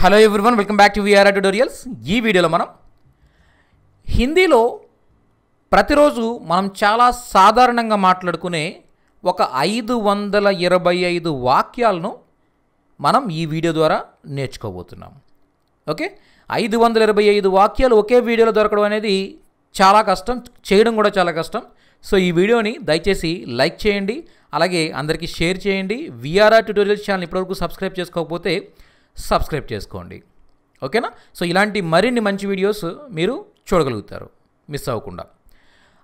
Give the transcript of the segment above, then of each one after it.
Hello everyone welcome back to VRR tutorials ఈ వీడియోలో మనం హిందీలో ప్రతిరోజు మనం చాలా సాధారణంగా మాట్లాడుకునే ఒక ఐదు వందల ఇరవై ఐదు వాక్యాలను మనం ఈ వీడియో ద్వారా నేర్చుకోబోతున్నాం ఓకే ఐదు వందల ఇరవై ఐదు వాక్యాలు ఒకే వీడియోలో దొరకడం అనేది చాలా కష్టం చేయడం కూడా చాలా కష్టం సో ఈ వీడియోని దయచేసి లైక్ చేయండి అలాగే అందరికీ షేర్ చేయండి విఆర్ఆర్ ట్యూటోరియల్స్ ఛానల్ ఇప్పటివరకు సబ్స్క్రైబ్ చేసుకోకపోతే సబ్స్క్రైబ్ చేసుకోండి ఓకేనా సో ఇలాంటి మరిన్ని మంచి వీడియోస్ మీరు చూడగలుగుతారు మిస్ అవ్వకుండా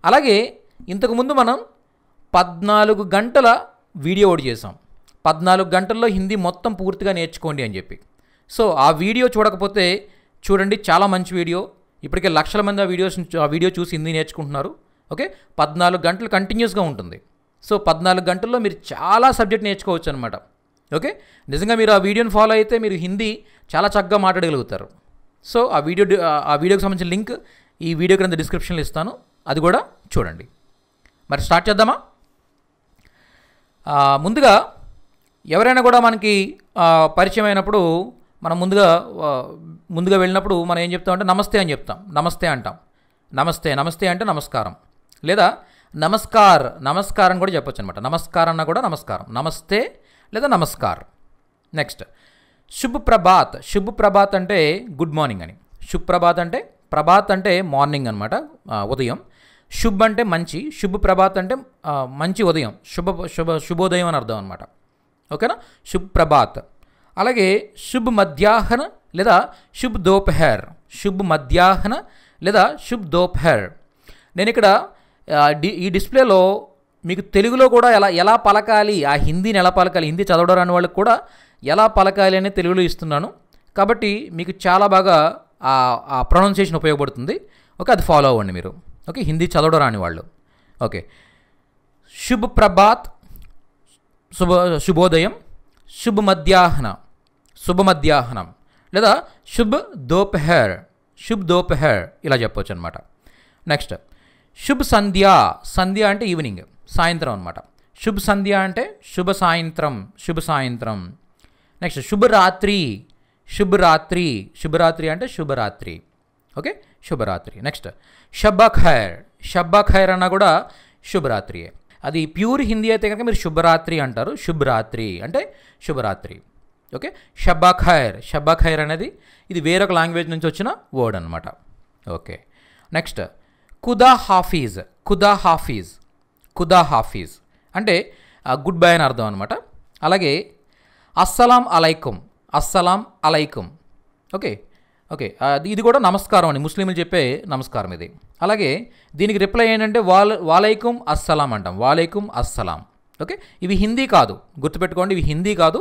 అలాగే ఇంతకుముందు మనం పద్నాలుగు గంటల వీడియో ఓడి చేసాం పద్నాలుగు గంటల్లో హిందీ మొత్తం పూర్తిగా నేర్చుకోండి అని చెప్పి సో ఆ వీడియో చూడకపోతే చూడండి చాలా మంచి వీడియో ఇప్పటికే లక్షల మంది ఆ వీడియోస్ ఆ వీడియో చూసి హిందీ నేర్చుకుంటున్నారు ఓకే పద్నాలుగు గంటలు కంటిన్యూస్గా ఉంటుంది సో పద్నాలుగు గంటల్లో మీరు చాలా సబ్జెక్ట్ నేర్చుకోవచ్చు అనమాట ఓకే నిజంగా మీరు ఆ వీడియోని ఫాలో అయితే మీరు హిందీ చాలా చక్కగా మాట్లాడగలుగుతారు సో ఆ వీడియో ఆ వీడియోకి సంబంధించిన లింక్ ఈ వీడియో క్రింద డిస్క్రిప్షన్లో ఇస్తాను అది కూడా చూడండి మరి స్టార్ట్ చేద్దామా ముందుగా ఎవరైనా కూడా మనకి పరిచయం అయినప్పుడు మనం ముందుగా ముందుగా వెళ్ళినప్పుడు మనం ఏం చెప్తామంటే నమస్తే అని చెప్తాం నమస్తే అంటాం నమస్తే నమస్తే అంటే నమస్కారం లేదా నమస్కార్ నమస్కారం కూడా చెప్పొచ్చు అనమాట నమస్కారం అన్న కూడా నమస్కారం నమస్తే లేదా నమస్కార్ నెక్స్ట్ శుభ్ ప్రభాత్ శుభ్ ప్రభాత్ అంటే గుడ్ మార్నింగ్ అని శుభ్రభాత్ అంటే ప్రభాత్ అంటే మార్నింగ్ అనమాట ఉదయం శుభ్ అంటే మంచి శుభ్ ప్రభాత్ అంటే మంచి ఉదయం శుభ శుభ శుభోదయం అని అర్థం అనమాట ఓకేనా శుభ్ ప్రభాత్ అలాగే శుభ్ మధ్యాహ్న లేదా శుభ్ దోపహర్ శుభ్ మధ్యాహ్న లేదా శుభ్ దోపహర్ నేను ఇక్కడ ఈ డిస్ప్లేలో మీకు తెలుగులో కూడా ఎలా ఎలా పలకాలి ఆ హిందీని ఎలా పలకాలి హిందీ చదవడం రాని వాళ్ళకి కూడా ఎలా పలకాలి అనేది తెలుగులో ఇస్తున్నాను కాబట్టి మీకు చాలా బాగా ఆ ప్రొనౌన్సియేషన్ ఉపయోగపడుతుంది ఓకే అది ఫాలో అవ్వండి మీరు ఓకే హిందీ చదవడం రాని వాళ్ళు ఓకే శుభ్ ప్రభాత్ శుభ శుభోదయం శుభ మధ్యాహ్న శుభ మధ్యాహ్నం లేదా శుభ్ దోపహర్ శుభ్ దోపహర్ ఇలా చెప్పవచ్చు అనమాట నెక్స్ట్ శుభ్ సంధ్య సంధ్య అంటే ఈవినింగ్ సాయంత్రం అనమాట శుభ సంధ్య అంటే శుభ సాయంత్రం శుభ సాయంత్రం నెక్స్ట్ శుభరాత్రి శుభరాత్రి శుభరాత్రి అంటే శుభరాత్రి ఓకే శుభరాత్రి నెక్స్ట్ షబ్బఖైర్ ఖైర్ అన్న కూడా శుభరాత్రియే అది ప్యూర్ హిందీ అయితే కనుక మీరు శుభరాత్రి అంటారు శుభరాత్రి అంటే శుభరాత్రి ఓకే షబ్బాఖైర్ షబ్బాఖైర్ అనేది ఇది వేరొక లాంగ్వేజ్ నుంచి వచ్చిన వర్డ్ అనమాట ఓకే నెక్స్ట్ కుదా హాఫీజ్ కుదా హాఫీజ్ ఖుదా హాఫీజ్ అంటే గుడ్ బై అని అర్థం అనమాట అలాగే అస్సలాం అలైకుం అస్సలాం అలైకుం ఓకే ఓకే ఇది కూడా నమస్కారం అని ముస్లింలు చెప్పే నమస్కారం ఇది అలాగే దీనికి రిప్లై ఏంటంటే వాల్ వాలైకుం అస్సలాం అంటాం వాలైకుం అస్సలాం ఓకే ఇవి హిందీ కాదు గుర్తుపెట్టుకోండి ఇవి హిందీ కాదు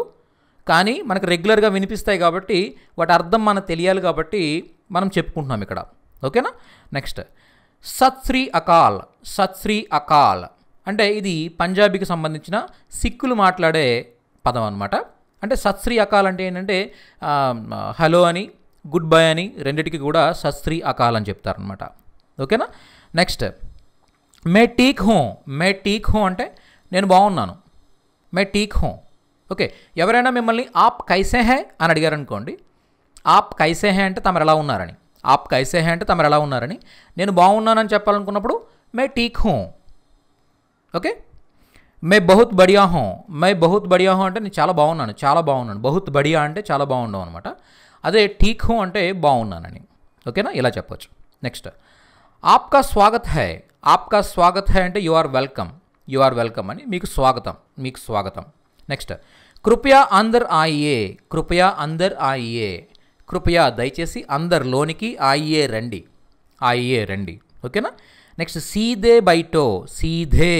కానీ మనకు రెగ్యులర్గా వినిపిస్తాయి కాబట్టి వాటి అర్థం మనకు తెలియాలి కాబట్టి మనం చెప్పుకుంటున్నాం ఇక్కడ ఓకేనా నెక్స్ట్ సత్ శ్రీ అకాల్ సత్ శ్రీ అకాల్ అంటే ఇది పంజాబీకి సంబంధించిన సిక్కులు మాట్లాడే పదం అనమాట అంటే సత్శ్రీ అకాల్ అంటే ఏంటంటే హలో అని గుడ్ బై అని రెండిటికి కూడా సత్శ్రీ అకాల్ అని చెప్తారనమాట ఓకేనా నెక్స్ట్ మే టీక్ హోం మే టీక్ హోం అంటే నేను బాగున్నాను మే టీక్ హోం ఓకే ఎవరైనా మిమ్మల్ని ఆప్ కైసే హే అని అడిగారనుకోండి ఆప్ కైసే హే అంటే తమరు ఎలా ఉన్నారని ఆప్ కైసే హే అంటే తమరు ఎలా ఉన్నారని నేను బాగున్నానని చెప్పాలనుకున్నప్పుడు మే టీక్ హోం ఓకే మే బహుత్ బడియా హోం మే బహుత్ బడియా హో అంటే నేను చాలా బాగున్నాను చాలా బాగున్నాను బహుత్ బడియా అంటే చాలా బాగున్నావు అనమాట అదే ఠీక్ హో అంటే బాగున్నానని ఓకేనా ఇలా చెప్పవచ్చు నెక్స్ట్ ఆప్కా స్వాగత్ హై ఆప్కా స్వాగత్ హై అంటే you are welcome you are welcome అని మీకు స్వాగతం మీకు స్వాగతం నెక్స్ట్ కృపయా అందర్ ఆయే కృపయా అందర్ ఆయే కృపయా దయచేసి లోనికి ఆయే రండి ఆయే రండి ఓకేనా నెక్స్ట్ సీదే బైటో సీధే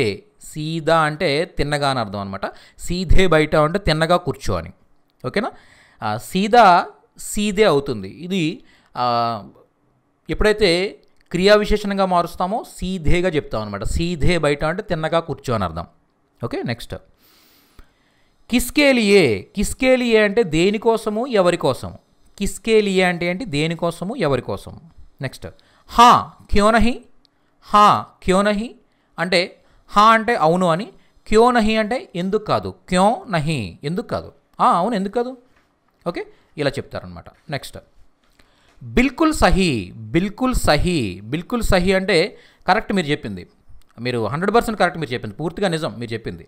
సీదా అంటే తిన్నగా అని అర్థం అనమాట సీధే బయట అంటే తిన్నగా కూర్చో అని ఓకేనా సీదా సీదే అవుతుంది ఇది ఎప్పుడైతే క్రియా విశేషణంగా మారుస్తామో సీధేగా చెప్తాం అనమాట సీధే బయట అంటే తిన్నగా కూర్చో అని అర్థం ఓకే నెక్స్ట్ కిస్కేలియే కిస్కేలియే అంటే దేనికోసము ఎవరి కోసం కిస్కేలియే అంటే ఏంటి దేనికోసము ఎవరి నెక్స్ట్ హా క్యోనహి హా క్యో నహి అంటే హా అంటే అవును అని క్యో నహి అంటే ఎందుకు కాదు క్యో నహి ఎందుకు కాదు అవును ఎందుకు కాదు ఓకే ఇలా చెప్తారనమాట నెక్స్ట్ బిల్కుల్ సహీ బిల్కుల్ సహీ బిల్కుల్ సహీ అంటే కరెక్ట్ మీరు చెప్పింది మీరు హండ్రెడ్ పర్సెంట్ కరెక్ట్ మీరు చెప్పింది పూర్తిగా నిజం మీరు చెప్పింది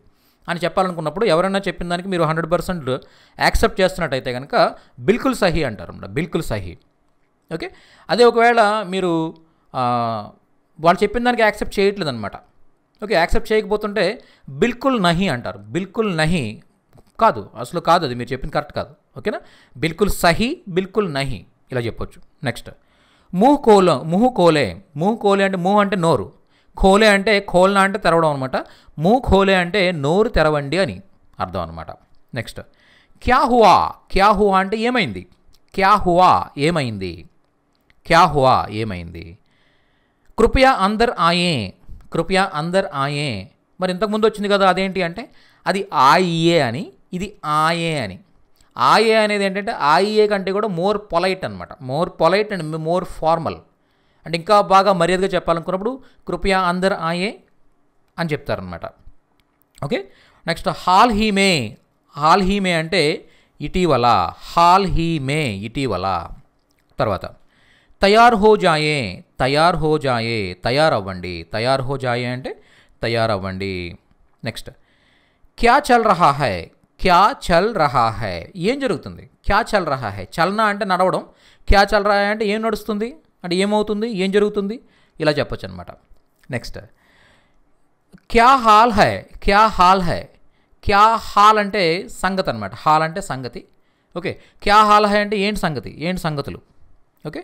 అని చెప్పాలనుకున్నప్పుడు ఎవరైనా చెప్పిన దానికి మీరు హండ్రెడ్ పర్సెంట్ యాక్సెప్ట్ చేస్తున్నట్టయితే కనుక బిల్కుల్ సహీ అంటారు బిల్కుల్ సహీ ఓకే అదే ఒకవేళ మీరు వాళ్ళు చెప్పిన దానికి యాక్సెప్ట్ చేయట్లేదు అనమాట ఓకే యాక్సెప్ట్ చేయకపోతుంటే బిల్కుల్ నహి అంటారు బిల్కుల్ నహి కాదు అసలు కాదు అది మీరు చెప్పింది కరెక్ట్ కాదు ఓకేనా బిల్కుల్ సహి బిల్కుల్ నహి ఇలా చెప్పొచ్చు నెక్స్ట్ మూహ్ కోల ముహు కోలే మూహ్ కోలే అంటే మూహ్ అంటే నోరు కోలే అంటే కోల్నా అంటే తెరవడం అనమాట మూ కోలే అంటే నోరు తెరవండి అని అర్థం అనమాట నెక్స్ట్ క్యా హువా క్యా అంటే ఏమైంది క్యా హువా ఏమైంది క్యా హువా ఏమైంది కృపయా అందర్ ఆయే కృపయా అందర్ ఆయే మరి ఇంతకుముందు వచ్చింది కదా అదేంటి అంటే అది ఆయియే అని ఇది ఆయే అని ఆయే అనేది ఏంటంటే ఆయిఏ కంటే కూడా మోర్ పొలైట్ అనమాట more polite and more formal అంటే ఇంకా బాగా మర్యాదగా చెప్పాలనుకున్నప్పుడు కృపయా అందర్ ఆయే అని చెప్తారనమాట ఓకే నెక్స్ట్ హాల్ హీమే హాల్ హీమే అంటే ఇటీవల హాల్ హీమే ఇటీవల తర్వాత తయారు హో జాయే తయారు హో జాయే తయారవ్వండి తయారు హో జాయే అంటే తయారవ్వండి నెక్స్ట్ క్యా చల్ రహా హై క్యా చల్ రహా హై ఏం జరుగుతుంది క్యా చల్ రహా హై చలనా అంటే నడవడం క్యా చల్ రహా అంటే ఏం నడుస్తుంది అంటే ఏమవుతుంది ఏం జరుగుతుంది ఇలా చెప్పచ్చు అనమాట నెక్స్ట్ క్యా హాల్ హై క్యా హాల్ హై క్యా హాల్ అంటే సంగతి అనమాట హాల్ అంటే సంగతి ఓకే క్యా హాల్ హై అంటే ఏంటి సంగతి ఏంటి సంగతులు ఓకే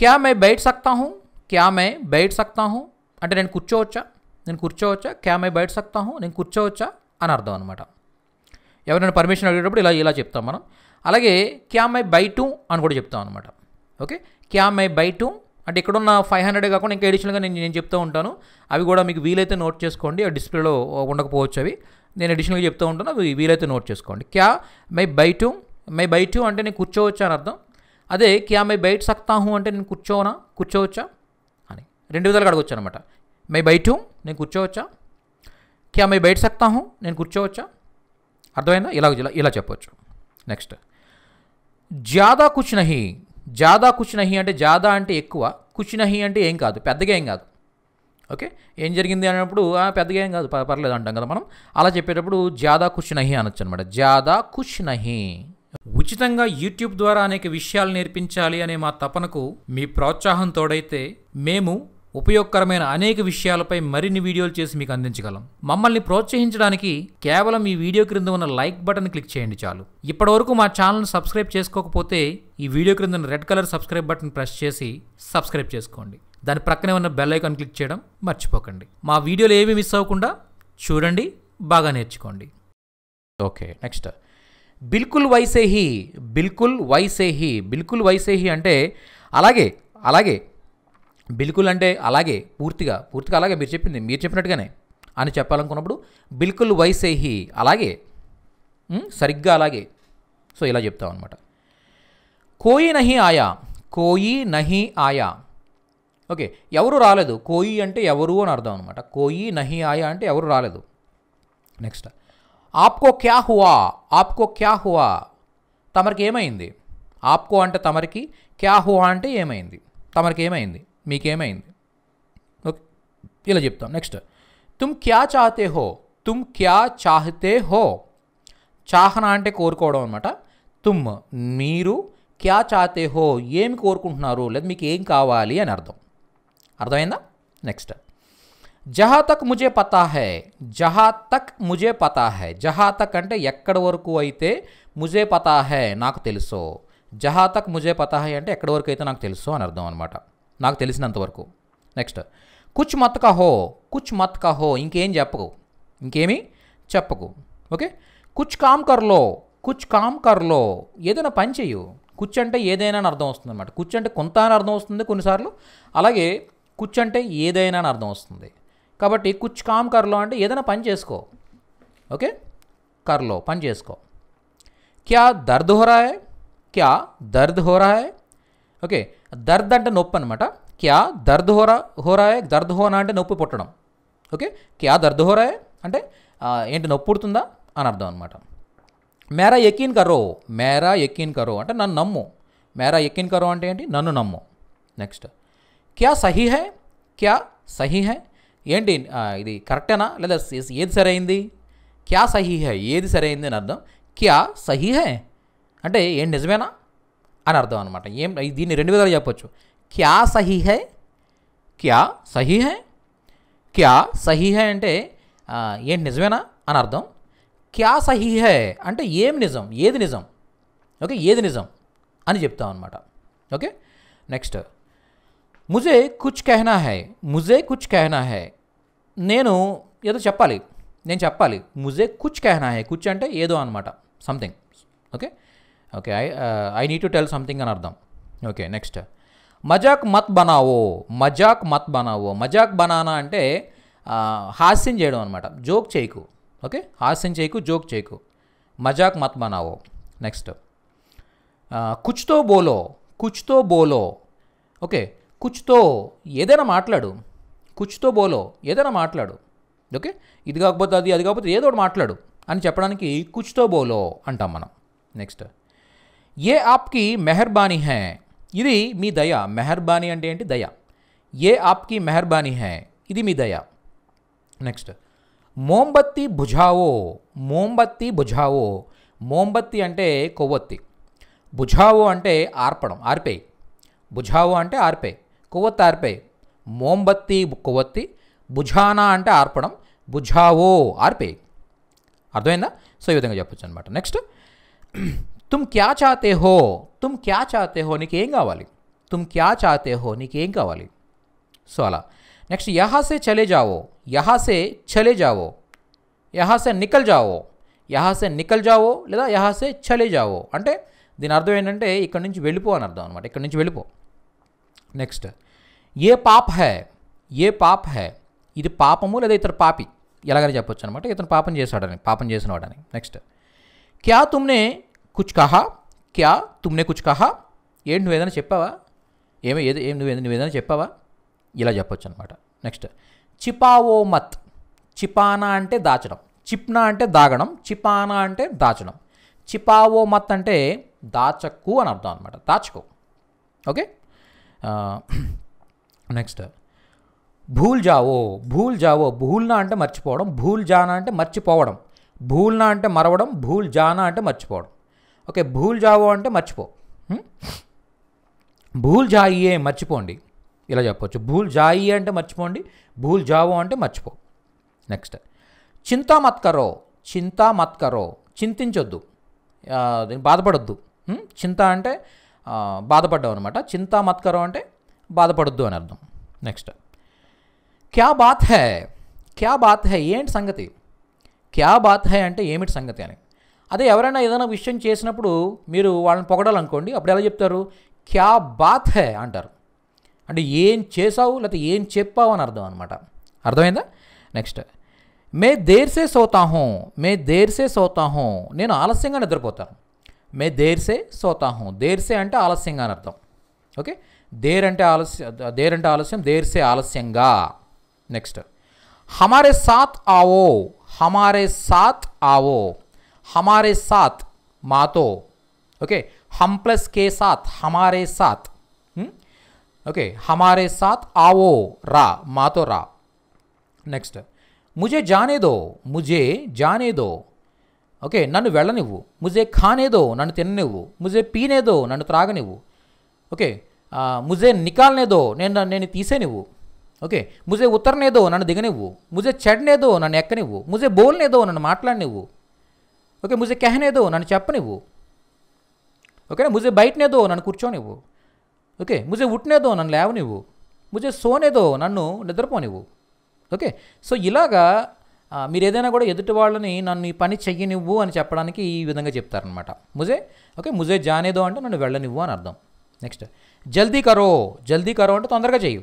క్యా మే బయట సక్తా హూ క్యా మే బయట సక్తా హూ అంటే నేను కూర్చోవచ్చా నేను కూర్చోవచ్చా క్యా మే బయట సక్తా హూ నేను కూర్చోవచ్చా అని అర్థం అనమాట ఎవరైనా పర్మిషన్ అడిగేటప్పుడు ఇలా ఇలా చెప్తాం మనం అలాగే క్యా మై బైటు అని కూడా చెప్తాం అనమాట ఓకే క్యా మై బైటు అంటే ఇక్కడున్న ఫైవ్ హండ్రెడ్ కాకుండా ఇంకా అడిషనల్గా నేను నేను చెప్తూ ఉంటాను అవి కూడా మీకు వీలైతే నోట్ చేసుకోండి ఆ డిస్ప్లేలో ఉండకపోవచ్చు అవి నేను అడిషనల్గా చెప్తూ ఉంటాను అవి వీలైతే నోట్ చేసుకోండి క్యా మై బైటు మై బైటు అంటే నేను కూర్చోవచ్చు అని అర్థం అదే క్యా మే బయట హూ అంటే నేను కూర్చోనా కూర్చోవచ్చా అని రెండు విధాలుగా అడగొచ్చు అనమాట మై బయట నేను కూర్చోవచ్చా క్యా మే బయట హూ నేను కూర్చోవచ్చా అర్థమైందా ఇలా ఇలా చెప్పవచ్చు నెక్స్ట్ జాదా కుచినహి నహి జాదా కుచినహి అంటే జాదా అంటే ఎక్కువ కుచినహి అంటే ఏం కాదు పెద్దగా ఏం కాదు ఓకే ఏం జరిగింది అన్నప్పుడు పెద్దగా ఏం కాదు పర్లేదు అంటాం కదా మనం అలా చెప్పేటప్పుడు జాదా కుచినహి నహి అనొచ్చు అనమాట జాదా కుచినహి నహి ఉచితంగా యూట్యూబ్ ద్వారా అనేక విషయాలు నేర్పించాలి అనే మా తపనకు మీ ప్రోత్సాహం తోడైతే మేము ఉపయోగకరమైన అనేక విషయాలపై మరిన్ని వీడియోలు చేసి మీకు అందించగలం మమ్మల్ని ప్రోత్సహించడానికి కేవలం ఈ వీడియో క్రింద ఉన్న లైక్ బటన్ క్లిక్ చేయండి చాలు ఇప్పటివరకు మా ఛానల్ని సబ్స్క్రైబ్ చేసుకోకపోతే ఈ వీడియో క్రింద red colour subscribe button press చేసి సబ్స్క్రైబ్ చేసుకోండి దాని ప్రక్కనే ఉన్న బెల్ ఐకాన్ క్లిక్ చేయడం మర్చిపోకండి మా వీడియోలు ఏమీ మిస్ అవ్వకుండా చూడండి బాగా నేర్చుకోండి ఓకే నెక్స్ట్ బిల్కుల్ వైసేహి బిల్కుల్ వైసేహి బిల్కుల్ వైసేహి అంటే అలాగే అలాగే బిల్కుల్ అంటే అలాగే పూర్తిగా పూర్తిగా అలాగే మీరు చెప్పింది మీరు చెప్పినట్టుగానే అని చెప్పాలనుకున్నప్పుడు బిల్కుల్ వైసేహి అలాగే సరిగ్గా అలాగే సో ఇలా చెప్తాం అనమాట కోయి నహి ఆయా కోయి నహి ఆయా ఓకే ఎవరు రాలేదు కోయి అంటే ఎవరు అని అర్థం అనమాట కోయి నహి ఆయా అంటే ఎవరు రాలేదు నెక్స్ట్ ఆప్కో క్యా హువా ఆప్కో క్యా హువా తమరికి ఏమైంది ఆప్కో అంటే తమరికి క్యా హువా అంటే ఏమైంది తమరికి ఏమైంది మీకేమైంది ఓకే ఇలా చెప్తాం నెక్స్ట్ తుమ్ క్యా చాహతే హో తుమ్ క్యా చాహతే హో చాహన అంటే కోరుకోవడం అనమాట తుమ్ మీరు క్యా చాతే హో ఏమి కోరుకుంటున్నారు లేదా మీకు ఏం కావాలి అని అర్థం అర్థమైందా నెక్స్ట్ జహా తక్ ముజే పతా హై జహా తక్ ముజే పతా హై జహా తక్ అంటే ఎక్కడి వరకు అయితే ముజే పతా హై నాకు తెలుసో జహా తక్ ముజే పతా హై అంటే ఎక్కడి వరకు అయితే నాకు తెలుసో అని అర్థం అనమాట నాకు తెలిసినంతవరకు నెక్స్ట్ కుచ్ మత్ కహో కుచ్ మత్ కహో ఇంకేం చెప్పకు ఇంకేమి చెప్పకు ఓకే కుచ్ కామ్ కర్లో కుచ్ కామ్ కర్లో ఏదైనా పని చెయ్యు కుచ్ అంటే ఏదైనా అని అర్థం వస్తుంది అనమాట కుచ్ అంటే కొంత అని అర్థం వస్తుంది కొన్నిసార్లు అలాగే కుచ్ అంటే ఏదైనా అని అర్థం వస్తుంది కాబట్టి కుచ్ కామ్ కర్లో అంటే ఏదైనా పని చేసుకో ఓకే కర్లో పని చేసుకో క్యా దర్ద్ హోరా క్యా దర్ద్ హోరా ఓకే దర్ద్ అంటే నొప్పి అనమాట క్యా దర్ద్ హోరా హోరా దర్ద్ హోనా అంటే నొప్పి పుట్టడం ఓకే క్యా దర్ద్ హోరా అంటే ఏంటి నొప్పి పుడుతుందా అని అర్థం అనమాట మేరా ఎక్కిన్ కరో మేరా ఎక్కిన్ కరో అంటే నన్ను నమ్ము మేరా ఎక్కిన్ కరో అంటే ఏంటి నన్ను నమ్ము నెక్స్ట్ క్యా సహీ హై క్యా సహీ హై ఏంటి ఇది కరెక్టేనా లేదా ఏది సరైంది క్యా హై ఏది సరైంది అని అర్థం క్యా సహీహే అంటే ఏం నిజమేనా అని అర్థం అనమాట ఏం దీన్ని రెండు విధాలు చెప్పొచ్చు క్యా సహీహే క్యా సహీహే క్యా సహీహే అంటే ఏంటి నిజమేనా అని అర్థం క్యా సహీహే అంటే ఏం నిజం ఏది నిజం ఓకే ఏది నిజం అని చెప్తాం అనమాట ఓకే నెక్స్ట్ ముజే కుచ్ కహనా హై ముజే కుచ్ కహనా హై నేను ఏదో చెప్పాలి నేను చెప్పాలి ముజే కుచ్ కెహనా హే కుచ్ అంటే ఏదో అనమాట something okay okay I I need to tell something అని అర్థం ఓకే నెక్స్ట్ మజాక్ మత్ బనావో మజాక్ మత్ బనావో మజాక్ బనానా అంటే హాస్యం చేయడం అనమాట జోక్ చేయకు ఓకే హాస్యం చేయకు జోక్ చేయకు మజాక్ మత్ బనావో నెక్స్ట్ కుచ్తో బోలో కుచ్తో బోలో ఓకే కుచ్తో ఏదైనా మాట్లాడు కుచ్చుతో బోలో ఏదైనా మాట్లాడు ఓకే ఇది కాకపోతే అది అది కాకపోతే ఏదో ఒకటి మాట్లాడు అని చెప్పడానికి కుచ్తో బోలో అంటాం మనం నెక్స్ట్ ఏ ఆప్కి మెహర్బానీ హే ఇది మీ దయ మెహర్బానీ అంటే ఏంటి దయ ఏ ఆప్కి మెహర్బానీ హే ఇది మీ దయ నెక్స్ట్ మోంబత్తి భుజావో మోంబత్తి భుజావో మోంబత్తి అంటే కొవ్వొత్తి భుజావో అంటే ఆర్పడం ఆర్పేయి భుజావో అంటే ఆర్పే కొవ్వొత్తి ఆర్పే మోంబత్తి కొవ్వొత్తి భుజానా అంటే ఆర్పడం భుజావో ఆర్పే అర్థమైందా సో ఈ విధంగా చెప్పొచ్చు అనమాట నెక్స్ట్ తుమ్ క్యా చాతే హో తుమ్ క్యా చాతే హో నీకేం కావాలి తుమ్ క్యా చాతే హో నీకేం కావాలి సో అలా నెక్స్ట్ యహాసే చలే జావో యహాసే చలే జావో యహాసే నికల్ జావో యహాసే నికల్ జావో లేదా యహాసే చలే జావో అంటే దీని అర్థం ఏంటంటే ఇక్కడ నుంచి వెళ్ళిపో అని అర్థం అనమాట ఇక్కడ నుంచి వెళ్ళిపో నెక్స్ట్ ఏ పాప హే ఏ పాప హే ఇది పాపము లేదా ఇతర పాపి ఎలాగని చెప్పొచ్చు అనమాట ఇతను పాపం చేశాడని పాపం చేసిన వాడని నెక్స్ట్ క్యా తుమ్నే కుచ్ కహా క్యా తుమ్నే కుచ్ కహా ఏంటి నువ్వేదైనా చెప్పావా ఏమో ఏది ఏం నువ్వు నువ్వేదైనా చెప్పావా ఇలా చెప్పొచ్చు అనమాట నెక్స్ట్ చిపావో మత్ చిపానా అంటే దాచడం చిప్నా అంటే దాగడం చిపానా అంటే దాచడం చిపావో మత్ అంటే దాచకు అని అర్థం అనమాట దాచుకో ఓకే నెక్స్ట్ భూల్ జావో భూల్ జావో భూల్నా అంటే మర్చిపోవడం భూల్ జానా అంటే మర్చిపోవడం భూల్నా అంటే మరవడం భూల్ జానా అంటే మర్చిపోవడం ఓకే భూల్ జావో అంటే మర్చిపో భూల్ జాయియే మర్చిపోండి ఇలా చెప్పవచ్చు భూల్ జాయియే అంటే మర్చిపోండి భూల్ జావో అంటే మర్చిపో నెక్స్ట్ చింతా మత్కరో చింతా మత్కరో చింతించొద్దు బాధపడొద్దు చింత అంటే బాధపడ్డావు అనమాట చింతా మత్కరో అంటే బాధపడద్దు అని అర్థం నెక్స్ట్ క్యా బాత్ హై క్యా బాత్ హై ఏంటి సంగతి క్యా బాత్ హై అంటే ఏమిటి సంగతి అని అదే ఎవరైనా ఏదైనా విషయం చేసినప్పుడు మీరు వాళ్ళని పొగడాలనుకోండి అప్పుడు ఎలా చెప్తారు క్యా బాత్ హై అంటారు అంటే ఏం చేసావు లేకపోతే ఏం చెప్పావు అని అర్థం అనమాట అర్థమైందా నెక్స్ట్ మే దేర్సే సోతాహో మే దేర్సే సోతాహో నేను ఆలస్యంగా నిద్రపోతాను మే దేర్సే సోతాహో దేర్సే అంటే ఆలస్యంగా అని అర్థం ఓకే देर अंटे आलस्य देर अंटे आलस्यम देर से आलस्यंगा నెక్స్ట్ హమారే సాత్ ఆవో హమారే సాత్ ఆవో హమారే సాత్ మాతో ఓకే హమ్ ప్లస్ కే సాత్ హమారే సాత్ ఓకే హమారే సాత్ ఆవో రా మాతో రా నెక్స్ట్ ముజే జానేదో ముజే జానేదో ఓకే నన్ను వెళ్ళనివ్వు ముజే ఖానేదో నన్ను తిననివ్వు ముజే పీనేదో నన్ను త్రాగనివ్వు ఓకే ముజే నికాల్నేదో నేను నేను తీసేనివ్వు ఓకే ముజే ఉత్తరనేదో నన్ను దిగనివ్వు ముజే చెడనేదో నన్ను ఎక్కనివ్వు ముజే బోల్నేదో నన్ను మాట్లాడినివ్వు ఓకే ముజే కెహనేదో నన్ను చెప్పనివ్వు ఓకేనా ముజే బయటనేదో నన్ను కూర్చోనివ్వు ఓకే ముజే ఉట్నేదో నన్ను లేవనివ్వు ముజే సోనేదో నన్ను నిద్రపోనివ్వు ఓకే సో ఇలాగా మీరు ఏదైనా కూడా ఎదుటి వాళ్ళని నన్ను ఈ పని చెయ్యనివ్వు అని చెప్పడానికి ఈ విధంగా చెప్తారనమాట ముజే ఓకే ముజే జానేదో అంటే నన్ను వెళ్ళనివ్వు అని అర్థం నెక్స్ట్ జల్దీ కరో జల్దీ కరో అంటే తొందరగా చెయ్యు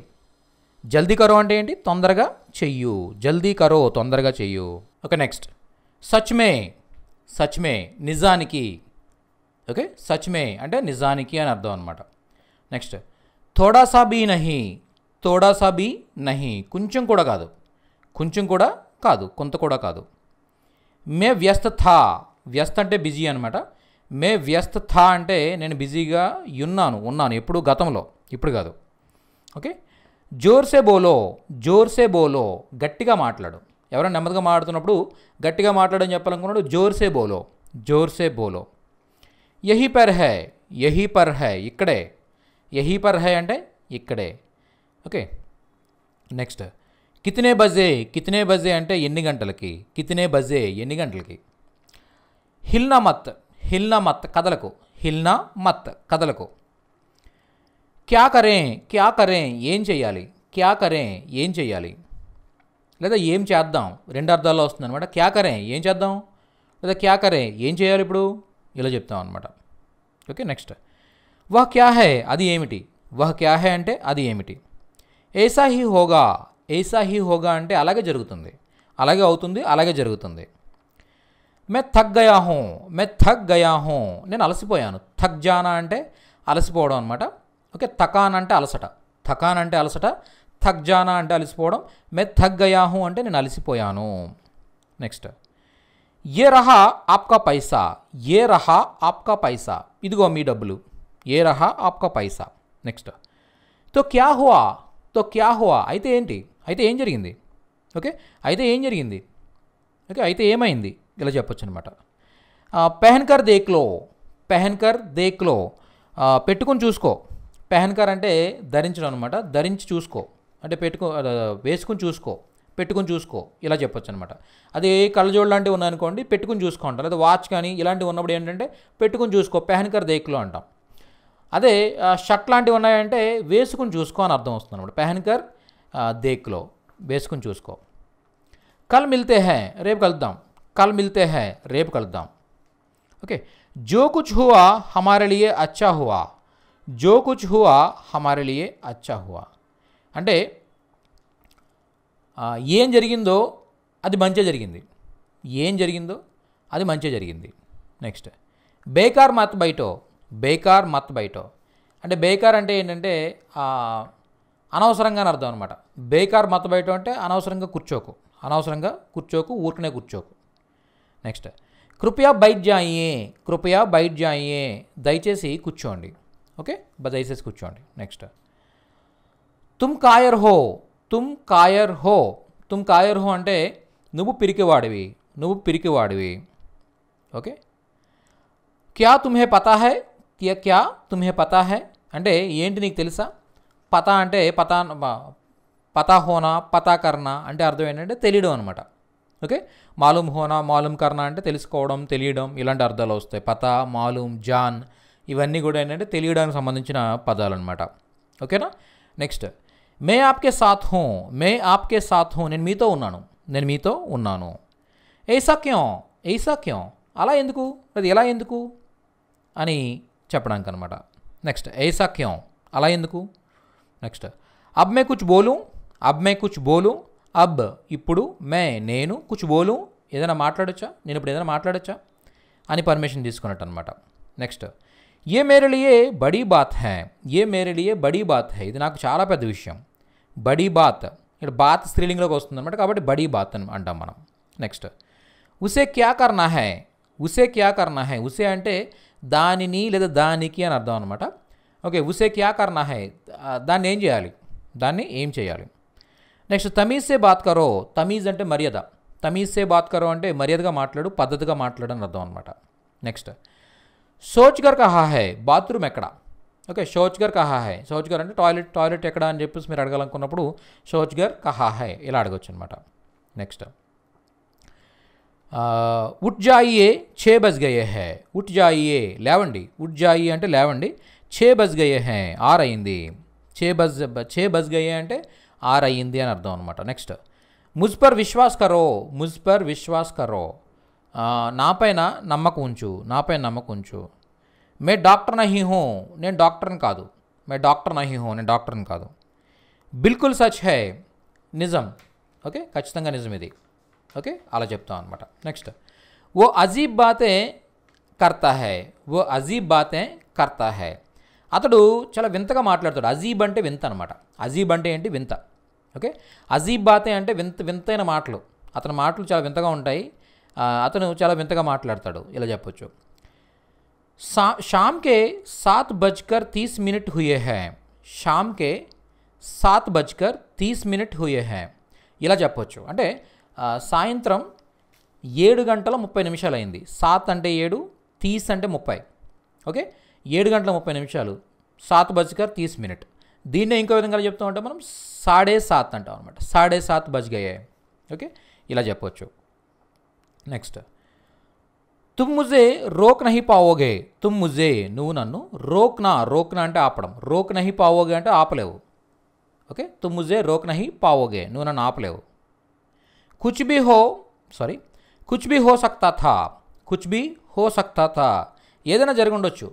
జల్దీ కరో అంటే ఏంటి తొందరగా చెయ్యు జల్దీ కరో తొందరగా చెయ్యు ఓకే నెక్స్ట్ సచ్మే సచ్మే నిజానికి ఓకే సచ్మే అంటే నిజానికి అని అర్థం అనమాట నెక్స్ట్ తోడాసా బీ నహి తోడాసా బీ నహి కొంచెం కూడా కాదు కొంచెం కూడా కాదు కొంత కూడా కాదు మే వ్యస్త థా వ్యస్త అంటే బిజీ అనమాట మే వ్యస్తత అంటే నేను బిజీగా ఉన్నాను ఉన్నాను ఎప్పుడు గతంలో ఇప్పుడు కాదు ఓకే జోర్సే బోలో జోర్సే బోలో గట్టిగా మాట్లాడు ఎవరైనా నెమ్మదిగా మాట్లాడుతున్నప్పుడు గట్టిగా మాట్లాడని చెప్పాలనుకున్నాడు జోర్సే బోలో జోర్సే బోలో ఎహి పర్ హై ఎహి పర్ హై ఇక్కడే ఎహి పర్ హై అంటే ఇక్కడే ఓకే నెక్స్ట్ కితనే బజే కితనే బజే అంటే ఎన్ని గంటలకి కితనే బజే ఎన్ని గంటలకి హిల్నా మత్ హిల్నా మత్ కదలకు హిల్నా మత్ కదలకు క్యా కరే క్యా కరే ఏం చేయాలి క్యా కరే ఏం చేయాలి లేదా ఏం చేద్దాం రెండు అర్థాల్లో వస్తుంది అనమాట క్యా కరే ఏం చేద్దాం లేదా క్యా కరే ఏం చేయాలి ఇప్పుడు ఇలా చెప్తాం అనమాట ఓకే నెక్స్ట్ వహ్ క్యా హే అది ఏమిటి వహ్ క్యా హే అంటే అది ఏమిటి ఏసా హీ హోగా ఏసా హీ హోగా అంటే అలాగే జరుగుతుంది అలాగే అవుతుంది అలాగే జరుగుతుంది మే థక్ గయా హో మే థక్ గయా హో నేను అలసిపోయాను థక్ జానా అంటే అలసిపోవడం అనమాట ఓకే థకాన్ అంటే అలసట థకాన్ అంటే అలసట థక్ జానా అంటే అలసిపోవడం మే థక్ గయా హో అంటే నేను అలసిపోయాను నెక్స్ట్ ఏ రహా ఆప్కా పైసా ఏ రహా ఆప్కా పైసా ఇదిగో మీ డబ్బులు ఏ రహా ఆప్కా పైసా నెక్స్ట్ తో క్యా హువా తో క్యా హువా అయితే ఏంటి అయితే ఏం జరిగింది ఓకే అయితే ఏం జరిగింది ఓకే అయితే ఏమైంది ఇలా చెప్పొచ్చు అనమాట పెహన్కర్ దేక్లో పెహన్కర్ దేక్లో పెట్టుకుని చూసుకో పెహన్కర్ అంటే ధరించడం అనమాట ధరించి చూసుకో అంటే పెట్టుకో వేసుకుని చూసుకో పెట్టుకుని చూసుకో ఇలా చెప్పొచ్చు అనమాట అది కళ్ళజోడు లాంటివి ఉన్నాయనుకోండి పెట్టుకుని చూసుకో అంటారు లేదా వాచ్ కానీ ఇలాంటివి ఉన్నప్పుడు ఏంటంటే పెట్టుకుని చూసుకో పెహన్కర్ దేక్లో అంటాం అదే షర్ట్ లాంటివి ఉన్నాయంటే వేసుకుని చూసుకో అని అర్థం వస్తుంది అనమాట పెహన్కర్ దేక్లో వేసుకుని చూసుకో కల్ మిల్తే హే రేపు కలుద్దాం कल मिलते हैं रेप कलदाम ओके जो कुछ हुआ हमारे लिए अच्छा हुआ जो कुछ हुआ हमारे लिए అచ్చా హువా అంటే ఏం జరిగిందో అది మంచి జరిగింది ఏం జరిగిందో అది మంచి జరిగింది నెక్స్ట్ బేకార్ మత్ బయటో బేకార్ మత్ బయటో అంటే బేకార్ అంటే ఏంటంటే అనవసరంగా అని అర్థం అనమాట బేకార్ మత్ బయట అంటే అనవసరంగా కూర్చోకు అనవసరంగా కూర్చోకు ఊరికనే కూర్చోకు नैक्स्ट कृपया बैठ जाइए कृपया बैठ जाइए दयचे कुर्चो ओके दयचे कुर्चो नैक्स्ट तुम कायर हो तुम कायर हो तुम कायर हो अंटे पिरीवाड़ी पिरीवाड़ी ओके क्या तुम्हें पता है क्या क्या तुम्हें पता है अटे नीसा पता अंटे पता पता होना पता करना अंत अर्थमेंटन ओके మాలూమ్ హోనా మాలూమ్ కర్ణ అంటే తెలుసుకోవడం తెలియడం ఇలాంటి అర్థాలు వస్తాయి పత మాలూమ్ జాన్ ఇవన్నీ కూడా ఏంటంటే తెలియడానికి సంబంధించిన పదాలు అనమాట ఓకేనా నెక్స్ట్ మే ఆప్కే సాత్ హో మే ఆప్కే సాత్ హో నేను మీతో ఉన్నాను నేను మీతో ఉన్నాను ఏ ఏ సాక్యం అలా ఎందుకు అది ఎలా ఎందుకు అని చెప్పడానికి అనమాట నెక్స్ట్ ఏ సాక్యం అలా ఎందుకు నెక్స్ట్ అబ్ మే కుచ్ బోలు అబ్ మే కుచ్ బోలు అబ్ ఇప్పుడు మే నేను కుచ్ బోలు ఏదైనా మాట్లాడొచ్చా నేను ఇప్పుడు ఏదైనా మాట్లాడొచ్చా అని పర్మిషన్ తీసుకున్నట్టు అనమాట నెక్స్ట్ ఏ మేరలియే బడీ బాత్ హే ఏ మేరలియే బడీ బాత్ హే ఇది నాకు చాలా పెద్ద విషయం బడీ బాత్ ఇక్కడ బాత్ స్త్రీలింగ్లోకి వస్తుంది అనమాట కాబట్టి బడీ బాత్ అని అంటాం మనం నెక్స్ట్ ఉసే క్యా కర్నా హే ఉసే క్యా కర్నా హే ఉసే అంటే దానిని లేదా దానికి అని అర్థం అనమాట ఓకే ఉసే క్యా కర్నా హై దాన్ని ఏం చేయాలి దాన్ని ఏం చేయాలి నెక్స్ట్ తమీజ్సే బాత్ కరో తమీజ్ అంటే మర్యాద తమీజ్సే బాత్ కరో అంటే మర్యాదగా మాట్లాడు పద్ధతిగా మాట్లాడని అర్థం అనమాట నెక్స్ట్ షోచ్గర్ కహా హై బాత్రూమ్ ఎక్కడ ఓకే షోచ్గర్ కహా హై షోచ్గర్ అంటే టాయిలెట్ టాయిలెట్ ఎక్కడ అని చెప్పేసి మీరు అడగాలనుకున్నప్పుడు షోచ్గర్ కహా హై ఇలా అడగచ్చు అనమాట నెక్స్ట్ ఉట్ జాయియే ఛే బజ్ గయే హే ఉట్ జాయియే లేవండి ఉట్ జాయి అంటే లేవండి ఛే బస్ గయే హే ఆర్ అయింది ఛే బస్ ఛే బజ్ గయే అంటే ఆర్ అయ్యింది అని అర్థం అనమాట నెక్స్ట్ ముజ్పర్ విశ్వాస్ కరో ముజ్ విశ్వాస్ కరో నాపైన నమ్మకం ఉంచు నాపైన నమ్మకం ఉంచు మే డాక్టర్ నహి హో నేను డాక్టర్ని కాదు మే డాక్టర్ నహి హో నేను డాక్టర్ని కాదు బిల్కుల్ సచ్ హే నిజం ఓకే ఖచ్చితంగా నిజం ఇది ఓకే అలా చెప్తాం అనమాట నెక్స్ట్ ఓ అజీబ్ బాతే కర్తా హే ఓ అజీబ్ బాతే కర్తా హే అతడు చాలా వింతగా మాట్లాడతాడు అజీబ్ అంటే వింత అనమాట అజీబ్ అంటే ఏంటి వింత ఓకే అజీబ్ బాతే అంటే వింత వింతైన మాటలు అతని మాటలు చాలా వింతగా ఉంటాయి అతను చాలా వింతగా మాట్లాడతాడు ఇలా చెప్పొచ్చు సా షామ్కే సాత్ బజ్కర్ తీస్ మినిట్ హుయే హే షామ్కే సాత్ బజ్కర్ తీస్ మినిట్ హుయే హే ఇలా చెప్పొచ్చు అంటే సాయంత్రం ఏడు గంటల ముప్పై నిమిషాలు అయింది సాత్ అంటే ఏడు తీస్ అంటే ముప్పై ఓకే ఏడు గంటల ముప్పై నిమిషాలు సాత్ బజ్కర్ తీస్ మినిట్ దీన్నే ఇంకో విధంగా చెప్తూ ఉంటే మనం సాడే సాత్ అంటాం అనమాట సాడే సాత్ బజ్గయే ఓకే ఇలా చెప్పవచ్చు నెక్స్ట్ తుమ్ ముజే రోక్ నహి పావోగే తుమ్ ముజే నువ్వు నన్ను రోక్నా రోక్నా అంటే ఆపడం రోక్ నహి పావోగే అంటే ఆపలేవు ఓకే తుమ్ ముజే రోక్ నహి పావోగే నువ్వు నన్ను ఆపలేవు కుచ్ బి హో సారీ కుచ్ బి హో సక్తా థా కుచ్ బి హో సక్తా థా ఏదైనా జరిగి ఉండొచ్చు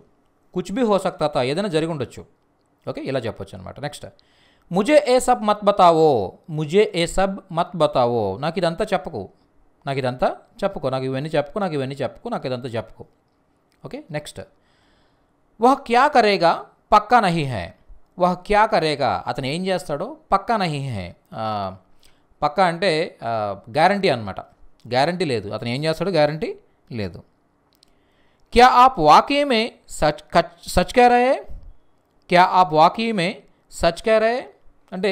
కుచ్ బి హో సక్తా థా ఏదైనా జరిగి ఉండొచ్చు ఓకే ఇలా చెప్పొచ్చు అనమాట నెక్స్ట్ ముజే ఏ సబ్ మత్ బతావో ముజే ఏ సబ్ మత్ బతావో నాకు ఇదంతా చెప్పకు నాకు ఇదంతా చెప్పుకో నాకు ఇవన్నీ చెప్పుకో నాకు ఇవన్నీ చెప్పుకో నాకు ఇదంతా చెప్పుకో ఓకే నెక్స్ట్ వహ క్యా కరేగా పక్కా నహి హే వహ క్యా కరేగా అతను ఏం చేస్తాడో పక్కా నహి హే పక్కా అంటే గ్యారంటీ అనమాట గ్యారంటీ లేదు అతను ఏం చేస్తాడో గ్యారంటీ లేదు క్యా ఆప్ వాకేమే సచ్ సచ్ కేరాయే క్యా ఆ వాకీమే సచ్ క్యారే అంటే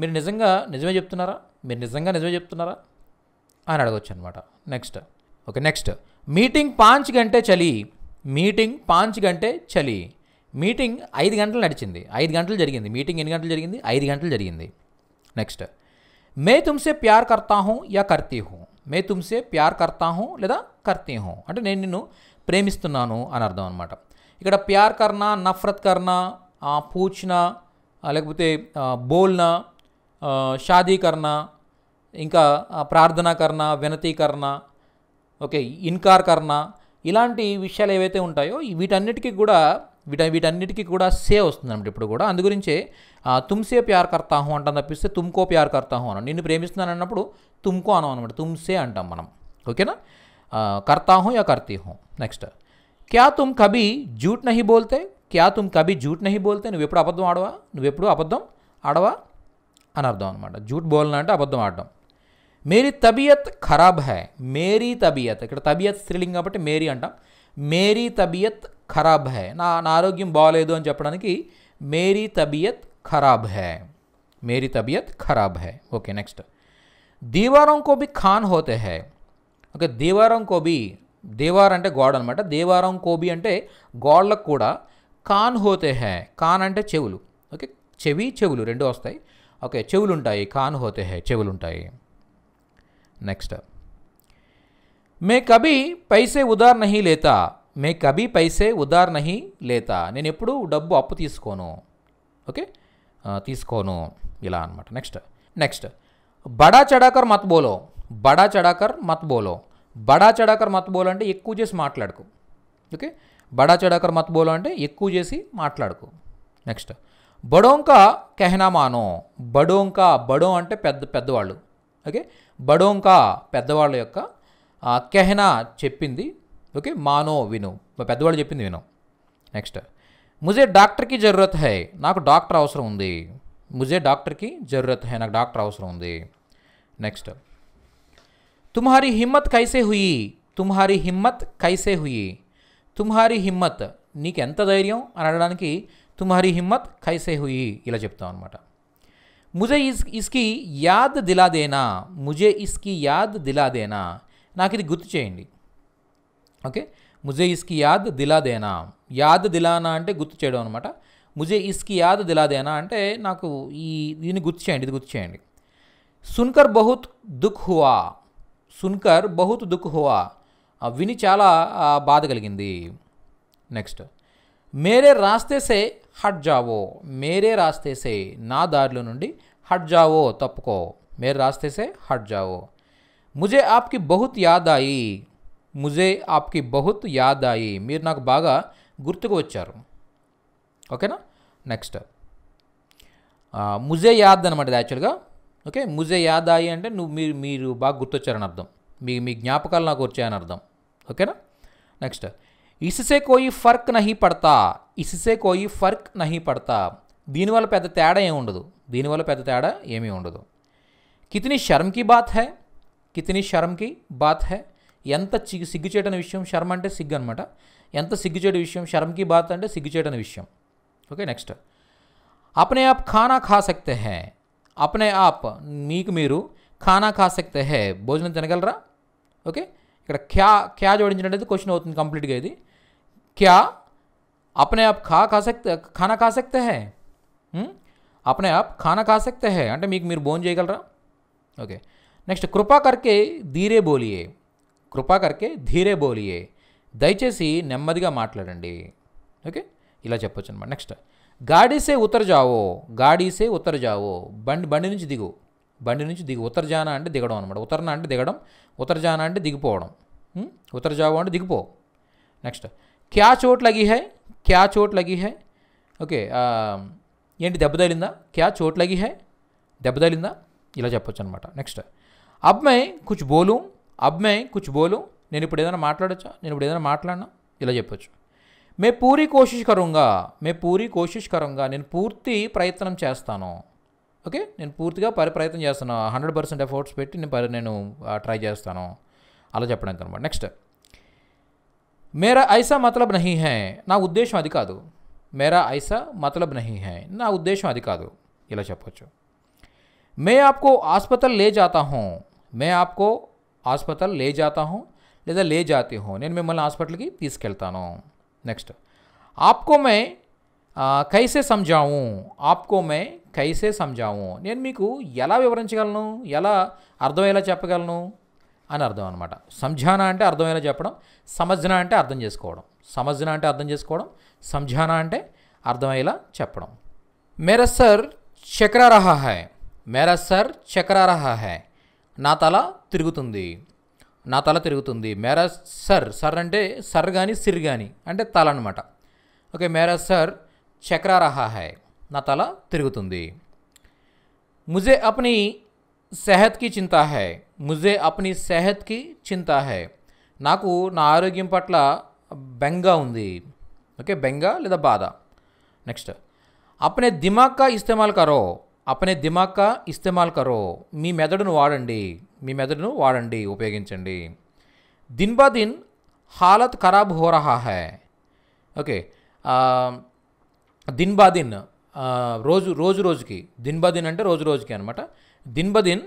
మీరు నిజంగా నిజమే చెప్తున్నారా మీరు నిజంగా నిజమే చెప్తున్నారా అని అడగవచ్చు అనమాట నెక్స్ట్ ఓకే నెక్స్ట్ మీటింగ్ పాంచ్ గంటే చలి మీటింగ్ పాంచ్ గంటే చలి మీటింగ్ ఐదు గంటలు నడిచింది ఐదు గంటలు జరిగింది మీటింగ్ ఎన్ని గంటలు జరిగింది ఐదు గంటలు జరిగింది నెక్స్ట్ మే తుమ్సే ప్యార్ కర్తా హూ యా కర్తీ హూ మే తుమ్సే ప్యార్ కర్తా హూ లేదా కర్తీ హూ అంటే నేను నిన్ను ప్రేమిస్తున్నాను అని అర్థం అనమాట ఇక్కడ ప్యార్ కర్నా నఫరత్ కర్నా పూచ్న లేకపోతే బోల్న షాదీకరణ ఇంకా ప్రార్థనాకరణ వినతీకరణ ఓకే ఇన్కార్ ఇన్కార్కరణ ఇలాంటి విషయాలు ఏవైతే ఉంటాయో వీటన్నిటికీ కూడా వీట వీటన్నిటికీ కూడా సే వస్తుంది అనమాట ఇప్పుడు కూడా అందు గురించే తుమ్సే ప్యార్ కర్తాహు అంటాం తప్పిస్తే తుమ్కో ప్యార్ కర్తాహు అనం నిన్ను ప్రేమిస్తున్నాను అన్నప్పుడు తుమ్కో అనం అనమాట తుమ్సే అంటాం మనం ఓకేనా కర్తాహం యా కర్తీహం నెక్స్ట్ క్యా తుమ్ కభీ జూట్ నహి బోల్తే క్యా తుమ్ కభీ జూట్ నహి బోల్తే ఎప్పుడు అబద్ధం ఆడవా నువ్వు ఎప్పుడు అబద్ధం ఆడవా అని అర్థం అనమాట జూట్ బోల్నా అంటే అబద్ధం ఆడడం మేరీ తబియత్ ఖరాబ్ హై మేరీ తబియత్ ఇక్కడ తబియత్ స్త్రీలింగ్ కాబట్టి మేరీ అంటాం మేరీ తబియత్ ఖరాబ్ హై నా నా ఆరోగ్యం బాగలేదు అని చెప్పడానికి మేరీ తబియత్ ఖరాబ్ హై మేరీ తబియత్ ఖరాబ్ హై ఓకే నెక్స్ట్ దీవారం కోబి ఖాన్ హోతే హై ఓకే దీవారం కోబి దేవార్ అంటే గోడ అనమాట దేవారం కోబి అంటే గోడలకు కూడా కాన్ హోతే హే కాన్ అంటే చెవులు ఓకే చెవి చెవులు రెండు వస్తాయి ఓకే చెవులు ఉంటాయి కాన్ హోతే హే చెవులు ఉంటాయి నెక్స్ట్ మే కభీ పైసే ఉదార్ నహీ లేతా మే కభీ పైసే ఉదార్ నహీ లేతా నేను ఎప్పుడు డబ్బు అప్పు తీసుకోను ఓకే తీసుకోను ఇలా అనమాట నెక్స్ట్ నెక్స్ట్ బడా చడాకర్ మత్ బోలో బడా చడాకర్ మత్ బోలో బడా చడాకర్ మత్ బోలో అంటే ఎక్కువ చేసి మాట్లాడుకో ఓకే బడాచడా కర్మట్ బోలో అంటే ఎక్కు చేసి మాట్లాడుకో నెక్స్ట్ బడోం కా కహనా మానో బడోం కా బడో అంటే పెద్ద పెద్ద వాళ్ళు ఓకే బడోం కా పెద్ద వాళ్ళ యొక అ కహనా చెప్పింది ఓకే మానో విను పెద్ద వాళ్ళు చెప్పింది విన నెక్స్ట్ ముజే డాక్టర్ కి జరూర్త్ హై నాకు డాక్టర్ అవసరం ఉంది ముజే డాక్టర్ కి జరూర్త్ హై నాకు డాక్టర్ అవసరం ఉంది next tumhari himmat kaise hui tumhari himmat kaise hui తుమ్హారి హిమ్మత్ నీకు ఎంత ధైర్యం అని అడగడానికి తుమ్హారి హిమ్మత్ ఖైసే హుయి ఇలా చెప్తాం అనమాట ముజే ఇస్ ఇస్కి యాద్ దిలాదేనా ముజే ఇస్కి యాద్ దిలాదేనా నాకు ఇది గుర్తు చేయండి ఓకే ముజే ఇస్కి యాద్ దిలాదేనా యాద్ దిలానా అంటే గుర్తు చేయడం అనమాట ముజే ఇస్కి యాద్ దిలాదేనా అంటే నాకు ఈ దీన్ని గుర్తు చేయండి ఇది గుర్తు చేయండి సున్కర్ బహుత్ దుఃఖ్ హువా సున్కర్ బహుత్ దుఃఖ్ హువా విని చాలా బాధ కలిగింది నెక్స్ట్ మేరే రాస్తేసే హట్ జావో మేరే రాస్తేసే నా దారిలో నుండి హట్ జావో తప్పుకో మేరే రాస్తేసే హట్ జావో ముజే ఆప్కి బహుత్ యాదాయి ముజే ఆప్కి బహుత్ యాదాయి మీరు నాకు బాగా గుర్తుకు వచ్చారు ఓకేనా నెక్స్ట్ ముజే యాద్ అనమాట యాక్చువల్గా ఓకే ముజే యాదాయి అంటే నువ్వు మీరు మీరు బాగా గుర్తొచ్చారని అర్థం మీ మీ జ్ఞాపకాలు నాకు వచ్చాయని అర్థం ओके ना नेक्स्ट इससे कोई फर्क नहीं पड़ता इससे कोई फर्क नहीं पड़ता దీని వల్ల పెద్ద తేడా ఏమి ఉండదు దీని వల్ల పెద్ద తేడా ఏమీ ఉండదు కితని శర్మ్కి బాత్ హై కితని శర్మ్కి బాత్ హై ఎంత సిగ్గు సిగ్గుచేటని విషయం శర్మ అంటే సిగ్గు అనమాట ఎంత సిగ్గుచేటు విషయం శర్మ్కి బాత్ అంటే సిగ్గుచేటని విషయం ఓకే నెక్స్ట్ అప్నే ఆప్ ఖానా ఖా సక్తే హై అప్నే ఆప్ మీకు మీరు ఖానా ఖా సక్తే హై భోజనం తినగలరా ఓకే ఇక్కడ క్యా క్యా జోడించినట్టయితే క్వశ్చన్ అవుతుంది కంప్లీట్గా ఇది క్యా అప్నే ఆప్ ఖా खा ఖానా खाना హే అప్నే ఆప్ ఖానా आप హే అంటే మీకు మీరు బోన్ చేయగలరా ఓకే నెక్స్ట్ కృపా కర్కే ధీరే బోలియే కృపా కర్కే ధీరే బోలియే దయచేసి నెమ్మదిగా మాట్లాడండి ఓకే ఇలా చెప్పొచ్చు అనమాట నెక్స్ట్ గాడీసే ఉత్తర జావో గాడీసే ఉత్తర జావో బండి బండి నుంచి దిగు బండి నుంచి దిగి ఉత్తరజాన అంటే దిగడం అనమాట ఉత్తరణ అంటే దిగడం ఉత్తరజాన అంటే దిగిపోవడం ఉత్తరజావు అంటే దిగిపో నెక్స్ట్ క్యా చోట్ లగి హై క్యా చోట్ లగి హై ఓకే ఏంటి దెబ్బ తగిలిందా క్యా చోట్ లగి హై దెబ్బ తగిలిందా ఇలా చెప్పొచ్చు అనమాట నెక్స్ట్ అబ్మై కుచ్ బోలు అబ్మై కుచ్ బోలు నేను ఇప్పుడు ఏదైనా మాట్లాడచ్చా నేను ఇప్పుడు ఏదైనా మాట్లాడినా ఇలా చెప్పొచ్చు మే పూరి కోషిష్ కరుంగా మే పూరి కోషిష్ కరుంగా నేను పూర్తి ప్రయత్నం చేస్తాను ఓకే నేను పూర్తిగా పరి ప్రయత్నం చేస్తాను హండ్రెడ్ పర్సెంట్ ఎఫర్ట్స్ పెట్టి నేను నేను ట్రై చేస్తాను అలా చెప్పడానికి అనమాట నెక్స్ట్ మేరా ఐసా మతలబ్ నహీ హే నా ఉద్దేశం అది కాదు మేరా ఐసా మతలబ్ నహీ హే నా ఉద్దేశం అది కాదు ఇలా చెప్పొచ్చు మే ఆప్కో ఆస్పతల్ లే జాతా హూ మే ఆప్కో ఆస్పతల్ లే జాతా హూ లేదా లే జాతి హూ నేను మిమ్మల్ని హాస్పిటల్కి తీసుకెళ్తాను నెక్స్ట్ ఆప్కో మే కైసే సంజావు ఆప్కో మే కైసే సంజాము నేను మీకు ఎలా వివరించగలను ఎలా అర్థమయ్యేలా చెప్పగలను అని అర్థం అనమాట సంజానా అంటే అర్థమయ్యేలా చెప్పడం సమజ్న అంటే అర్థం చేసుకోవడం సమజ్న అంటే అర్థం చేసుకోవడం సంజానా అంటే అర్థమయ్యేలా చెప్పడం మేరస్ సర్ చక్రా హై మేరా సర్ చక్రా హై నా తల తిరుగుతుంది నా తల తిరుగుతుంది మేరా సర్ సర్ అంటే సర్ కానీ సిర్ కానీ అంటే తల అనమాట ఓకే మేరా సర్ చక్రా హై నా తల తిరుగుతుంది ముజే అప్ని సెహత్కి చింత హై ముజే అప్ని సెహత్కి చింత హై నాకు నా ఆరోగ్యం పట్ల బెంగా ఉంది ఓకే బెంగా లేదా బాధ నెక్స్ట్ అప్నే దిమాగ్ కా ఇస్తేమాల్ కరో అప్నే దిమాగ్ కా ఇస్తేమాల్ కరో మీ మెదడును వాడండి మీ మెదడును వాడండి ఉపయోగించండి దిన్ బా దిన్ హాలత్ ఖరాబ్ హోరహా హై ఓకే దిన్ బా దిన్ ఆ రోజు రోజు రోజుకి దినబదిన అంటే రోజు రోజుకి అన్నమాట దినబదిన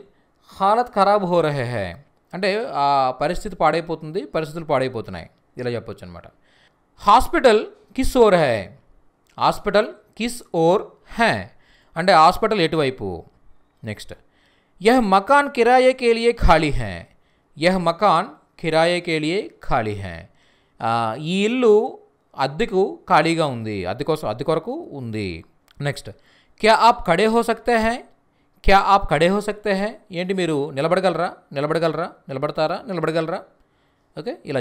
हालत खराब हो रहे हैं అంటే ఆ పరిస్థితి పాడైపోతుంది పరిస్థితులు పాడైపోతున్నాయి ఇలా చెప్పొచ్చు అన్నమాట హాస్పిటల్ किस ओर है हॉस्पिटल किस ओर है అంటే హాస్పిటల్ ఏటు వైపు నెక్స్ట్ यह मकान किराए के लिए खाली है यह मकान किराए के लिए खाली है अ यी इल्लू అద్దికు ఖాలీగా ఉంది అదికోసం అదికొరకు ఉంది नैक्स्ट क्या आप खड़े हो सकते हैं क्या आप खड़े हो सकते हैं एलबड़गलरा निबड़गलरा निबड़ता निबड़गलरा ओके इला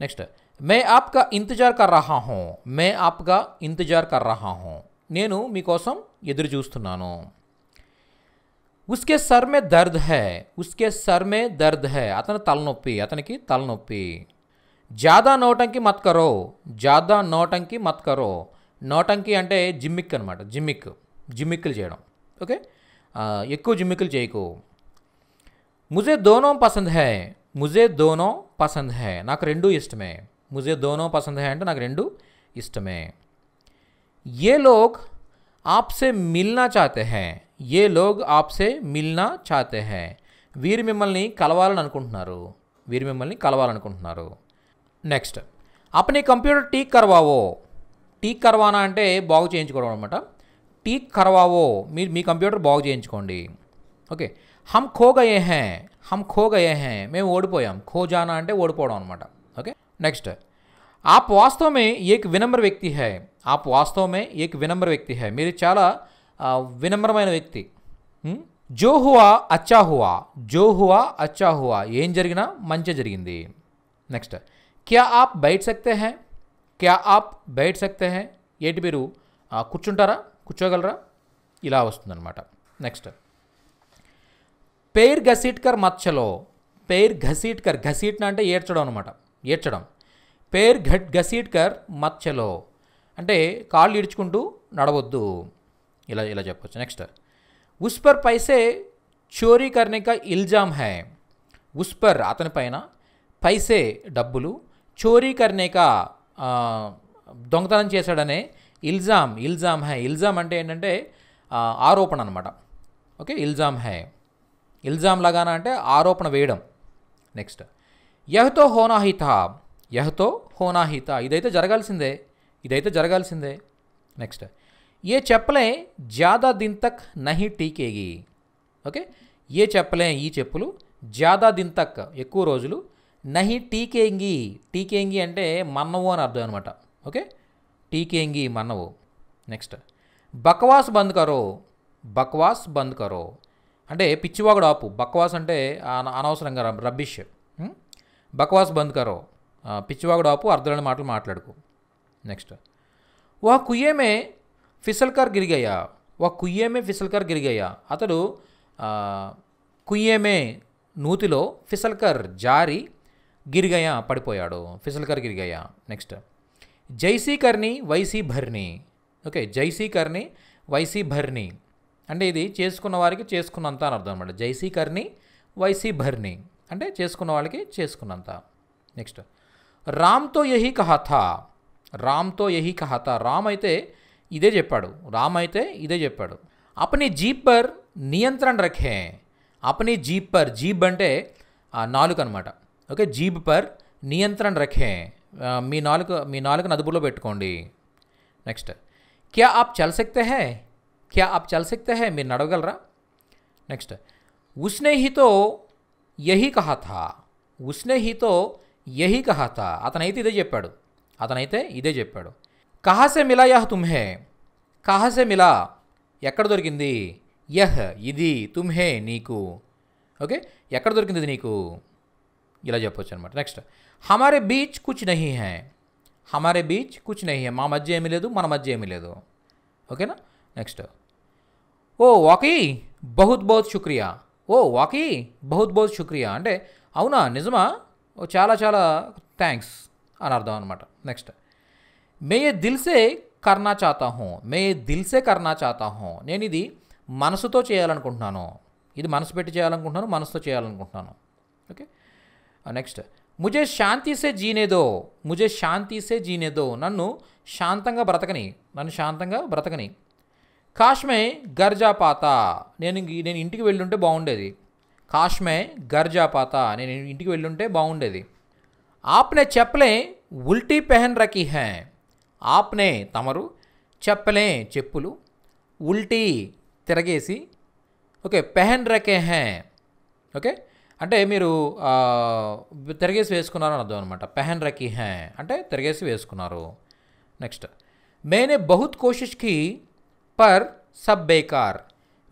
नैक्स्ट मैं आपका इंतजार कर रहा हूँ मैं आपका इंतजार कर रहा हूँ नैनसम चूस्ना उसके सर में दर्द है उसके सर में दर्द है अतन तल नो अतन की तल नो ज्यादा नौटंकी मत करो ज्यादा नोटंकी मत करो నోటంకి అంటే జిమ్మిక్ అనమాట జిమ్మిక్ జిమ్మిక్కులు చేయడం ఓకే ఎక్కువ జిమ్మిక్కులు చేయకు ముజే దోనో పసంద్ హే ముజే దోనో పసంద్ హే నాకు రెండు ఇష్టమే ముజే దోనో పసంద్ హే అంటే నాకు రెండు ఇష్టమే ఏ లోగ్ आपसे मिलना चाहते हैं ఏ లోగ్ ఆప్సే మిల్నా చాతే హే వీరు మిమ్మల్ని కలవాలని అనుకుంటున్నారు వీరు మిమ్మల్ని కలవాలనుకుంటున్నారు నెక్స్ట్ అప్ని కంప్యూటర్ టీక్ కర్వావో टी खर्वाना अंत बाउन टी खर्वावो मे कंप्यूटर बागुक ओके हम खो गए हैं हम खो गए हैं मैं ओडा खो जाना अंत ओडन ओके नैक्स्ट आप वास्तव में एक विनम्र व्यक्ति है आप वास्तव में एक विनम्र व्यक्ति है मेरे चला विनम्रम व्यक्ति जो हुआ अच्छा हुआ जो हुआ अच्छा हुआ एम जगना मंज जी नैक्स्ट क्या आप बैठ सकते हैं క్యా ఆప్ బయట సక్తే హే ఏంటి మీరు కూర్చుంటారా కూర్చోగలరా ఇలా వస్తుందన్నమాట నెక్స్ట్ పేర్ ఘసీట్కర్ మచ్చలో పేర్ ఘసీట్కర్ ఘసీట్న అంటే ఏడ్చడం అనమాట ఏడ్చడం పేర్ ఘట్ ఘసీట్కర్ మచ్చలో అంటే కాళ్ళు ఈడ్చుకుంటూ నడవద్దు ఇలా ఇలా చెప్పవచ్చు నెక్స్ట్ ఉస్పర్ పైసే చోరీ కర్నిక ఇల్జామ్ హే ఉస్పర్ అతని పైన పైసే డబ్బులు చోరీ కర్నేక దొంగతనం చేశాడనే ఇల్జామ్ ఇల్జామ్ హై ఇల్జామ్ అంటే ఏంటంటే ఆరోపణ అనమాట ఓకే ఇల్జామ్ హై ఇల్జామ్ లాగానా అంటే ఆరోపణ వేయడం నెక్స్ట్ యహ్తో హోనాహిత యహతో హోనాహిత ఇదైతే జరగాల్సిందే ఇదైతే జరగాల్సిందే నెక్స్ట్ ఏ చెప్పలే జాదా దిన్ తక్ నహి టీకేగి ఓకే ఏ చెప్పలే ఈ చెప్పులు జాదా దిన్ తక్ ఎక్కువ రోజులు నహి టీకేంగి టీకేంగి అంటే మన్నవు అని అర్థం అనమాట ఓకే టీకేంగి మన్నవు నెక్స్ట్ బక్వాస్ బంద్ కరో బక్వాస్ బంద్ కరో అంటే పిచ్చివాగుడు ఆపు బక్వాస్ అంటే అనవసరంగా రబ్బిష్ బక్వాస్ బంద్ కరో పిచ్చివాగుడు ఆపు అర్థమైన మాటలు మాట్లాడుకో నెక్స్ట్ ఓ కుయ్యేమే ఫిసల్కర్ గిరిగయ్యా ఓ కుయ్యేమే ఫిసల్కర్ గిరిగయ్యా అతడు కుయ్యేమే నూతిలో ఫిసల్కర్ జారి గిరిగయ్య పడిపోయాడు ఫిసల్కర్ గిరిగయ్య నెక్స్ట్ జైసీ కర్ణి వైసీ భర్ణి ఓకే జైసీ కర్ణి వైసీ భర్ణి అంటే ఇది చేసుకున్న వారికి చేసుకున్నంత అని అర్థం అనమాట జైసీ కర్ణి వైసీ భర్ణి అంటే చేసుకున్న వాళ్ళకి చేసుకున్నంత నెక్స్ట్ రామ్తో ఎహి కహత రామ్తో ఎహి కహత రామ్ అయితే ఇదే చెప్పాడు రామ్ అయితే ఇదే చెప్పాడు అపని జీప్పర్ నియంత్రణ రఖే అపని జీప్పర్ జీప్ అంటే నాలుగు అనమాట ఓకే జీబ్ పర్ నియంత్రణ రఖే మీ నాలుక మీ నాలుకను అదుపులో పెట్టుకోండి నెక్స్ట్ క్యా ఆప్ చల్ సక్తే హే క్యా ఆప్ చల్ సక్తే హే మీరు నడవగలరా నెక్స్ట్ ఉస్నే హి తో యహి కహా థా ఉస్నే హి తో యహి కహా థా అతనైతే ఇదే చెప్పాడు అతనైతే ఇదే చెప్పాడు కహాసే మిలా యహ్ తుమ్హే కహాసే మిలా ఎక్కడ దొరికింది యహ్ ఇది తుమ్హే నీకు ఓకే ఎక్కడ దొరికింది ఇది నీకు ఇలా చెప్పొచ్చు అనమాట నెక్స్ట్ హమారే బీచ్ కుచ్ నహి హై హమారే బీచ్ కుచ్ నహి హై మా మధ్య ఏమీ లేదు మన మధ్య ఏమీ లేదు ఓకేనా నెక్స్ట్ ఓ వాకీ బహుత్ బహుత్ శుక్రియా ఓ వాకీ బహుత్ బహుత్ శుక్రియా అంటే అవునా నిజమా ఓ చాలా చాలా థ్యాంక్స్ అని అర్థం అనమాట నెక్స్ట్ మే ఏ దిల్సే కర్నా చాతా మే ఏ దిల్సే కర్నా చాతా నేను ఇది మనసుతో చేయాలనుకుంటున్నాను ఇది మనసు పెట్టి చేయాలనుకుంటున్నాను మనసుతో చేయాలనుకుంటున్నాను నెక్స్ట్ ముజే శాంతిసే జీనేదో ముజే శాంతిసే జీనేదో నన్ను శాంతంగా బ్రతకని నన్ను శాంతంగా బ్రతకని కాశ్మే గర్జాపాత నేను నేను ఇంటికి వెళ్ళుంటే బాగుండేది కాశ్మే గర్జాపాత నేను ఇంటికి వెళ్ళుంటే బాగుండేది ఆప్నే చెప్పలే ఉల్టీ పెహన్ రకీ హే ఆప్నే తమరు చెప్పలే చెప్పులు ఉల్టీ తిరగేసి ఓకే పెహన్ రకే హే ఓకే అంటే మీరు తిరగేసి వేసుకున్నారని అర్థం అనమాట పెహన్ రకీ హే అంటే తిరగేసి వేసుకున్నారు నెక్స్ట్ మేనే బహుత్ కోషిష్ కి పర్ సబ్ బేకార్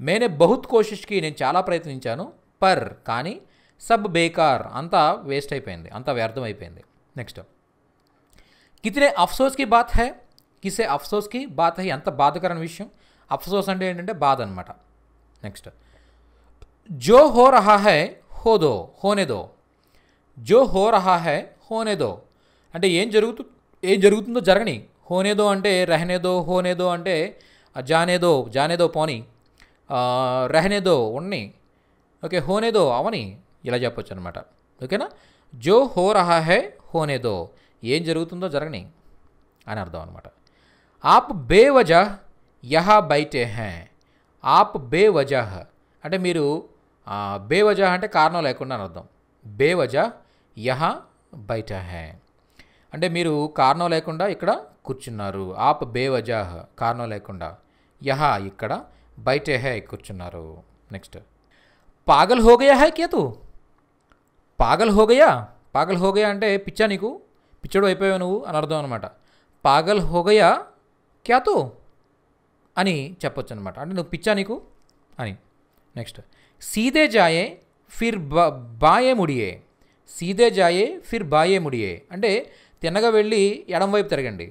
మేనే బహుత్ కోషిష్కి నేను చాలా ప్రయత్నించాను పర్ కానీ సబ్ బేకార్ అంతా వేస్ట్ అయిపోయింది అంతా వ్యర్థం అయిపోయింది నెక్స్ట్ కితనే అఫ్సోస్కి బాత్ హే కిసే అఫ్సోస్కి బాత్ హై అంత బాధకరమైన విషయం అఫ్సోస్ అంటే ఏంటంటే బాధ అనమాట నెక్స్ట్ జో హో రహా హై హోదో दो జో హో రహా హై హోనేదో అంటే ఏం జరుగుతు ఏం జరుగుతుందో జరగని హోనేదో అంటే రహనేదో హోనేదో అంటే జానేదో జానేదో పోని రహనేదో ఉన్ని ఓకే హోనేదో అవని ఇలా చెప్పొచ్చు అనమాట ఓకేనా జో హో రహా హై హోనేదో ఏం జరుగుతుందో జరగని అని అర్థం అనమాట ఆప్ బే వజ యహా బైటే హై ఆప్ బే బేవజహ్ అంటే మీరు బేవజా అంటే కారణం లేకుండా అని అర్థం బేవజా యహ బయట హే అంటే మీరు కారణం లేకుండా ఇక్కడ కూర్చున్నారు ఆప్ బేవజా కారణం లేకుండా యహ ఇక్కడ బయట హే కూర్చున్నారు నెక్స్ట్ పాగల్ హోగయా హై కేతు పాగల్ హోగయా పాగల్ హోగయా అంటే పిచ్చా నీకు పిచ్చడు అయిపోయావు నువ్వు అని అర్థం అనమాట పాగల్ హోగయా క్యాతు అని చెప్పొచ్చు అనమాట అంటే నువ్వు పిచ్చా నీకు అని నెక్స్ట్ సీదే జాయే ఫిర్ బాయే ముడియే సీదే జాయే ఫిర్ బాయే ముడియే అంటే తిన్నగా వెళ్ళి ఎడమవైపు తిరగండి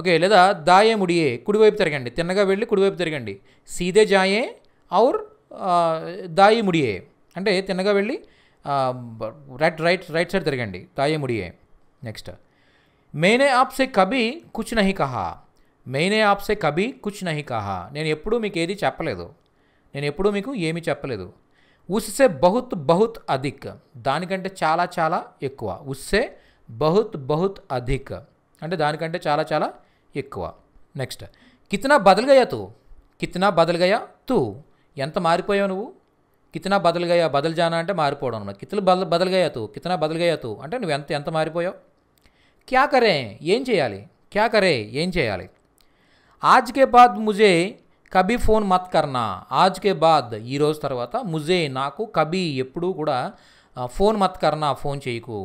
ఓకే లేదా దాయే ముడియే కుడివైపు తిరగండి తిన్నగా వెళ్ళి కుడివైపు తిరగండి సీదే జాయే ఔర్ దాయి ముడియే అంటే తిన్నగా వెళ్ళి రైట్ రైట్ రైట్ సైడ్ తిరగండి దాయే ముడియే నెక్స్ట్ మేనే ఆప్సే కభీ కుచ్ నహి కహా మేనే ఆప్సే కభీ కుచ్ నహి కహా నేను ఎప్పుడూ మీకు ఏది చెప్పలేదు నేను ఎప్పుడూ మీకు ఏమీ చెప్పలేదు ఉస్సే బహుత్ బహుత్ అధిక్ దానికంటే చాలా చాలా ఎక్కువ ఉస్సే బహుత్ బహుత్ అధిక్ అంటే దానికంటే చాలా చాలా ఎక్కువ నెక్స్ట్ కితనా బదలుగయా తూ కితనా బదలుగయా తూ ఎంత మారిపోయావు నువ్వు కితనా బదలుగయా బదులు జానా అంటే మారిపోవడం అనమాట కితలు బదులు బదలుగయా తూ కితనా బదలుగయా తూ అంటే నువ్వు ఎంత ఎంత మారిపోయావు క్యా కరే ఏం చేయాలి క్యా కరే ఏం చేయాలి ఆజ్కే బాద్ ముజే కబీ ఫోన్ మత్ కర్నా ఆజ్ కే బాద్ ఈ రోజు తర్వాత ముజే నాకు కబీ ఎప్పుడూ కూడా ఫోన్ మత్ కర్నా ఫోన్ చేయకు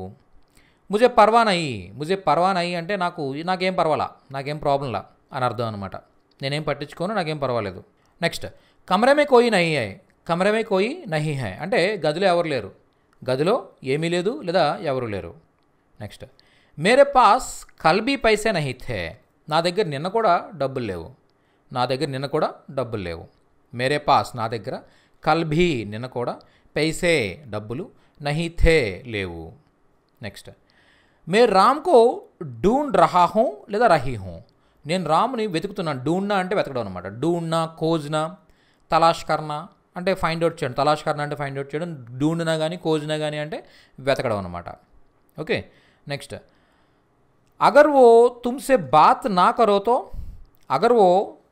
ముజే పర్వానయ్యి ముజే పర్వానయ్యి అంటే నాకు నాకేం పర్వాలా నాకేం ప్రాబ్లంలా అని అర్థం అనమాట నేనేం పట్టించుకోను నాకేం పర్వాలేదు నెక్స్ట్ కమరమే కోయి నహి హై కమరమే కోయి నహి హై అంటే గదిలో ఎవరు లేరు గదిలో ఏమీ లేదు లేదా ఎవరు లేరు నెక్స్ట్ మేరే పాస్ కల్బీ పైసే నహిత్ నా దగ్గర నిన్న కూడా డబ్బులు లేవు నా దగ్గర నిన్న కూడా డబ్బులు లేవు మేరే పాస్ నా దగ్గర కల్భీ నిన్న కూడా పైసే డబ్బులు నహితే లేవు నెక్స్ట్ మే రామ్కో డూన్ రహాహో లేదా రహీహో నేను రామ్ని వెతుకుతున్నాను డూన్నా అంటే వెతకడం అనమాట డూన్నా కోజ్నా తలాష్కర్ణ అంటే ఫైండ్ అవుట్ చేయడం తలాష్కర్ణ అంటే ఫైండ్ అవుట్ చేయడం డూన్నా కానీ కోజ్నా కానీ అంటే వెతకడం అనమాట ఓకే నెక్స్ట్ అగర్ ఓ తుమ్సే బాత్ నా కరోతో అగర్ ఓ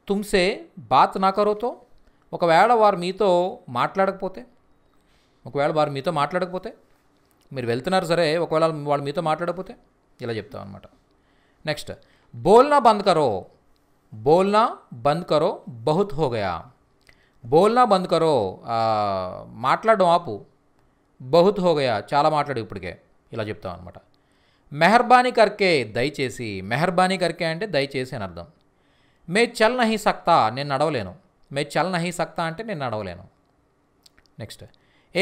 తుమ్సే బాత్ నా కరోతో ఒకవేళ వారు మీతో మాట్లాడకపోతే ఒకవేళ వారు మీతో మాట్లాడకపోతే మీరు వెళ్తున్నారు సరే ఒకవేళ వాళ్ళు మీతో మాట్లాడకపోతే ఇలా చెప్తాం అనమాట నెక్స్ట్ బోల్నా బంద్ కరో బోల్నా బంద్ కరో బహుత్ హోగయా బోల్నా బంద్ కరో మాట్లాడడం ఆపు బహుత్ హోగయా చాలా మాట్లాడు ఇప్పటికే ఇలా చెప్తాం అనమాట మెహర్బానీ కర్కే దయచేసి మెహర్బానీ కర్కే అంటే దయచేసి అని అర్థం मैं चल नहीं सकता నేను నడవలేను मैं చల్ नहीं सकता అంటే నేను నడవలేను నెక్స్ట్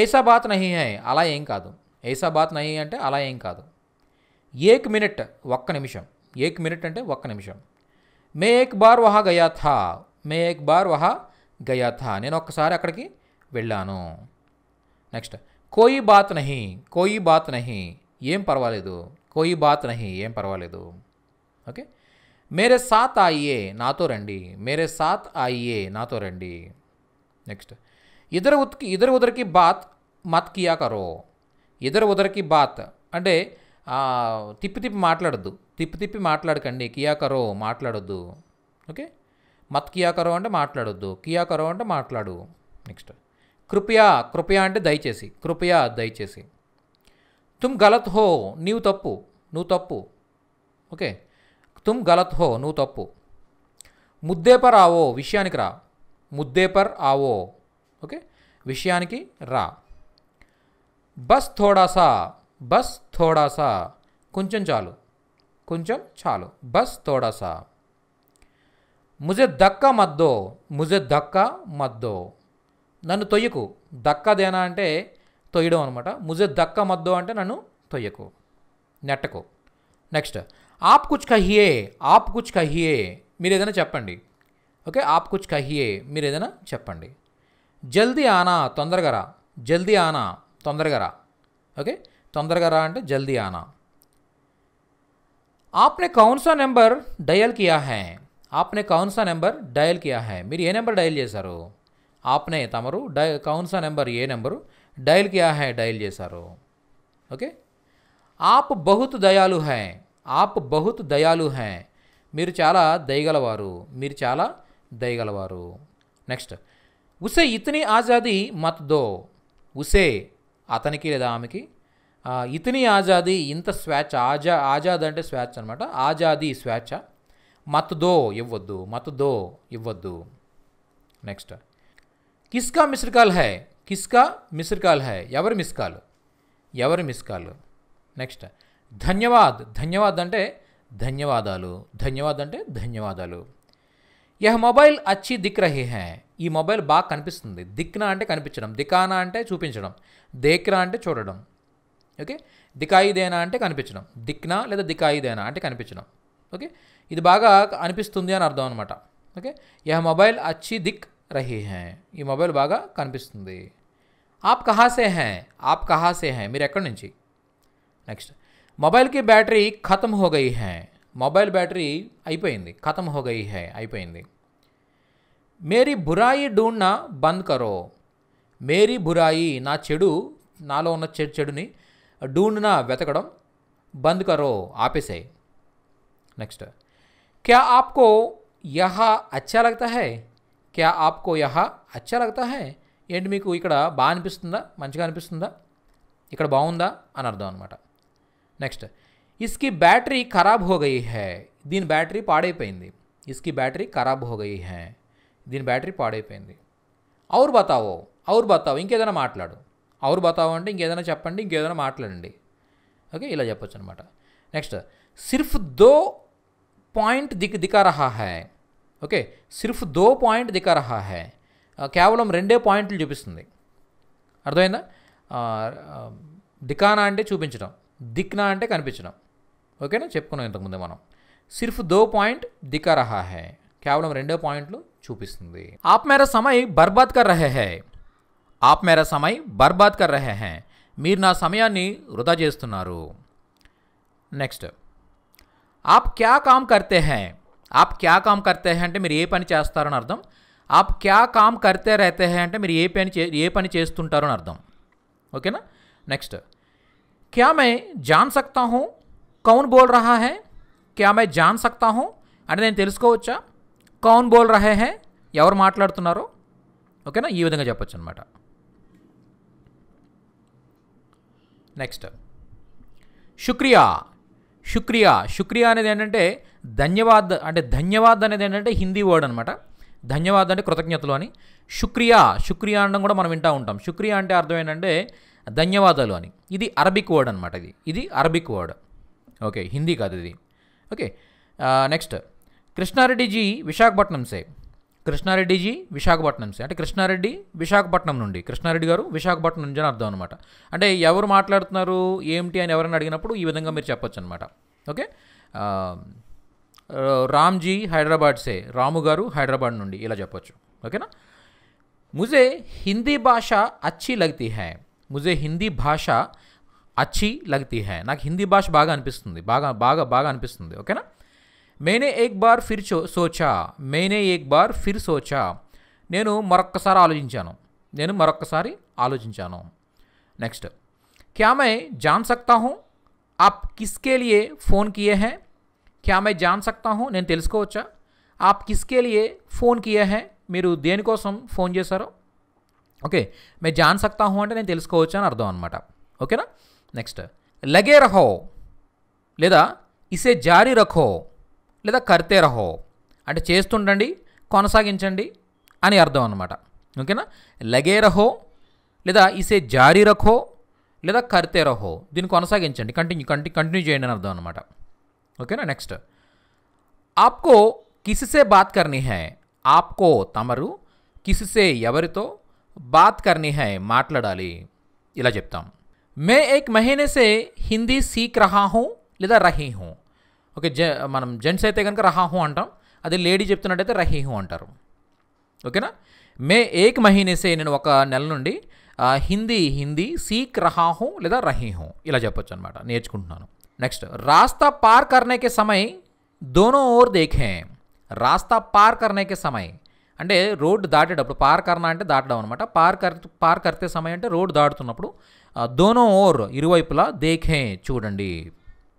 ఏసా బాత్ నహీ హై అలా ఏం కాదు ఏసా బాత్ నహీ అంటే అలా ఏం కాదు ఏక్ మినిట్ ఒక్క నిమిషం ఏక్ మినిట్ అంటే ఒక్క నిమిషం మే ఏక్ బార్ వహా గయా థా మే ఏక్ బార్ వహా గయా థా నేను ఒక్కసారి అక్కడికి వెళ్ళాను నెక్స్ట్ కోయి బాత్ నహీ కోయి బాత్ నహీ ఏం పర్వాలేదు కోయి బాత్ నహీ ఏం పర్వాలేదు ఓకే మేరే సాత్ ఆయియే నాతో రండి మేరే సాత్ ఆయే నాతో రండి నెక్స్ట్ ఇద్దరు ఉత్కి ఇద్దరు ఉదరికి బాత్ మత్ కియా కరో ఇద్దరు ఉదరికి బాత్ అంటే తిప్పి తిప్పి మాట్లాడద్దు తిప్పి తిప్పి మాట్లాడకండి కియా కరో మాట్లాడొద్దు ఓకే మత్ కియా కరో అంటే మాట్లాడొద్దు కియా కరో అంటే మాట్లాడు నెక్స్ట్ కృపయా కృపయా అంటే దయచేసి కృపయా దయచేసి తుమ్ గలత్ హో నీవు తప్పు నువ్వు తప్పు ఓకే తుమ్ గలత్ హో నువ్వు తప్పు ముద్దేపర్ ఆవో విషయానికి రా ముద్దేపర్ ఆవో ఓకే విషయానికి రా బస్ థోడాసా బస్ థోడాసా కొంచెం చాలు కొంచెం చాలు బస్ థోడాసా ముజె దక్క మద్దో ముజె దక్క మద్దో నన్ను తొయ్యకు దక్కదేనా అంటే తొయ్యడం అనమాట ముజె దక్క మద్దో అంటే నన్ను తొయ్యకు నెట్టకు నెక్స్ట్ आप कुछ कहिए आप कुछ कहिए मेरे देना चप्पन्दी ओके आप कुछ कहिए मेरे देना चप्पन्दी जल्दी आना तंदर जल्दी आना तंदर ओके तंदर अंत जल्दी आना आपने कौन सा नंबर डायल किया है आपने कौन सा नंबर डायल किया है मेरी ये नंबर डायल जैसा आपने तमरु कौन सा नंबर ये नंबर डायल किया है डायल जैसा ओके आप बहुत दयालु हैं ఆప్ బహుత్ దయాలు హే మీరు చాలా దయగలవారు మీరు చాలా దయగలవారు నెక్స్ట్ ఉసే ఇతని ఆజాదీ మత్ దో ఉసే అతనికి లేదా ఆమెకి ఇతని ఆజాదీ ఇంత స్వేచ్ఛ ఆజా ఆజాద్ అంటే స్వేచ్ఛ అనమాట ఆజాదీ స్వేచ్ఛ మత్ దో ఇవ్వద్దు మత్ దో ఇవ్వద్దు నెక్స్ట్ కిస్కా కాల్ హై కిస్కా మిస్రికాల్ హై ఎవరి మిస్కాల్ ఎవరి మిస్కాల్ నెక్స్ట్ ధన్యవాద్ ధన్యవాద్ అంటే ధన్యవాదాలు ధన్యవాద్ అంటే ధన్యవాదాలు యహ మొబైల్ అచ్చి దిక్ రహి హే ఈ మొబైల్ బాగా కనిపిస్తుంది దిక్నా అంటే కనిపించడం దికానా అంటే చూపించడం దేక్రా అంటే చూడడం ఓకే దికాయిదేనా అంటే కనిపించడం దిక్నా లేదా దికాయిదేనా అంటే కనిపించడం ఓకే ఇది బాగా అనిపిస్తుంది అని అర్థం అనమాట ఓకే యహ మొబైల్ అచ్చి దిక్ రహి హే ఈ మొబైల్ బాగా కనిపిస్తుంది ఆప్ కహాసే హే ఆప్ కహాసే హే మీరు ఎక్కడి నుంచి నెక్స్ట్ మొబైల్కి బ్యాటరీ ఖతం खत्म हो మొబైల్ బ్యాటరీ అయిపోయింది ఖతం హో గయి హై అయిపోయింది మేరీ బురాయి డూన్న బంద్ కరో మేరీ బురాయి నా చెడు నాలో ఉన్న చెడు చెడుని డూన్న వెతకడం బంద్ కరో ఆపేసాయి నెక్స్ట్ క్యా ఆప్కో యహా అచ్చా లగతా హై క్యా ఆప్కో యహా అచ్చా లగతా హై ఏంటి మీకు ఇక్కడ బాగా అనిపిస్తుందా మంచిగా అనిపిస్తుందా ఇక్కడ బాగుందా అని అర్థం అనమాట నెక్స్ట్ ఇస్కి బ్యాటరీ ఖరాబ్ हो హే దీని బ్యాటరీ పాడైపోయింది ఇస్కి బ్యాటరీ ఖరాబ్ हो गई దీని బ్యాటరీ పాడైపోయింది అవురు బతావో అవురు బతావో ఇంకేదైనా మాట్లాడు అవురు బతావో అంటే ఇంకేదైనా చెప్పండి ఇంకేదైనా మాట్లాడండి ఓకే ఇలా చెప్పొచ్చు అనమాట నెక్స్ట్ సిర్ఫ్ దో పాయింట్ దిక్ దికారహా హే హై ఓకే సిర్ఫ్ దో పాయింట్ దికారహా హే కేవలం రెండే పాయింట్లు చూపిస్తుంది అర్థమైందా దికానా అంటే చూపించడం దిక్నా అంటే కనిపించడం ఓకేనా చెప్పుకున్నాం ఇంతకుముందే మనం సిర్ఫ్ దో పాయింట్ దిక రహా హై కేవలం రెండో పాయింట్లు చూపిస్తుంది ఆప్ మేర సమయ్ బర్బాద్ కర్ రహే హై ఆప్ మేర సమయ్ బర్బాద్ కర్ రహే హై మీరు నా సమయాన్ని వృధా చేస్తున్నారు నెక్స్ట్ ఆప్ క్యా కామ్ కర్తే హై ఆప్ క్యా కామ్ కర్తే హై అంటే మీరు ఏ పని చేస్తారని అర్థం ఆప్ క్యా కామ్ కర్తే రహతే హై అంటే మీరు ఏ పని ఏ పని చేస్తుంటారు అని అర్థం ఓకేనా నెక్స్ట్ क्या मैं जान सकता हूँ कौन बोल रहा है क्या मैं జాన్ సక్తా హూ అంటే నేను తెలుసుకోవచ్చా కౌన్ బోల్ రహే హే ఎవరు మాట్లాడుతున్నారు ఓకేనా ఈ విధంగా చెప్పొచ్చు అనమాట నెక్స్ట్ శుక్రియా శుక్రియా శుక్రియా అనేది ఏంటంటే ధన్యవాద్ అంటే ధన్యవాద్ అనేది ఏంటంటే హిందీ వర్డ్ అనమాట ధన్యవాద్ అంటే కృతజ్ఞతలు అని శుక్రియా శుక్రియా అనడం కూడా మనం వింటూ ఉంటాం శుక్రియా అంటే అర్థం ఏంటంటే ధన్యవాదాలు అని ఇది అరబిక్ వర్డ్ అనమాట ఇది ఇది అరబిక్ వర్డ్ ఓకే హిందీ కాదు ఇది ఓకే నెక్స్ట్ కృష్ణారెడ్డిజీ విశాఖపట్నం సే కృష్ణారెడ్డిజీ విశాఖపట్నం సే అంటే కృష్ణారెడ్డి విశాఖపట్నం నుండి కృష్ణారెడ్డి గారు విశాఖపట్నం నుంచి అని అర్థం అనమాట అంటే ఎవరు మాట్లాడుతున్నారు ఏమిటి అని ఎవరైనా అడిగినప్పుడు ఈ విధంగా మీరు చెప్పొచ్చు అనమాట ఓకే రామ్జీ హైదరాబాద్ సే రాము గారు హైదరాబాద్ నుండి ఇలా చెప్పొచ్చు ఓకేనా ముజే హిందీ భాష అచ్చి లగ్తి హై मुझे हिंदी भाषा अच्छी लगती है ना हिंदी भाष बा ओके ना मैंने एक बार फिर सोचा मैंने एक बार फिर सोचा ने मरकसार आलोचा ने मरकसारी आलोचा नैक्स्ट क्या मैं जान सकता हूँ आप किसके लिए फ़ोन किए हैं क्या मैं जान सकता हूँ ने आप किसके लिए फ़ोन किए हैं मेरे देन कोसम फोन चैसारो ఓకే మే జాన్ సక్తా హో అంటే నేను తెలుసుకోవచ్చు అని అర్థం అనమాట ఓకేనా నెక్స్ట్ లగే రహో లేదా ఇసే జారీ రఖో లేదా కర్తే రహో అంటే చేస్తుండండి కొనసాగించండి అని అర్థం అనమాట ఓకేనా లగే రహో లేదా ఇసే జారీ రఖో లేదా కర్తే రహో దీన్ని కొనసాగించండి కంటిన్యూ కంటి కంటిన్యూ చేయండి అని అర్థం అనమాట ఓకేనా నెక్స్ట్ ఆప్కో కిసిసే బాత్ కర్ని హే ఆప్కో తమరు కిసిసే ఎవరితో बात करने हैं मतलाडालि इला जेप्तम मैं एक महीने से हिंदी सीख रहा हूं लेदा रही हूं ओके ज मन जेंट्स అయితే గనుక రహహ హు అంటం అది లేడీ చెప్తున అయితే రహీ హు అంటారు ఓకేనా మే ఏక్ మహినే సే ఇన్న ఒక నెల నుండి హిందీ హిందీ సీక్ రహహ హు లేదా రహీ హు ఇలా చెప్పొచ్చు అన్నమాట నేర్చుకుంటున్నాను నెక్స్ట్ రాస్తా పార్ కర్నే కే సమయ్ dono or dekhen రాస్తా పార్ కర్నే కే సమయ్ అంటే రోడ్డు దాటేటప్పుడు పార్ కర్నా అంటే దాటడం అనమాట పార్ కర్ పార్ కర్తే సమయం అంటే రోడ్డు దాటుతున్నప్పుడు దోనో ఓర్ ఇరువైపులా దేఖే చూడండి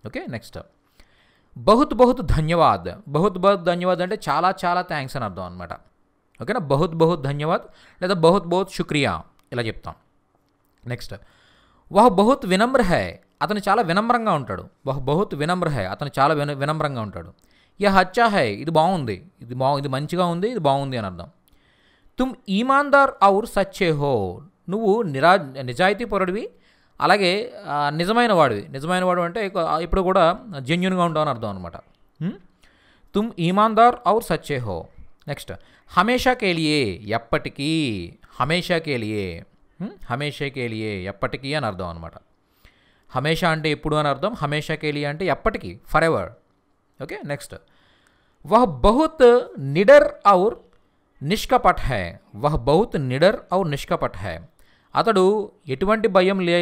ఓకే నెక్స్ట్ బహుత్ బహుత్ ధన్యవాద్ బహుత్ బహుత్ ధన్యవాద్ అంటే చాలా చాలా థ్యాంక్స్ అని అర్థం అనమాట ఓకేనా బహుత్ బహుత్ ధన్యవాద్ లేదా బహుత్ బహుత్ శుక్రియా ఇలా చెప్తాం నెక్స్ట్ వహ బహుత్ వినమ్ర హై అతను చాలా వినమ్రంగా ఉంటాడు వహ బహుత్ వినమ్ర హై అతను చాలా విన వినమ్రంగా ఉంటాడు యా హచ్చా హై ఇది బాగుంది ఇది బా ఇది మంచిగా ఉంది ఇది బాగుంది అని అర్థం తుమ్ ఈమాందార్ ఔర్ సచ్చే హో నువ్వు నిరా నిజాయితీ పొరడివి అలాగే నిజమైన వాడివి నిజమైన వాడు అంటే ఇప్పుడు కూడా జెన్యున్గా ఉండవని అర్థం అనమాట తుమ్ ఈమాందార్ ఔర్ సచ్చే హో నెక్స్ట్ హమేషా కేలియే ఎప్పటికీ హమేషా కేలియే హమేషా కేలియే ఎప్పటికీ అని అర్థం అనమాట హమేషా అంటే ఎప్పుడు అని అర్థం హమేషా కేలియే అంటే ఎప్పటికీ ఫర్ ఎవర్ ओके नेक्स्ट वह बहुत निडर और నిష్కపట్ హై వహ్ బహుత్ నిడర్ ఔర్ నిష్కపట్ హై అతడు ఎటువంటి భయం లే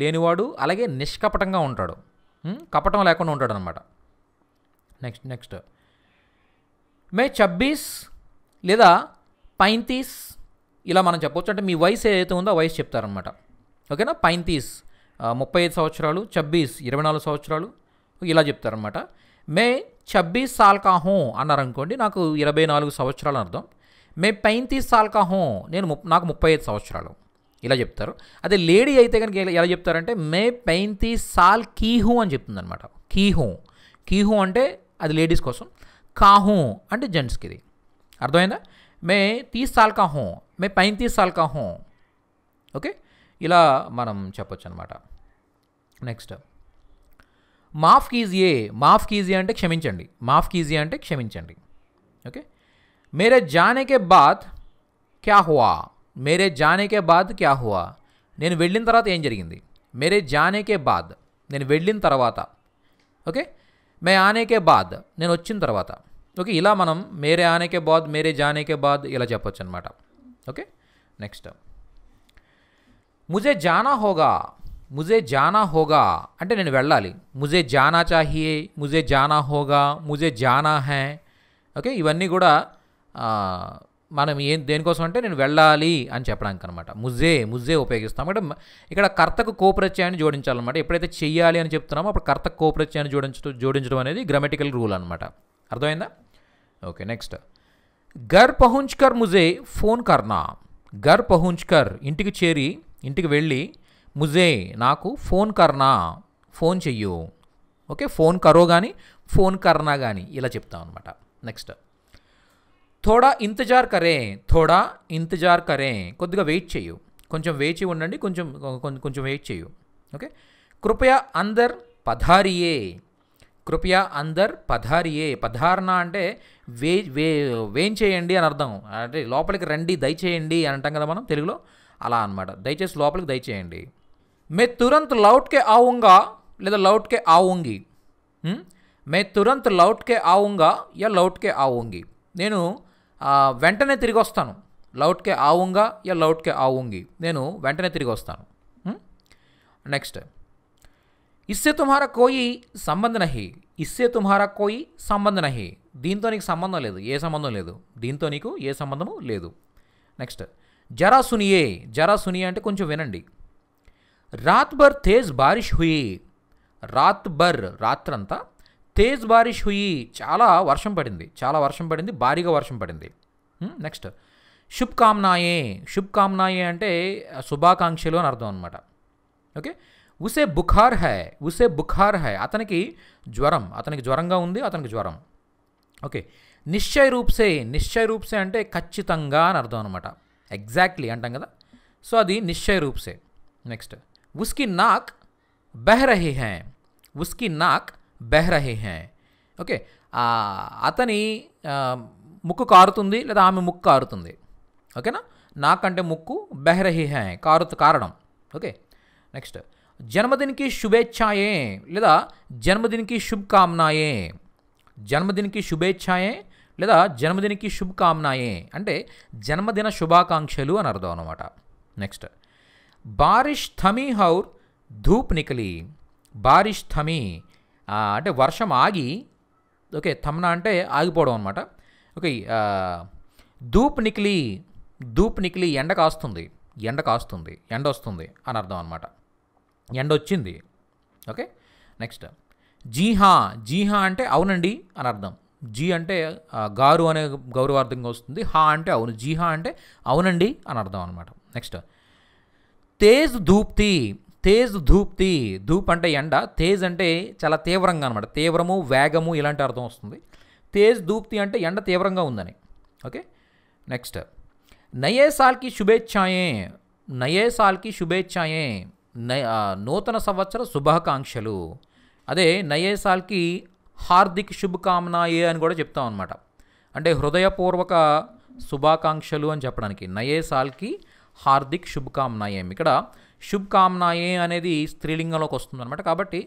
లేనివాడు అలాగే నిష్కపటంగా ఉంటాడు కపటం లేకుండా ఉంటాడు అనమాట నెక్స్ట్ నెక్స్ట్ మే చబ్బీస్ లేదా పైంతీస్ ఇలా మనం చెప్పవచ్చు అంటే మీ వయసు ఏదైతే ఉందో వయసు చెప్తారనమాట ఓకేనా పైంతీస్ ముప్పై ఐదు సంవత్సరాలు చబ్బీస్ ఇరవై నాలుగు సంవత్సరాలు ఇలా చెప్తారనమాట మే సాల్ సాల్కా హో అన్నారనుకోండి నాకు ఇరవై నాలుగు సంవత్సరాలు అర్థం మే పైంతీస్ సాల్కా హో నేను నాకు ముప్పై ఐదు సంవత్సరాలు ఇలా చెప్తారు అదే లేడీ అయితే కనుక ఎలా చెప్తారంటే మే పైంతీస్ సాల్ కీహూ అని చెప్తుంది అనమాట కీహూ కీహూ అంటే అది లేడీస్ కోసం కాహూ అంటే జెంట్స్కి ఇది అర్థమైందా మే తీస్ సాల్ కా మే పైంతీస్ సాల్ కా ఓకే ఇలా మనం చెప్పొచ్చు అనమాట నెక్స్ట్ మాఫ్ కీజియే మాఫ్ కీజీ అంటే క్షమించండి మాఫ్ కీజీ అంటే క్షమించండి ఓకే మేరే జానేకే బాత్ క్యా హువా మేరే జానేకే బాద్ క్యా హువా నేను వెళ్ళిన తర్వాత ఏం జరిగింది మేరే జానేకే బాద్ నేను వెళ్ళిన తర్వాత ఓకే మే ఆనేకే బాద్ నేను వచ్చిన తర్వాత ఓకే ఇలా మనం మేరే ఆనేకే బాద్ మేరే జానేకే బాద్ ఇలా చెప్పొచ్చు అనమాట ఓకే నెక్స్ట్ ముజే జానా హోగా ముజే జానా హోగా అంటే నేను వెళ్ళాలి ముజే జానా చాహియే ముజే జానా హోగా ముజే జానా హే ఓకే ఇవన్నీ కూడా మనం ఏం దేనికోసం అంటే నేను వెళ్ళాలి అని చెప్పడానికి అనమాట ముజే ముజే ఉపయోగిస్తాం అంటే ఇక్కడ కర్తకు కోప్రత్యయాన్ని జోడించాలన్నమాట ఎప్పుడైతే చెయ్యాలి అని చెప్తున్నామో అప్పుడు కర్తకు కోప్రత్యయాన్ని జోడించడం జోడించడం అనేది గ్రామటికల్ రూల్ అనమాట అర్థమైందా ఓకే నెక్స్ట్ గర్ పహుంచ్కర్ ముజే ఫోన్ కర్నా గర్ పహుంచ్కర్ ఇంటికి చేరి ఇంటికి వెళ్ళి ముజే నాకు ఫోన్ కర్నా ఫోన్ చెయ్యు ఓకే ఫోన్ కరో కానీ ఫోన్ కర్నా కానీ ఇలా చెప్తాం అనమాట నెక్స్ట్ థోడా ఇంతజార్ కరే థోడా ఇంతజార్ కరే కొద్దిగా వెయిట్ చేయు కొంచెం వేచి ఉండండి కొంచెం కొంచెం వెయిట్ చేయు ఓకే కృపయా అందర్ పధారియే కృపయా అందర్ పధారియే పధారణ అంటే వే వే వేయించేయండి అని అర్థం అంటే లోపలికి రండి దయచేయండి అని అంటాం కదా మనం తెలుగులో అలా అనమాట దయచేసి లోపలికి దయచేయండి मैं तुरंत लौट के आऊँगा లేదా లౌట్కే ఆవుంగి మే తురంత్ లౌట్కే ఆవుంగా యా లౌట్కే ఆవుంగి నేను వెంటనే తిరిగి వస్తాను లౌట్కే ఆవుంగా యా లౌట్కే ఆవుంగి నేను వెంటనే తిరిగి వస్తాను నెక్స్ట్ ఇస్సే తుమ్హారా కోయి సంబంధ నహి ఇస్సే తుమ్హారా కోయి సంబంధ నహి దీంతో నీకు సంబంధం లేదు ఏ సంబంధం లేదు దీంతో నీకు ఏ సంబంధము లేదు నెక్స్ట్ జరా సునియే జరా సునియే అంటే కొంచెం వినండి रात భర్ తేజ్ బారిష్ हुई రాత్ భర్ రాత్రంతా తేజ్ బారిష్ హుయి చాలా వర్షం పడింది చాలా వర్షం పడింది భారీగా వర్షం పడింది నెక్స్ట్ శుభకామ్నాయే శుభకామ్నాయే అంటే శుభాకాంక్షలు అని అర్థం అనమాట ఓకే ఉసే బుఖార్ హై ఉసే బుఖార్ హై అతనికి జ్వరం అతనికి జ్వరంగా ఉంది అతనికి జ్వరం ఓకే నిశ్చయ రూప్సే నిశ్చయ రూప్సే అంటే ఖచ్చితంగా అని అర్థం అనమాట ఎగ్జాక్ట్లీ అంటాం కదా సో అది నిశ్చయ రూప్సే నెక్స్ట్ उसकी నాక్ బహ రహే హై ఉస్కి నాక్ బహ రహే హై ఓకే అతని ముక్కు కారుతుంది లేదా ఆమె ముక్కు కారుతుంది ఓకేనా నాక్ అంటే ముక్కు బహ రహే హై కారు కారణం ఓకే నెక్స్ట్ జన్మదిన్కి శుభేచ్ఛాయే లేదా జన్మదిన్కి శుభకామనాయే జన్మదిన్కి శుభేచ్ఛాయే లేదా జన్మదిన్కి శుభకామనాయే అంటే జన్మదిన శుభాకాంక్షలు అని అర్థం అనమాట నెక్స్ట్ బారిష్ థమీ హౌర్ ధూప్ నికలి బారిష్ థమీ అంటే వర్షం ఆగి ఓకే థమ్నా అంటే ఆగిపోవడం అనమాట ఓకే ధూప్ నికిలి ధూప్ నికిలి ఎండ కాస్తుంది ఎండ కాస్తుంది ఎండ వస్తుంది అని అర్థం అనమాట ఎండ వచ్చింది ఓకే నెక్స్ట్ జీహా జీహా అంటే అవునండి అని అర్థం జీ అంటే గారు అనే గౌరవార్థంగా వస్తుంది హా అంటే అవును జీహా అంటే అవునండి అని అర్థం అనమాట నెక్స్ట్ తేజ్ ధూప్తి తేజ్ ధూప్తి ధూప్ అంటే ఎండ తేజ్ అంటే చాలా తీవ్రంగా అనమాట తీవ్రము వేగము ఇలాంటి అర్థం వస్తుంది తేజ్ ధూప్తి అంటే ఎండ తీవ్రంగా ఉందని ఓకే నెక్స్ట్ నయే సాల్కి శుభేచ్ఛాయే నయే సాల్కి శుభేచ్ఛాయే నూతన సంవత్సర శుభాకాంక్షలు అదే నయే సాల్కి హార్దిక్ శుభకామనాయే అని కూడా చెప్తాం అనమాట అంటే హృదయపూర్వక శుభాకాంక్షలు అని చెప్పడానికి నయే సాల్కి హార్దిక్ శుభకామనాయేం ఇక్కడ శుభకామనాయే అనేది స్త్రీలింగంలోకి వస్తుంది అనమాట కాబట్టి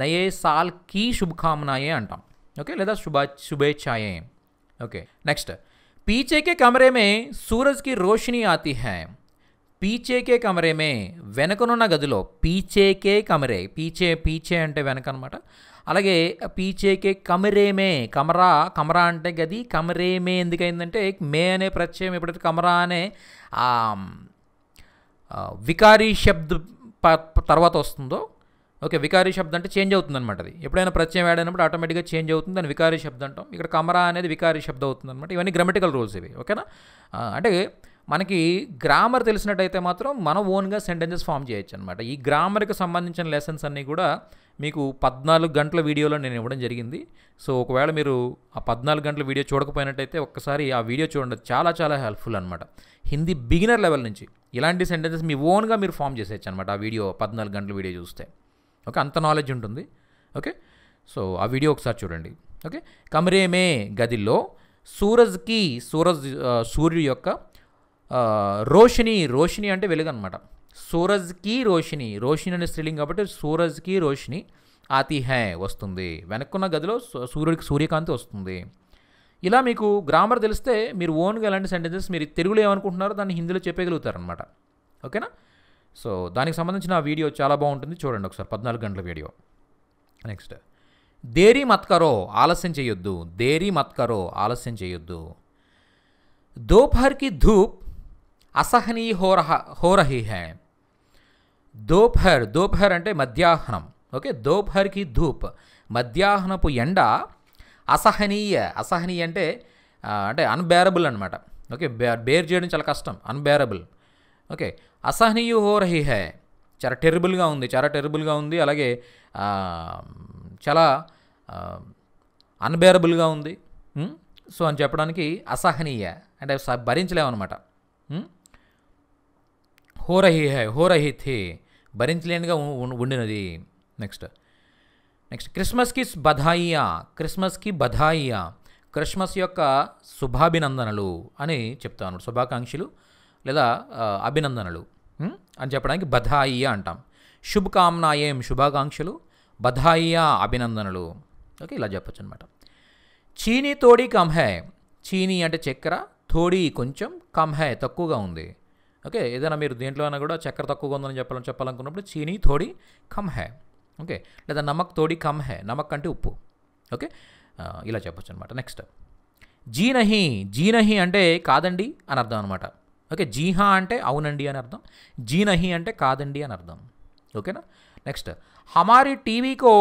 నయే సాల్ కీ శుభకామనాయే అంటాం ఓకే లేదా శుభా శుభేచ్ఛాయే ఓకే నెక్స్ట్ పీచేకే కమరేమే సూరజ్కి రోషిని ఆతి హే పీచేకే కమరేమే వెనకనున్న గదిలో పీచేకే కమరే పీచే పీచే అంటే వెనక అనమాట అలాగే పీచేకే కమరేమే కమరా కమరా అంటే గది కమరేమే ఎందుకైందంటే మే అనే ప్రత్యయం ఎప్పుడైతే కమరా అనే వికారీ శబ్ద తర్వాత వస్తుందో ఓకే వికారీ శబ్దం అంటే చేంజ్ అవుతుంది అనమాట అది ఎప్పుడైనా ప్రత్యయం ఏడైనప్పుడు ఆటోమేటిక్గా చేంజ్ అవుతుంది దాని వికారీ శబ్దం అంటాం ఇక్కడ కమరా అనేది వికారీ శబ్దం అవుతుంది అనమాట ఇవన్నీ గ్రామటికల్ రూల్స్ ఇవి ఓకేనా అంటే మనకి గ్రామర్ తెలిసినట్టయితే మాత్రం మనం ఓన్గా సెంటెన్సెస్ ఫామ్ చేయొచ్చు అనమాట ఈ గ్రామర్కి సంబంధించిన లెసన్స్ అన్నీ కూడా మీకు పద్నాలుగు గంటల వీడియోలో నేను ఇవ్వడం జరిగింది సో ఒకవేళ మీరు ఆ పద్నాలుగు గంటల వీడియో చూడకపోయినట్టయితే ఒక్కసారి ఆ వీడియో చూడండి చాలా చాలా హెల్ప్ఫుల్ అనమాట హిందీ బిగినర్ లెవెల్ నుంచి ఇలాంటి సెంటెన్సెస్ మీ ఓన్గా మీరు ఫామ్ చేసేయచ్చు అనమాట ఆ వీడియో పద్నాలుగు గంటల వీడియో చూస్తే ఓకే అంత నాలెడ్జ్ ఉంటుంది ఓకే సో ఆ వీడియో ఒకసారి చూడండి ఓకే కమరేమే గదిలో సూరజ్కి సూరజ్ సూర్యుడు యొక్క రోషిణి రోషిణి అంటే వెలుగు అనమాట సూరజ్కి రోషిణి రోషిణి అనే స్త్రీలింగ్ కాబట్టి సూరజ్కి రోషిణి అతి హే వస్తుంది వెనక్కున్న గదిలో సూర్యుడికి సూర్యకాంతి వస్తుంది ఇలా మీకు గ్రామర్ తెలిస్తే మీరు ఓన్గా ఎలాంటి సెంటెన్సెస్ మీరు తెలుగులో ఏమనుకుంటున్నారో దాన్ని హిందీలో చెప్పగలుగుతారనమాట ఓకేనా సో దానికి సంబంధించిన వీడియో చాలా బాగుంటుంది చూడండి ఒకసారి పద్నాలుగు గంటల వీడియో నెక్స్ట్ దేరీ మత్కరో ఆలస్యం చేయొద్దు దేరీ మత్కరో ఆలస్యం చేయొద్దు దోపహర్కి ధూప్ అసహనీ హోరహ హోరహి హే దోపహర్ దోపహర్ అంటే మధ్యాహ్నం ఓకే దోపహర్కి ధూప్ మధ్యాహ్నపు ఎండ అసహనీయ అసహనీయ అంటే అంటే అన్బేరబుల్ అనమాట ఓకే బేర్ చేయడం చాలా కష్టం అన్బేరబుల్ ఓకే అసహనీయు హో రహి హే చాలా టెరిబుల్గా ఉంది చాలా టెరబుల్గా ఉంది అలాగే చాలా అన్బేరబుల్గా ఉంది సో అని చెప్పడానికి అసహనీయ అంటే భరించలేమన్నమాట హోరహి హే హోరహి థే భరించలేనిగా ఉండినది నెక్స్ట్ నెక్స్ట్ క్రిస్మస్కి బధాయియా క్రిస్మస్కి బధాయియా క్రిస్మస్ యొక్క శుభాభినందనలు అని చెప్తాను శుభాకాంక్షలు లేదా అభినందనలు అని చెప్పడానికి బధాయియా అంటాం శుభకామనాయేం శుభాకాంక్షలు బధాయియా అభినందనలు ఓకే ఇలా చెప్పొచ్చు అనమాట చీనీ తోడి కమ్ హే చీనీ అంటే చక్కెర తోడీ కొంచెం కమ్ తక్కువగా ఉంది ఓకే ఏదైనా మీరు దేంట్లో అయినా కూడా చక్కెర తక్కువగా ఉందని చెప్పాలని చెప్పాలనుకున్నప్పుడు చీనీ తోడి కమ్ హై ఓకే లేదా నమక్ తోడి కమ్ హే నమక్ అంటే ఉప్పు ఓకే ఇలా చెప్పొచ్చు అనమాట నెక్స్ట్ జీనహి జీనహి అంటే కాదండి అని అర్థం అనమాట ఓకే జీహా అంటే అవునండి అని అర్థం జీనహి అంటే కాదండి అని అర్థం ఓకేనా నెక్స్ట్ హమారీ టీవీకో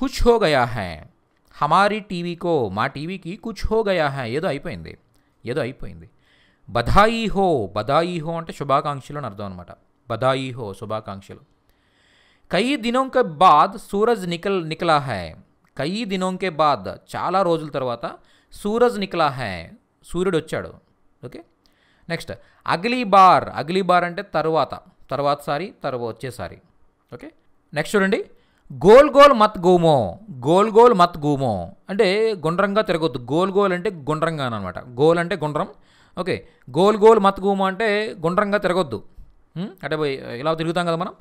కుచ్ హో గయా హే హమారీ టీవీకో మా టీవీకి కుచ్ హో గయా హే ఏదో అయిపోయింది ఏదో అయిపోయింది బధాయి హో బధాయి హో అంటే శుభాకాంక్షలు అని అర్థం అనమాట బధాయి హో శుభాకాంక్షలు కయి దినం బాద్ సూరజ్ నికల్ నికలా హై కయి దినం బాద్ చాలా రోజుల తర్వాత సూరజ్ నికలా హై సూర్యుడు వచ్చాడు ఓకే నెక్స్ట్ అగ్లీ బార్ అగ్లీ బార్ అంటే తరువాత తర్వాత సారి తర్వాత వచ్చేసారి ఓకే నెక్స్ట్ చూడండి గోల్ గోల్ మత్ గూమో గోల్ గోల్ మత్ గూమో అంటే గుండ్రంగా తిరగొద్దు గోల్ గోల్ అంటే గుండ్రంగా అనమాట గోల్ అంటే గుండ్రం ఓకే గోల్ గోల్ మత్ గూమో అంటే గుండ్రంగా తిరగొద్దు అంటే ఇలా తిరుగుతాం కదా మనం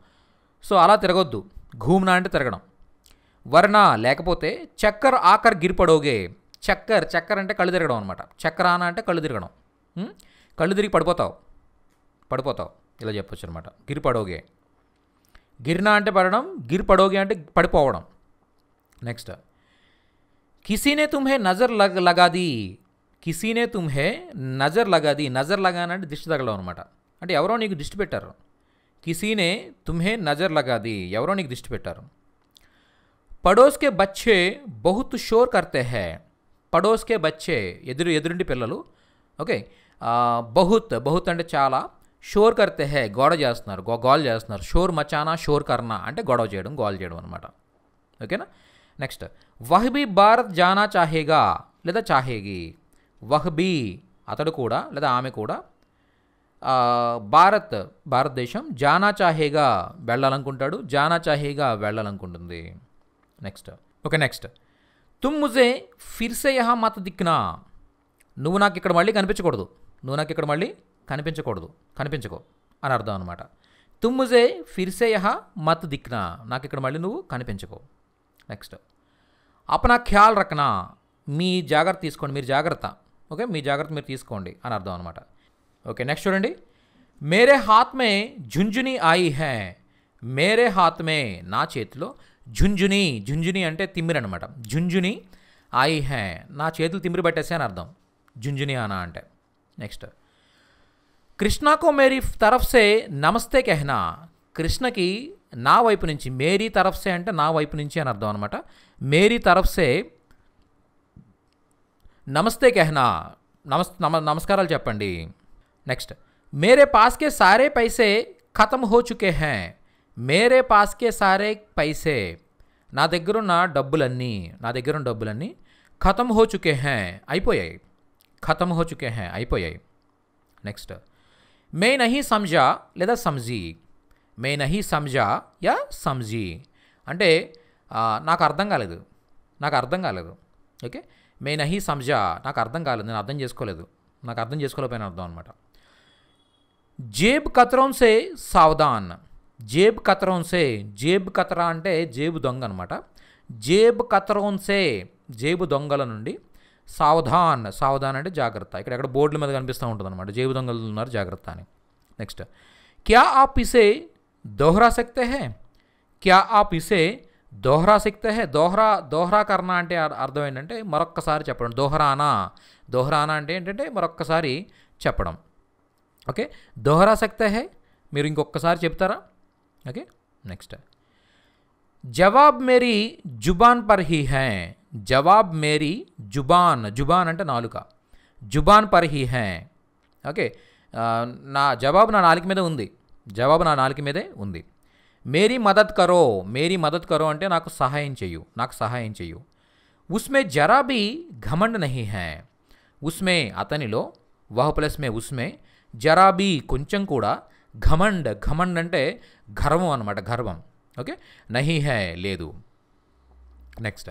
సో అలా తిరగొద్దు ఘూమ్నా అంటే తిరగడం వర్ణ లేకపోతే చక్కర్ ఆకర్ గిరిపడోగే చక్కర్ చక్కర్ అంటే కళ్ళు తిరగడం అనమాట చక్కరాన అంటే కళ్ళు తిరగడం కళ్ళు తిరిగి పడిపోతావు పడిపోతావు ఇలా చెప్పొచ్చు అనమాట గిరిపడోగే గిర్నా అంటే పడడం గిరిపడోగే అంటే పడిపోవడం నెక్స్ట్ కిసీనే తుమ్హే నజర్ లగ లగాది కిసీనే తుమ్హే నజర్ లగాది నజర్ లగానంటే దిష్టి తగలవు అనమాట అంటే ఎవరో నీకు దిష్టి పెట్టారు किसी ने तुम्हें नजर लगा दी एवरो नीक दिसति पेटार पड़ोस के बच्चे बहुत शोर करते हैं पड़ोस के बच्चे एदुर एदुरंडी पिल्ललो ओके अह बहुत बहुत అంటే చాలా షూర్ కర్తే హ పడోస్ కే బచ్చే ఎదరు ఎదరుండి పిల్లలు ఓకే అ బహుత్ బహుత అంటే చాలా షూర్ కర్తే హ గోడ జస్నార్ గోగోల్ జస్నార్ షూర్ మచానా షూర్ కర్నా అంటే గోడో జేడమ్ గోల్ జేడమ్ అన్నమాట ఓకేనా నెక్స్ట్ వహీ బి భారత్ జానా చాహేగా లేద చాహేగి వఖ్ బి అతడు కూడా లేద ఆమె కూడా భారత్ భారతదేశం జానా చాహేగా వెళ్ళాలనుకుంటాడు జానా చాహేగా వెళ్ళాలనుకుంటుంది నెక్స్ట్ ఓకే నెక్స్ట్ తుమ్ ముజే ఫిర్సే యహా మత దిక్నా నువ్వు నాకు ఇక్కడ మళ్ళీ కనిపించకూడదు నువ్వు నాకు ఇక్కడ మళ్ళీ కనిపించకూడదు కనిపించకో అని అర్థం అనమాట తుమ్ ముజే ఫిర్సే యహా మత దిక్నా నాకు ఇక్కడ మళ్ళీ నువ్వు కనిపించకో నెక్స్ట్ అపనా ఖ్యాల్ రక్నా మీ జాగ్రత్త తీసుకోండి మీరు జాగ్రత్త ఓకే మీ జాగ్రత్త మీరు తీసుకోండి అని అర్థం అనమాట ఓకే నెక్స్ట్ చూడండి మేరే హాత్ మే ఝుంఝుని ఆయి హే మేరే హాత్ మే నా చేతిలో ఝుంఝుని ఝుంఝుని అంటే తిమ్మిరి అనమాట ఝుంఝుని ఆయి హే నా చేతులు తిమ్మిరి పట్టేసే అని అర్థం ఝుంఝుని అనా అంటే నెక్స్ట్ కృష్ణకు మేరీ తరఫ్సే నమస్తే కెహనా కృష్ణకి నా వైపు నుంచి మేరీ తరఫ్సే అంటే నా వైపు నుంచి అని అర్థం అనమాట మేరీ తరఫ్సే నమస్తే కెహనా నమస్ నమ నమస్కారాలు చెప్పండి నెక్స్ట్ మేరే पास సారే పైసే ఖతం హో చుకే హ్యా మేరే పాస్కే సారే పైసే నా దగ్గరున్న డబ్బులన్నీ నా దగ్గరున్న డబ్బులన్నీ ఖతం హో చుకే హ్యా అయిపోయాయి ఖతం హో చుకే హ్యా అయిపోయాయి నెక్స్ట్ మే నహి సంజా లేదా సంజీ మే నహి సంజా యా సంజీ అంటే నాకు అర్థం కాలేదు నాకు అర్థం కాలేదు ఓకే మే నహి సంజా నాకు అర్థం కాలేదు నేను అర్థం చేసుకోలేదు నాకు అర్థం చేసుకోలేకపోయిన అర్థం అనమాట జేబు కతరం సే సావధాన్ జేబు కతరం సే జేబు కతరా అంటే జేబు దొంగ అనమాట జేబు కతరం సే జేబు దొంగల నుండి సావధాన్ సావధాన్ అంటే జాగ్రత్త ఇక్కడ ఎక్కడ బోర్డుల మీద కనిపిస్తూ ఉంటుంది అనమాట జేబు దొంగలు ఉన్నారు జాగ్రత్త అని నెక్స్ట్ క్యా ఆ ఇసే దోహరా శక్తే హే క్యా ఆ పిసే దోహరా శక్తే హే దోహరా దోహరా కర్ణ అంటే అర్థం ఏంటంటే మరొక్కసారి చెప్పడం దోహరానా దోహరానా అంటే ఏంటంటే మరొక్కసారి చెప్పడం ఓకే దోహరా సక్తా హై మీరు ఇంకొకసారి చెప్తారా ఓకే నెక్స్ట్ జవాబ్ మేరీ జుబాన్ పర్ హీ హై జవాబ్ మేరీ జుబాన్ జుబాన్ అంటే నాలుక జుబాన్ పర్ హీ హై ఓకే నా జవాబు నా నాలుక మీదే ఉంది జవాబు నా నాలుక మీదే ఉంది మేరీ మదత్ కరో మేరీ మదత్ కరో అంటే నాకు సహాయం చెయ్యు నాకు సహాయం చెయ్యు ఉస్మే జరా బి ఘమండ్ నహి హై ఉస్మే అతనిలో వహ ప్లస్ మే ఉస్మే జరాబీ కొంచెం కూడా ఘమండ్ ఘమండ్ అంటే గర్వం అనమాట గర్వం ఓకే నహి హే లేదు నెక్స్ట్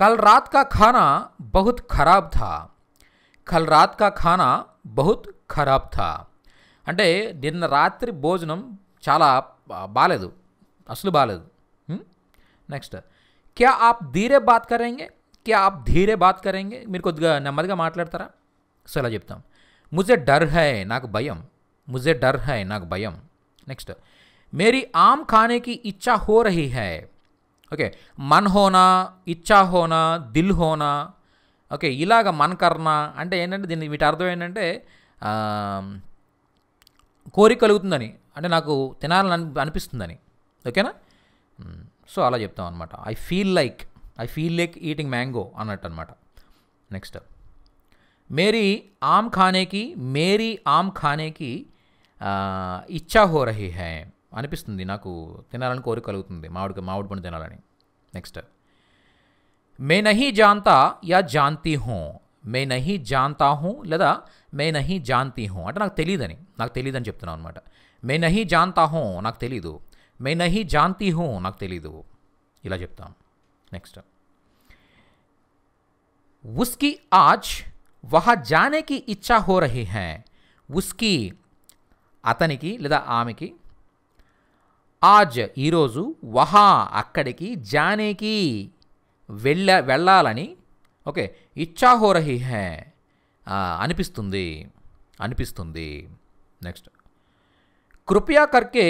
కల్ రాత్ కా ఖానా బహుత్ ఖరాబ్ థా కల్ రాత్ కా ఖానా బహుత్ ఖరాబ్ థా అంటే నిన్న రాత్రి భోజనం చాలా బాగాలేదు అసలు బాగాలేదు నెక్స్ట్ క్యా ఆప్ ధీరే బాత్ కరేంగే క్యా ఆప్ ధీరే బాత్ కరేంగే మీరు కొద్దిగా నెమ్మదిగా మాట్లాడతారా సో ఇలా చెప్తాం ముజె డర్ హై నాకు భయం ముజె డర్ హై నాకు భయం నెక్స్ట్ మేరీ ఆమ్ ఖానేకి ఇచ్చా హో రహీ హై ఓకే మన్ హోనా ఇచ్చా హోనా దిల్ హోనా ఓకే ఇలాగ మన్ కర్నా అంటే ఏంటంటే దీన్ని వీటి అర్థం ఏంటంటే కోరిక కలుగుతుందని అంటే నాకు తినాలని అనిపిస్తుందని ఓకేనా hmm. సో అలా చెప్తాం అనమాట I feel like I feel like eating mango అన్నట్టు అనమాట నెక్స్ట్ मेरी आम खाने की मेरी आम खाने की ఇచ్చా హో రహి హై అనిపిస్తుంది నాకు తినాలని కోరిక కలుగుతుంది మామిడి మామిడి పండు తినాలని నెక్స్ట్ మే నహీ జాంతా యా జాంతీ హూ మే నహీ జాంతా హూ లేదా మే నహీ జాంతీ హూ అంటే నాకు తెలియదని నాకు తెలియదని చెప్తున్నాను అనమాట మే నహీ జాంతా హూ నాకు తెలీదు మే నహీ జాంతీ హూ నాకు తెలీదు ఇలా చెప్తాం నెక్స్ట్ ఉస్కి ఆజ్ వహా జానేకి ఇచ్చా హో రహి హే ఉస్కి అతనికి లేదా ఆమెకి ఆజ్ ఈరోజు వహా అక్కడికి జానేకి వెళ్ళ వెళ్ళాలని ఓకే ఇచ్చా హో రహి హే అనిపిస్తుంది అనిపిస్తుంది నెక్స్ట్ కృపయా కర్కే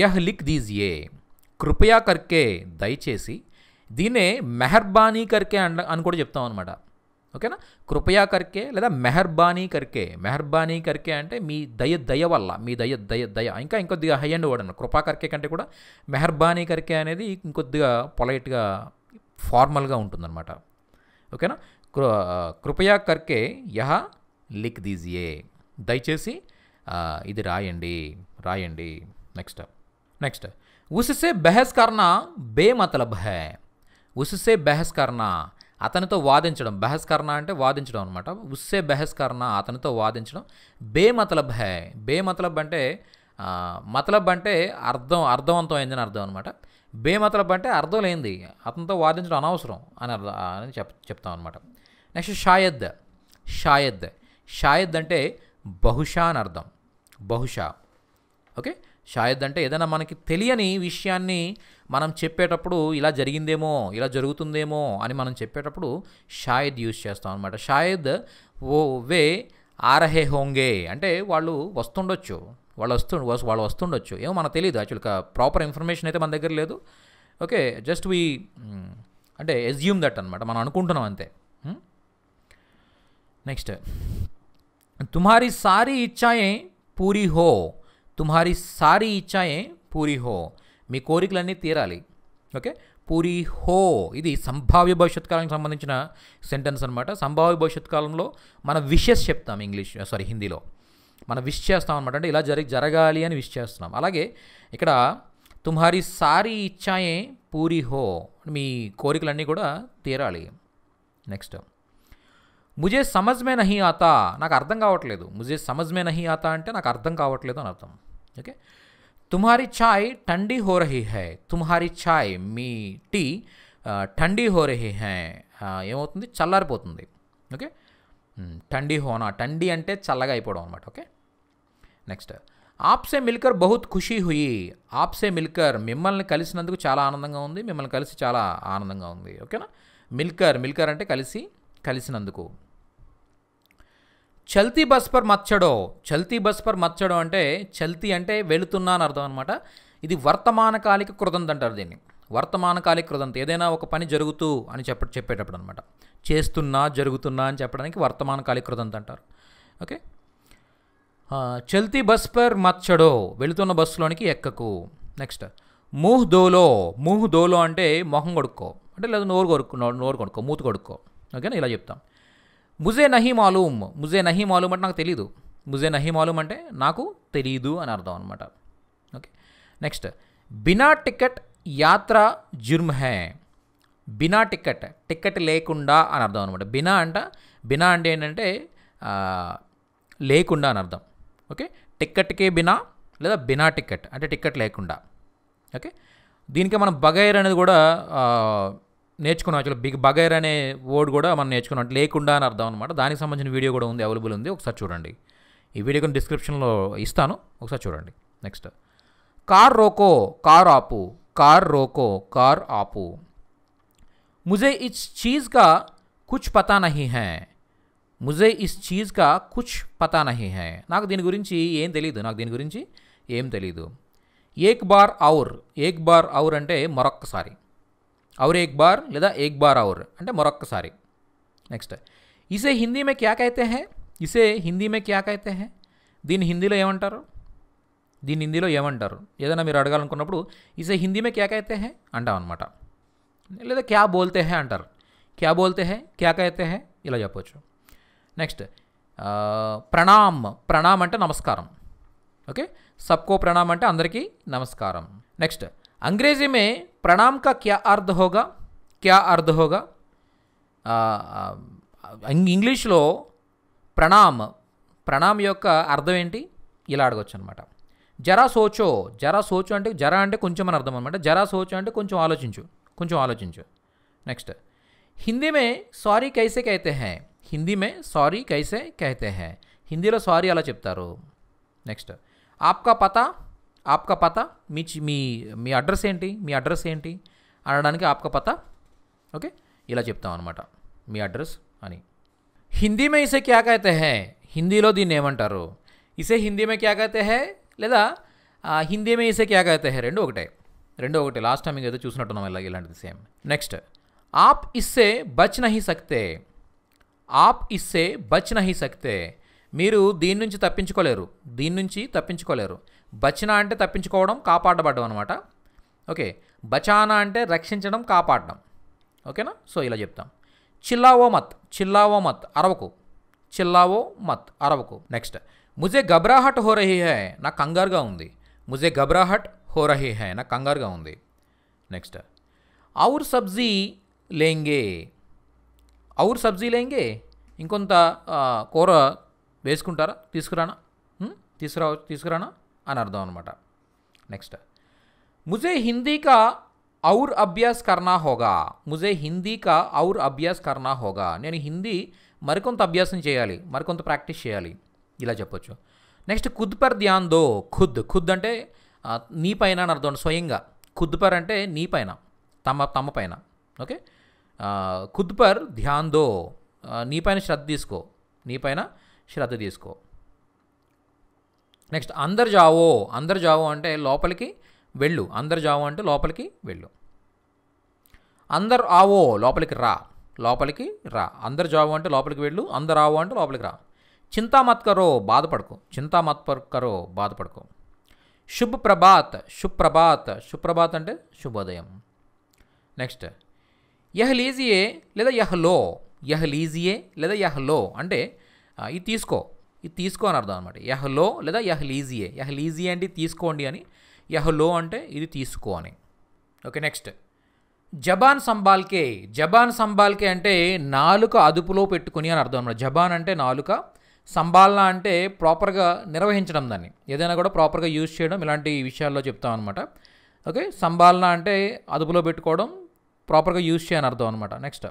యహ్ లిక్ దీజియే కృపయా కర్కే దయచేసి దీన్నే మెహర్బానీ కర్కే అని కూడా చెప్తాం అనమాట ఓకేనా కృపయా కర్కే లేదా మెహర్బానీ కర్కే మెహర్బానీ కర్కే అంటే మీ దయ దయ వల్ల మీ దయ దయ దయ ఇంకా ఇంకొద్దిగా హై అండ్ వర్డ్ కృపా కర్కే కంటే కూడా మెహర్బానీ కర్కే అనేది ఇంకొద్దిగా పొలైట్గా ఫార్మల్గా ఉంటుందన్నమాట ఓకేనా కృపయా కర్కే యహ లిక్ దీజియే దయచేసి ఇది రాయండి రాయండి నెక్స్ట్ నెక్స్ట్ ఉసిసే బహస్ కర్నా బేమతలబ్ హే ఉసిసే బహస్ కర్నా అతనితో వాదించడం బహస్కరణ అంటే వాదించడం అనమాట ఉస్సే బహస్కరణ అతనితో వాదించడం బే మతలబ్ హే బే మతలబ్ అంటే మతలబ్ అంటే అర్థం అర్థవంతం అయిందని అర్థం అనమాట బే మతలబ్ అంటే అర్థం లేనిది అతనితో వాదించడం అనవసరం అని అర్థం అని చెప్ చెప్తాం అనమాట నెక్స్ట్ షాయద్ షాయద్ షాయద్ అంటే బహుశా అని అర్థం బహుశా ఓకే షాయద్ అంటే ఏదైనా మనకి తెలియని విషయాన్ని మనం చెప్పేటప్పుడు ఇలా జరిగిందేమో ఇలా జరుగుతుందేమో అని మనం చెప్పేటప్పుడు షాయద్ యూజ్ చేస్తాం అనమాట షాయద్ ఓ వే ఆరహే హోంగే అంటే వాళ్ళు వస్తుండొచ్చు వాళ్ళు వస్తు వాళ్ళు వస్తుండొచ్చు ఏమో మనకు తెలియదు యాక్చువల్గా ప్రాపర్ ఇన్ఫర్మేషన్ అయితే మన దగ్గర లేదు ఓకే జస్ట్ వీ అంటే ఎజ్యూమ్ దట్ అనమాట మనం అనుకుంటున్నాం అంతే నెక్స్ట్ తుమ్హారి సారీ ఇచ్చాయే పూరి హో తుమ్హారి సారీ ఇచ్చాయే పూరి హో మీ కోరికలన్నీ తీరాలి ఓకే పూరి హో ఇది సంభావ్య భవిష్యత్ కాలానికి సంబంధించిన సెంటెన్స్ అనమాట సంభావ్య భవిష్యత్ కాలంలో మన విషెస్ చెప్తాం ఇంగ్లీష్ సారీ హిందీలో మనం విష్ చేస్తాం అనమాట అంటే ఇలా జరిగి జరగాలి అని విష్ చేస్తున్నాం అలాగే ఇక్కడ తుమ్హారి సారీ ఇచ్చాయే పూరి హో మీ కోరికలన్నీ కూడా తీరాలి నెక్స్ట్ ముజే సమజ్మే నహి ఆతా నాకు అర్థం కావట్లేదు ముజే సమజ్మే నహి ఆతా అంటే నాకు అర్థం కావట్లేదు అని అర్థం ఓకే तुम्हारी चाय ठंडी हो रही है तुम्हारी चाय మీ టీ ठंडी हो रही है ఏమవుతుంది చల్లారిపోతుంది ఓకే ठंडी హోనా ठंडी అంటే చల్లగా అయిపోవడం అనమాట ఓకే నెక్స్ట్ ఆప్సే మిల్కర్ బహుత్ ఖుషి హుయి ఆప్సే మిల్కర్ మిమ్మల్ని కలిసినందుకు చాలా ఆనందంగా ఉంది మిమ్మల్ని కలిసి చాలా ఆనందంగా ఉంది ఓకేనా మిల్కర్ మిల్కర్ అంటే కలిసి కలిసినందుకు చల్తీ బస్ పర్ మచ్చడో చల్తీ బస్ పర్ మచ్చడో అంటే చల్తీ అంటే వెళుతున్నా అని అర్థం అనమాట ఇది వర్తమానకాలిక కృదంత అంటారు దీన్ని వర్తమానకాలిక కృదంత ఏదైనా ఒక పని జరుగుతూ అని చెప్ప చెప్పేటప్పుడు అనమాట చేస్తున్నా జరుగుతున్నా అని చెప్పడానికి వర్తమానకాలిక కృదంత అంటారు ఓకే చల్తీ బస్ పర్ మచ్చడో వెళుతున్న బస్సులోనికి ఎక్కకు నెక్స్ట్ మూహ్ దోలో మూహ్ దోలో అంటే మొహం కొడుక్కో అంటే లేదా నోరు కొడుకు నోరు కొడుకో మూత కొడుక్కో ఓకేనా ఇలా చెప్తాం ముజే నహి మాలూమ్ ముజే నహి మాలూమ్ అంటే నాకు తెలీదు ముజే నహి మాలూమ్ అంటే నాకు తెలీదు అని అర్థం అనమాట ఓకే నెక్స్ట్ బినా టికెట్ యాత్ర జుర్మ్ హే బినా టికెట్ టికెట్ లేకుండా అని అర్థం అనమాట బినా అంట బినా అంటే ఏంటంటే లేకుండా అని అర్థం ఓకే టిక్కెట్కే బినా లేదా బినా టికెట్ అంటే టికెట్ లేకుండా ఓకే దీనికి మనం బగైర్ అనేది కూడా నేర్చుకున్నాం యాక్చువల్ బిగ్ బగైర్ అనే వర్డ్ కూడా మనం నేర్చుకున్నాం లేకుండా అని అర్థం అనమాట దానికి సంబంధించిన వీడియో కూడా ఉంది అవైలబుల్ ఉంది ఒకసారి చూడండి ఈ వీడియో కొన్ని డిస్క్రిప్షన్లో ఇస్తాను ఒకసారి చూడండి నెక్స్ట్ కార్ రోకో కార్ ఆపు కార్ రోకో కార్ ఆపు ముజే ఇస్ చీజ్గా కుచ్ పతా నహి హే ముజే ఇస్ చీజ్గా కుచ్ పతా నహి హే నాకు దీని గురించి ఏం తెలియదు నాకు దీని గురించి ఏం తెలియదు ఏక్ బార్ ఔర్ ఏక్ బార్ ఔర్ అంటే మరొక్కసారి అవర్ ఏక్ బార్ లేదా ఏక్ బార్ అవర్ అంటే మరొక్కసారి నెక్స్ట్ ఇసే హిందీ మే క్యా అయితే హే ఇసే హిందీ మే క్యా అయితే హే దీని హిందీలో ఏమంటారు దీని హిందీలో ఏమంటారు ఏదైనా మీరు అడగాలనుకున్నప్పుడు ఇసే హిందీ మే క్యా అయితే హే అంటాం అనమాట లేదా క్యా బోల్తే హే అంటారు క్యా బోల్తే హే క్యా అయితే హే ఇలా చెప్పవచ్చు నెక్స్ట్ ప్రణామ్ ప్రణామ్ అంటే నమస్కారం ఓకే సబ్కో ప్రణామ్ అంటే అందరికీ నమస్కారం నెక్స్ట్ अंग्रेजी में प्रणाम का क्या अर्थ होगा क्या अर्थ होगा ఇంగ్లీష్లో ప్రణామ్ ప్రణామ్ యొక్క అర్థం ఏంటి ఇలా అడగొచ్చు అనమాట జరా సోచో జరా సోచో అంటే జరా అంటే కొంచెం అని అర్థం అనమాట జరా సోచో అంటే కొంచెం ఆలోచించు కొంచెం ఆలోచించు నెక్స్ట్ హిందీ మే సారీ కైసే కైతే హే హిందీ మే సారీ కైసే కైతే హే హిందీలో సారీ అలా చెప్తారు నెక్స్ట్ ఆప్కా పతా ఆప్కా పత మీ మీ మీ అడ్రస్ ఏంటి మీ అడ్రస్ ఏంటి అనడానికి ఆప్కా పత ఓకే ఇలా చెప్తాం అనమాట మీ అడ్రస్ అని హిందీ మే ఇసే క్యా కైతే హే హిందీలో దీన్ని ఏమంటారు ఇసే హిందీ మే క్యా కైతే హే లేదా హిందీ మే ఇసే క్యా కైతే హే రెండు ఒకటే రెండు ఒకటి లాస్ట్ టైం మీకు ఏదో చూసినట్టున్నాం ఇలా ఇలాంటిది సేమ్ నెక్స్ట్ ఆప్ ఇస్సే బచ్ నహి సక్తే ఆప్ ఇస్సే బచ్ నహి సక్తే మీరు దీని నుంచి తప్పించుకోలేరు దీని నుంచి తప్పించుకోలేరు బచనా అంటే తప్పించుకోవడం కాపాడబడడం అనమాట ఓకే బచానా అంటే రక్షించడం కాపాడడం ఓకేనా సో ఇలా చెప్తాం చిల్లావో మత్ చిల్లావో మత్ అరవకు చిల్లావో మత్ అరవకు నెక్స్ట్ ముజే గబ్రాహట్ హో రహీ హై నాకు కంగారుగా ఉంది ముజే గబ్రాహట్ హో రహీ హై నాకు కంగారుగా ఉంది నెక్స్ట్ ఔర్ సబ్జీ లేంగే ఔర్ సబ్జీ లేంగే ఇంకొంత కూర వేసుకుంటారా తీసుకురానా తీసుకురా తీసుకురానా అని అర్థం అనమాట నెక్స్ట్ ముజే హిందీ కా ఔర్ అభ్యాస్ కర్నా హోగా ముజే హిందీ కా ఔర్ అభ్యాస్ కర్నా హోగా నేను హిందీ మరికొంత అభ్యాసం చేయాలి మరికొంత ప్రాక్టీస్ చేయాలి ఇలా చెప్పొచ్చు నెక్స్ట్ ఖుద్ పర్ ధ్యాన్ దో ఖుద్ ఖుద్ అంటే నీ పైన అని అర్థం స్వయంగా ఖుద్ పర్ అంటే నీ పైన తమ తమ పైన ఓకే ఖుద్ పర్ ధ్యాన్ దో నీ పైన శ్రద్ధ తీసుకో నీ పైన శ్రద్ధ తీసుకో నెక్స్ట్ అందరు జావో అందరు జావో అంటే లోపలికి వెళ్ళు అందరు జావో అంటే లోపలికి వెళ్ళు అందరు ఆవో లోపలికి రా లోపలికి రా అందరు జావు అంటే లోపలికి వెళ్ళు అందరు ఆవో అంటే లోపలికి రా చింతామత్కరో బాధపడకు చింతామత్కరో బాధపడకు శుభ్ ప్రభాత్ శుభ్రభాత్ శుభ్రభాత్ అంటే శుభోదయం నెక్స్ట్ యహ్ లీజియే లేదా యహ్ లో యహ్ లీజియే లేదా యహ్ లో అంటే ఇది తీసుకో ఇది తీసుకో అని అర్థం అనమాట యహ్లో లేదా యహ్ యహ్లీజీ అంటే తీసుకోండి అని లో అంటే ఇది తీసుకో అని ఓకే నెక్స్ట్ జబాన్ సంబాల్కే జబాన్ సంబాల్కే అంటే నాలుక అదుపులో పెట్టుకుని అని అర్థం అనమాట జబాన్ అంటే నాలుక సంబాలన అంటే ప్రాపర్గా నిర్వహించడం దాన్ని ఏదైనా కూడా ప్రాపర్గా యూజ్ చేయడం ఇలాంటి విషయాల్లో చెప్తాం అనమాట ఓకే సంబాలన అంటే అదుపులో పెట్టుకోవడం ప్రాపర్గా యూజ్ చేయని అర్థం అనమాట నెక్స్ట్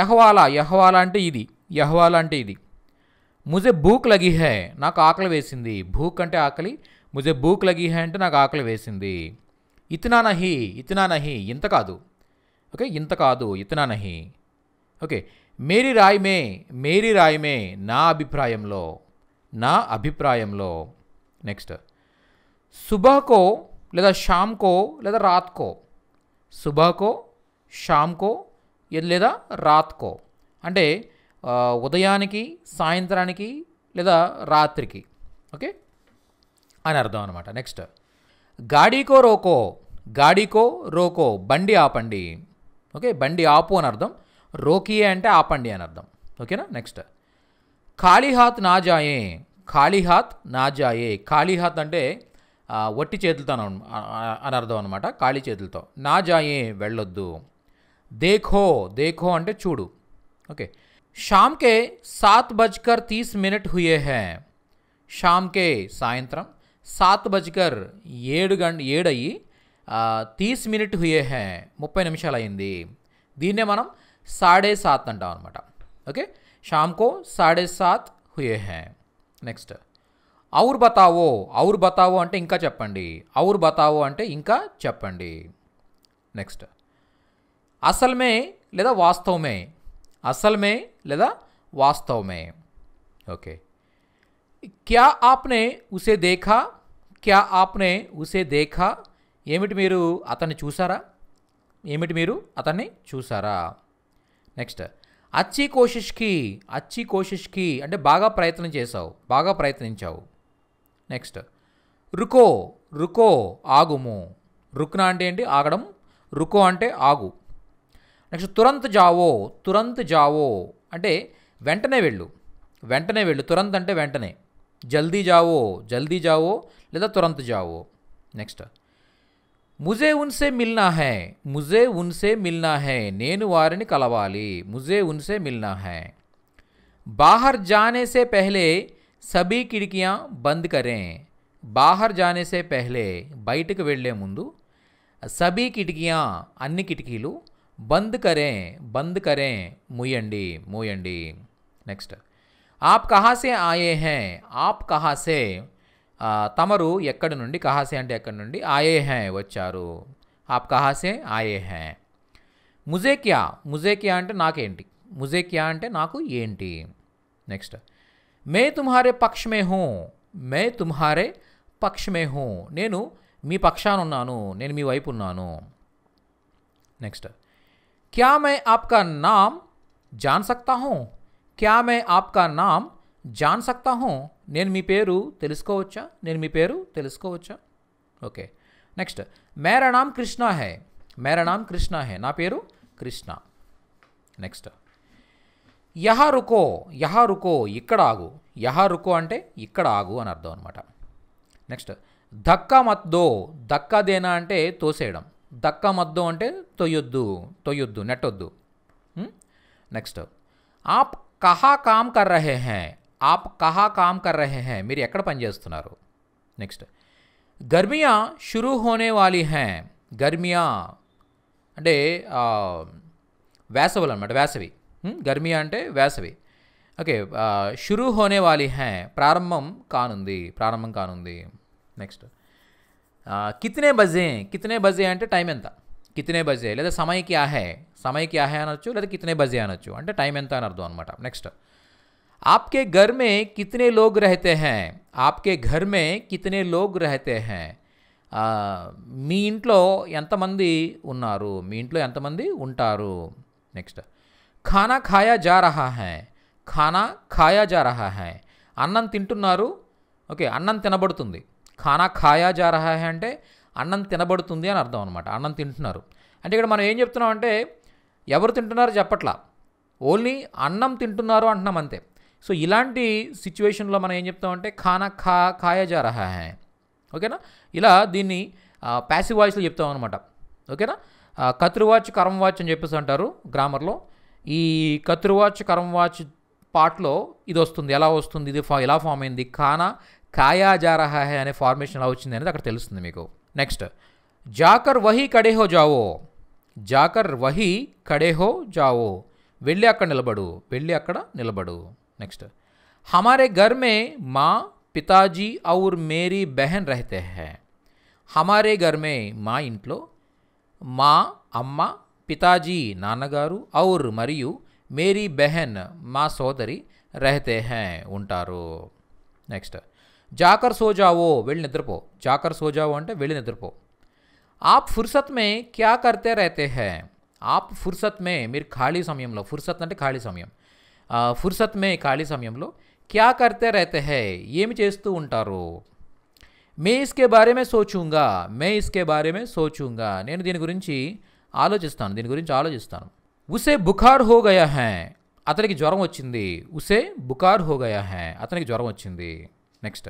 యహ్వాలా యహ్వాలా అంటే ఇది యహ్వాలా అంటే ఇది ముజే భూక్ లగి హే నాకు ఆకలి వేసింది భూక్ అంటే ఆకలి ముజే భూక్ లగి హే అంటే నాకు ఆకలి వేసింది ఇతనా నహి ఇతనా నహి ఇంత కాదు ఓకే ఇంత కాదు ఇతనా నహి ఓకే మేరీ రాయమే మేరీ రాయమే నా అభిప్రాయంలో నా అభిప్రాయంలో నెక్స్ట్ సుబహకో లేదా షామ్కో లేదా రాత్కో సుబహకో షామ్కో లేదా రాత్కో అంటే ఉదయానికి సాయంత్రానికి లేదా రాత్రికి ఓకే అని అర్థం అనమాట నెక్స్ట్ గాడీకో రోకో గాడీకో రోకో బండి ఆపండి ఓకే బండి ఆపు అని అర్థం రోకియే అంటే ఆపండి అని అర్థం ఓకేనా నెక్స్ట్ ఖాళీ హాత్ నా జాయే ఖాళీ హాత్ నా జాయే ఖాళీ హాత్ అంటే వట్టి చేతులతో అని అర్థం అనమాట ఖాళీ చేతులతో నా జాయే వెళ్ళొద్దు దేఖో దేఖో అంటే చూడు ఓకే शाम के सात बजकर तीस मिनट हुए हैं शाम के సాయంత్రం సాత్ బజ్కర్ ఏడు గంట ఏడయి తీస్ మినిట్ హుయే హే ముప్పై నిమిషాలు అయింది దీన్నే మనం సాడే సాత్ అంటాం అనమాట ఓకే షామ్కో సాడే సాత్ హుయే హే నెక్స్ట్ ఔర్ బతావో ఔర్ బతావో అంటే ఇంకా చెప్పండి ఔర్ బతావో అంటే ఇంకా చెప్పండి నెక్స్ట్ అసల్మే లేదా వాస్తవమే అసలమే లేదా వాస్తవమే ఓకే క్యా ఆప్నే ఉసే దేఖా క్యా ఆప్నే ఉసే దేఖా ఏమిటి మీరు అతన్ని చూసారా ఏమిటి మీరు అతన్ని చూసారా నెక్స్ట్ అచ్చి కోషిష్కి అచ్చి కోషిష్కి అంటే బాగా ప్రయత్నం చేశావు బాగా ప్రయత్నించావు నెక్స్ట్ రుకో రుకో ఆగుము రుక్నా అంటే ఏంటి ఆగడం రుకో అంటే ఆగు నెక్స్ట్ తురంత్ జావో తురంత్ జావో అంటే వెంటనే వెళ్ళు వెంటనే వెళ్ళు తురంత్ అంటే వెంటనే జల్దీ జావో జల్దీ జావో లేదా తురంత్ జావో నెక్స్ట్ ముజే ఉన్సే మిల్నా హే ముజే ఉన్సే మిల్నా హే నేను వారిని కలవాలి ముజే ఉన్సే మిల్నా హే బాహర్ జానే సే పెహలే సబీ కిడికియా బంద్ కరే బాహర్ జానే సే పెహలే బయటకు వెళ్లే ముందు సబీ కిటికీయా అన్ని కిటికీలు బంద్ కరే బంద్ కరే మూయండి మూయండి నెక్స్ట్ ఆప్ కహాసే ఆయే హే ఆప్ కహాసే తమరు ఎక్కడి నుండి కహాసే అంటే ఎక్కడి నుండి ఆయే హే వచ్చారు ఆప్ కహాసే ఆయే హే ముజేకియా ముజేకియా అంటే నాకేంటి ముజేకియా అంటే నాకు ఏంటి నెక్స్ట్ మే తుమ్హారే పక్షమే హూ మే తుమ్హారే పక్షమే హూ నేను మీ పక్షానున్నాను నేను మీ వైపు ఉన్నాను నెక్స్ట్ क्या मैं आपका नाम जान सकता हूँ क्या मैं आपका नाम జాన్ సక్తా హూ నేను మీ పేరు తెలుసుకోవచ్చా నేను మీ పేరు తెలుసుకోవచ్చా ఓకే నెక్స్ట్ మేరా నామ్ కృష్ణ హే మేరా నామ్ కృష్ణ హే నా పేరు కృష్ణ నెక్స్ట్ యహా రుకో యహా రుకో ఇక్కడ ఆగు యహా రుకో అంటే ఇక్కడ ఆగు అని అర్థం అనమాట నెక్స్ట్ ధక్కా మత్ దో ధక్కా దేనా అంటే తోసేయడం దక్కమద్దు అంటే తొయ్యొద్దు తొయ్యొద్దు నెట్టొద్దు నెక్స్ట్ ఆప్ కహా కామ్ కర్ రహే హే ఆప్ కహా కామ్ కర్ రహే హే మీరు ఎక్కడ పనిచేస్తున్నారు నెక్స్ట్ గర్మియా షురూ హోనే వాలి హే గర్మియా అంటే వేసవులు అనమాట వేసవి గర్మియా అంటే వేసవి ఓకే షురూ హోనే వాలి హే ప్రారంభం కానుంది ప్రారంభం కానుంది నెక్స్ట్ కితనే బజే కితనే బజే అంటే టైం ఎంత కితనే బజే లేదా హే సమయ సమయకి ఆహే అనొచ్చు లేదా కితనే బజే అనొచ్చు అంటే టైం ఎంత అని అర్థం అనమాట నెక్స్ట్ ఆప్కే ఘర్ మే కితనే లోగ్ రహతే హే ఆప్కే ఘర్ మే కితనే లోగ్ రహతే హే మీ ఇంట్లో ఎంతమంది ఉన్నారు మీ ఇంట్లో ఎంతమంది ఉంటారు నెక్స్ట్ ఖానా ఖాయా జా రహా హై ఖానా ఖాయా జా రహా హై అన్నం తింటున్నారు ఓకే అన్నం తినబడుతుంది ఖానా ఖాయా జారహా అంటే అన్నం తినబడుతుంది అని అర్థం అనమాట అన్నం తింటున్నారు అంటే ఇక్కడ మనం ఏం చెప్తున్నాం అంటే ఎవరు తింటున్నారు చెప్పట్లా ఓన్లీ అన్నం తింటున్నారు అంటున్నాం అంతే సో ఇలాంటి సిచ్యువేషన్లో మనం ఏం చెప్తామంటే ఖానా ఖా ఖాయా జా హే ఓకేనా ఇలా దీన్ని ప్యాసివ్ వాయిస్లో చెప్తాం అనమాట ఓకేనా కరం వాచ్ అని చెప్పేసి అంటారు గ్రామర్లో ఈ కరం వాచ్ పార్ట్లో ఇది వస్తుంది ఎలా వస్తుంది ఇది ఫా ఎలా ఫామ్ అయింది ఖానా काया जा रहा है అనే ఫార్మేషన్ ఎలా వచ్చింది అనేది అక్కడ తెలుస్తుంది మీకు నెక్స్ట్ జాకర్ వహీ కడే హో జావో జాకర్ వహీ కడే హో జావో వెళ్ళి అక్కడ నిలబడు వెళ్ళి అక్కడ నిలబడు నెక్స్ట్ హమారే ఘర్ మే మా పితాజీ ఔర్ మేరీ బెహన్ రహతే హై హమారే ఘర్ మే మా ఇంట్లో మా అమ్మ పితాజీ నాన్నగారు ఔర్ మరియు మేరీ బెహన్ మా సోదరి రహతే హై ఉంటారు నెక్స్ట్ जाकर सो जाओ వెళ్ళి నిద్రపో जाकर सो जाओ అంటే వెళ్ళి నిద్రపో आप फुर्सत में क्या करते रहते हैं आप फुर्सत में మీరు ఖాళీ సమయంలో ఫుర్సత్ అంటే ఖాళీ సమయం ఫుర్సత్ మే ఖాళీ సమయంలో क्या करते रहते हैं ఏమి చేస్తూ ఉంటారు मैं इसके बारे में सोचूंगा मैं इसके बारे में सोचूंगा నేను దీని గురించి ఆలోచిస్తాను దీని గురించి ఆలోచిస్తాను ఉసే బుఖార్ హో గయా హై అతనికి జ్వరం వచ్చింది ఉసే బుఖార్ హో గయా హై అతనికి జ్వరం వచ్చింది నెక్స్ట్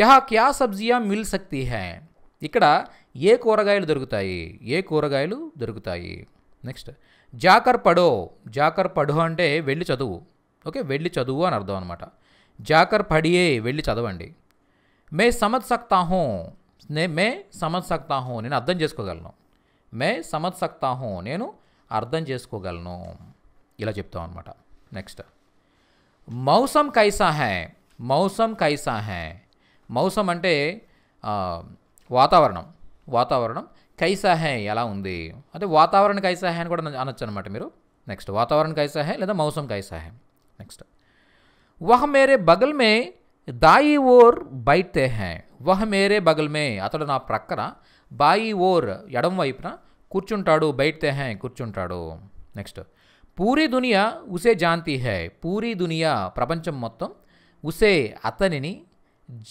యహ క్యా సబ్జియా మిల్ సక్తి హై ఇక్కడ ఏ కూరగాయలు దొరుకుతాయి ఏ కూరగాయలు దొరుకుతాయి నెక్స్ట్ జాకర్ పడో జాకర్ పడో అంటే వెళ్ళి చదువు ఓకే వెళ్ళి చదువు అని అర్థం అనమాట జాకర్ పడియే వెళ్ళి చదవండి మే సమత్సక్తాహో నే మే సమజ్ సక్తా నేను అర్థం చేసుకోగలను మే సమత్సక్తాహో నేను అర్థం చేసుకోగలను ఇలా చెప్తాం అనమాట నెక్స్ట్ మౌసం కైసా హై మౌసం కైసా హే మౌసం అంటే వాతావరణం వాతావరణం కైసా హే ఎలా ఉంది అంటే వాతావరణ కైసా హే అని కూడా అనొచ్చు అనమాట మీరు నెక్స్ట్ వాతావరణ కైసా హే లేదా మౌసం కైసా హే నెక్స్ట్ వహ మేరే బగల్ మే దాయి ఓర్ బయటే హే వహ మేరే బగల్ మే అతడు నా ప్రక్కన బాయి ఓర్ ఎడం వైపున కూర్చుంటాడు బయటతే హే కూర్చుంటాడు నెక్స్ట్ పూరీ దునియా ఉసే జాంతి హే పూరీ దునియా ప్రపంచం మొత్తం ఉసే అతనిని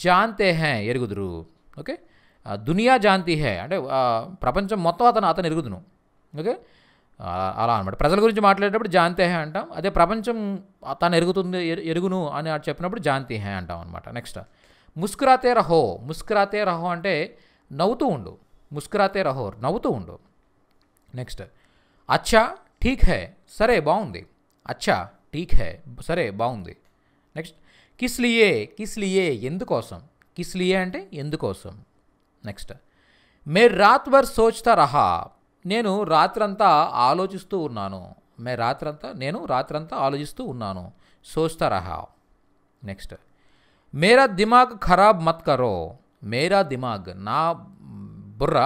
జాంతే హే ఎరుగుదురు ఓకే దునియా జాంతి హే అంటే ప్రపంచం మొత్తం అతను అతను ఎరుగుదును ఓకే అలా అనమాట ప్రజల గురించి మాట్లాడేటప్పుడు జాంతే హే అంటాం అదే ప్రపంచం తను ఎరుగుతుంది ఎరుగును అని చెప్పినప్పుడు జాంతి హే అంటాం అనమాట నెక్స్ట్ ముస్కురాతే రహో ముస్కురాతే రహో అంటే నవ్వుతూ ఉండు ముస్కురాతే రహో నవ్వుతూ ఉండు నెక్స్ట్ అచ్చా ఠీక్ హే సరే బాగుంది అచ్చా ఠీక్ హే సరే బాగుంది నెక్స్ట్ కిస్లియే కిస్లియే ఎందుకోసం కిస్లియే అంటే ఎందుకోసం నెక్స్ట్ మే రాత్ వర్ సోచ్తా రహా నేను రాత్రంతా ఆలోచిస్తూ ఉన్నాను మే రాత్రంతా నేను రాత్రంతా ఆలోచిస్తూ ఉన్నాను సోచ్తా రహా నెక్స్ట్ మేరా దిమాగ్ ఖరాబ్ మత్ కరో మేరా దిమాగ్ నా బుర్ర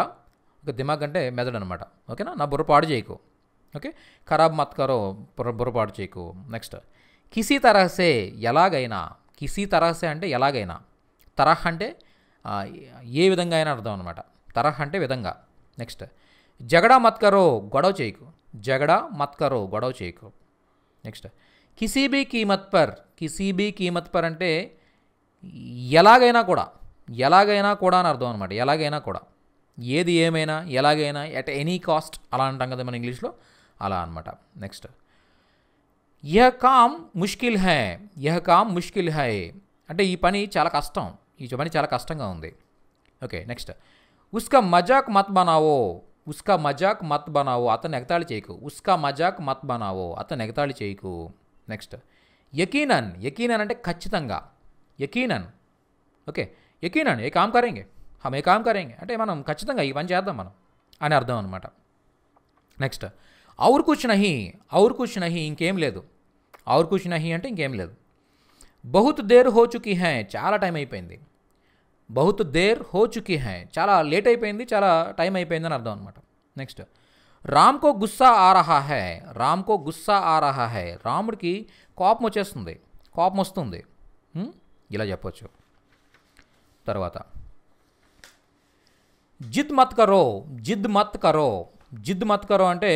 ఒక దిమాగ్ అంటే మెదడు అనమాట ఓకేనా నా బుర్ర పాడు చేయకు ఓకే ఖరాబ్ మత్ కరో బుర్ర పాడు చేయకు నెక్స్ట్ కిసీ తరహసే ఎలాగైనా కిసీ తరహసే అంటే ఎలాగైనా తరహ్ అంటే ఏ విధంగా అయినా అర్థం అనమాట తరహ్ అంటే విధంగా నెక్స్ట్ జగడా మత్కరో గొడవ చేయకు జగడా మత్కరో గొడవ చేయకు నెక్స్ట్ కిసీబీ కీమత్ పర్ కిసీబీ కీమత్ పర్ అంటే ఎలాగైనా కూడా ఎలాగైనా కూడా అని అర్థం అనమాట ఎలాగైనా కూడా ఏది ఏమైనా ఎలాగైనా ఎట్ ఎనీ కాస్ట్ అలా అంటాం కదా మన ఇంగ్లీష్లో అలా అనమాట నెక్స్ట్ యహ కామ్ ముష్కిల్ హై యహ కామ్ ముష్కిల్ హై అంటే ఈ పని చాలా కష్టం ఈ పని చాలా కష్టంగా ఉంది ఓకే నెక్స్ట్ ఉస్కా మజాక్ మత్ బనావో ఉస్కా మజాక్ మత్ బనావో అతను ఎగతాళి చేయకు ఉస్కా మజాక్ మత్ బనావో అతను ఎగతాళి చేయకు నెక్స్ట్ యకీనన్ యకీనన్ అంటే ఖచ్చితంగా యకీనన్ ఓకే యకీనన్ ఏ కామ్ కరేంగే హమ్ ఏ కామ్ కరేంగే అంటే మనం ఖచ్చితంగా ఈ పని చేద్దాం మనం అని అర్థం అనమాట నెక్స్ట్ और कुछ नहीं और कुछ नहीं इनकेम लेदो और कुछ नहीं అంటే ఇకేం లేదు బహుత్ देर हो चुकी है चाला टाइम आईपेंदी बहुत देर हो चुकी है चाला लेट आईपेंदी चाला टाइम आईपेंदी ಅಂತ అర్థం అన్నమాట నెక్స్ట్ రామ్ కో ગુસ્సా ఆ رہا హే రామ్ కో గుస్సా ఆ رہا హే రామ్డి కోపమొచేస్తుంది కోపమొస్తుంది ఇలా చెప్పొచ్చు తరువాత జిత్ మత్ కరో జిద్ మత్ కరో జిద్ మత్ కరో అంటే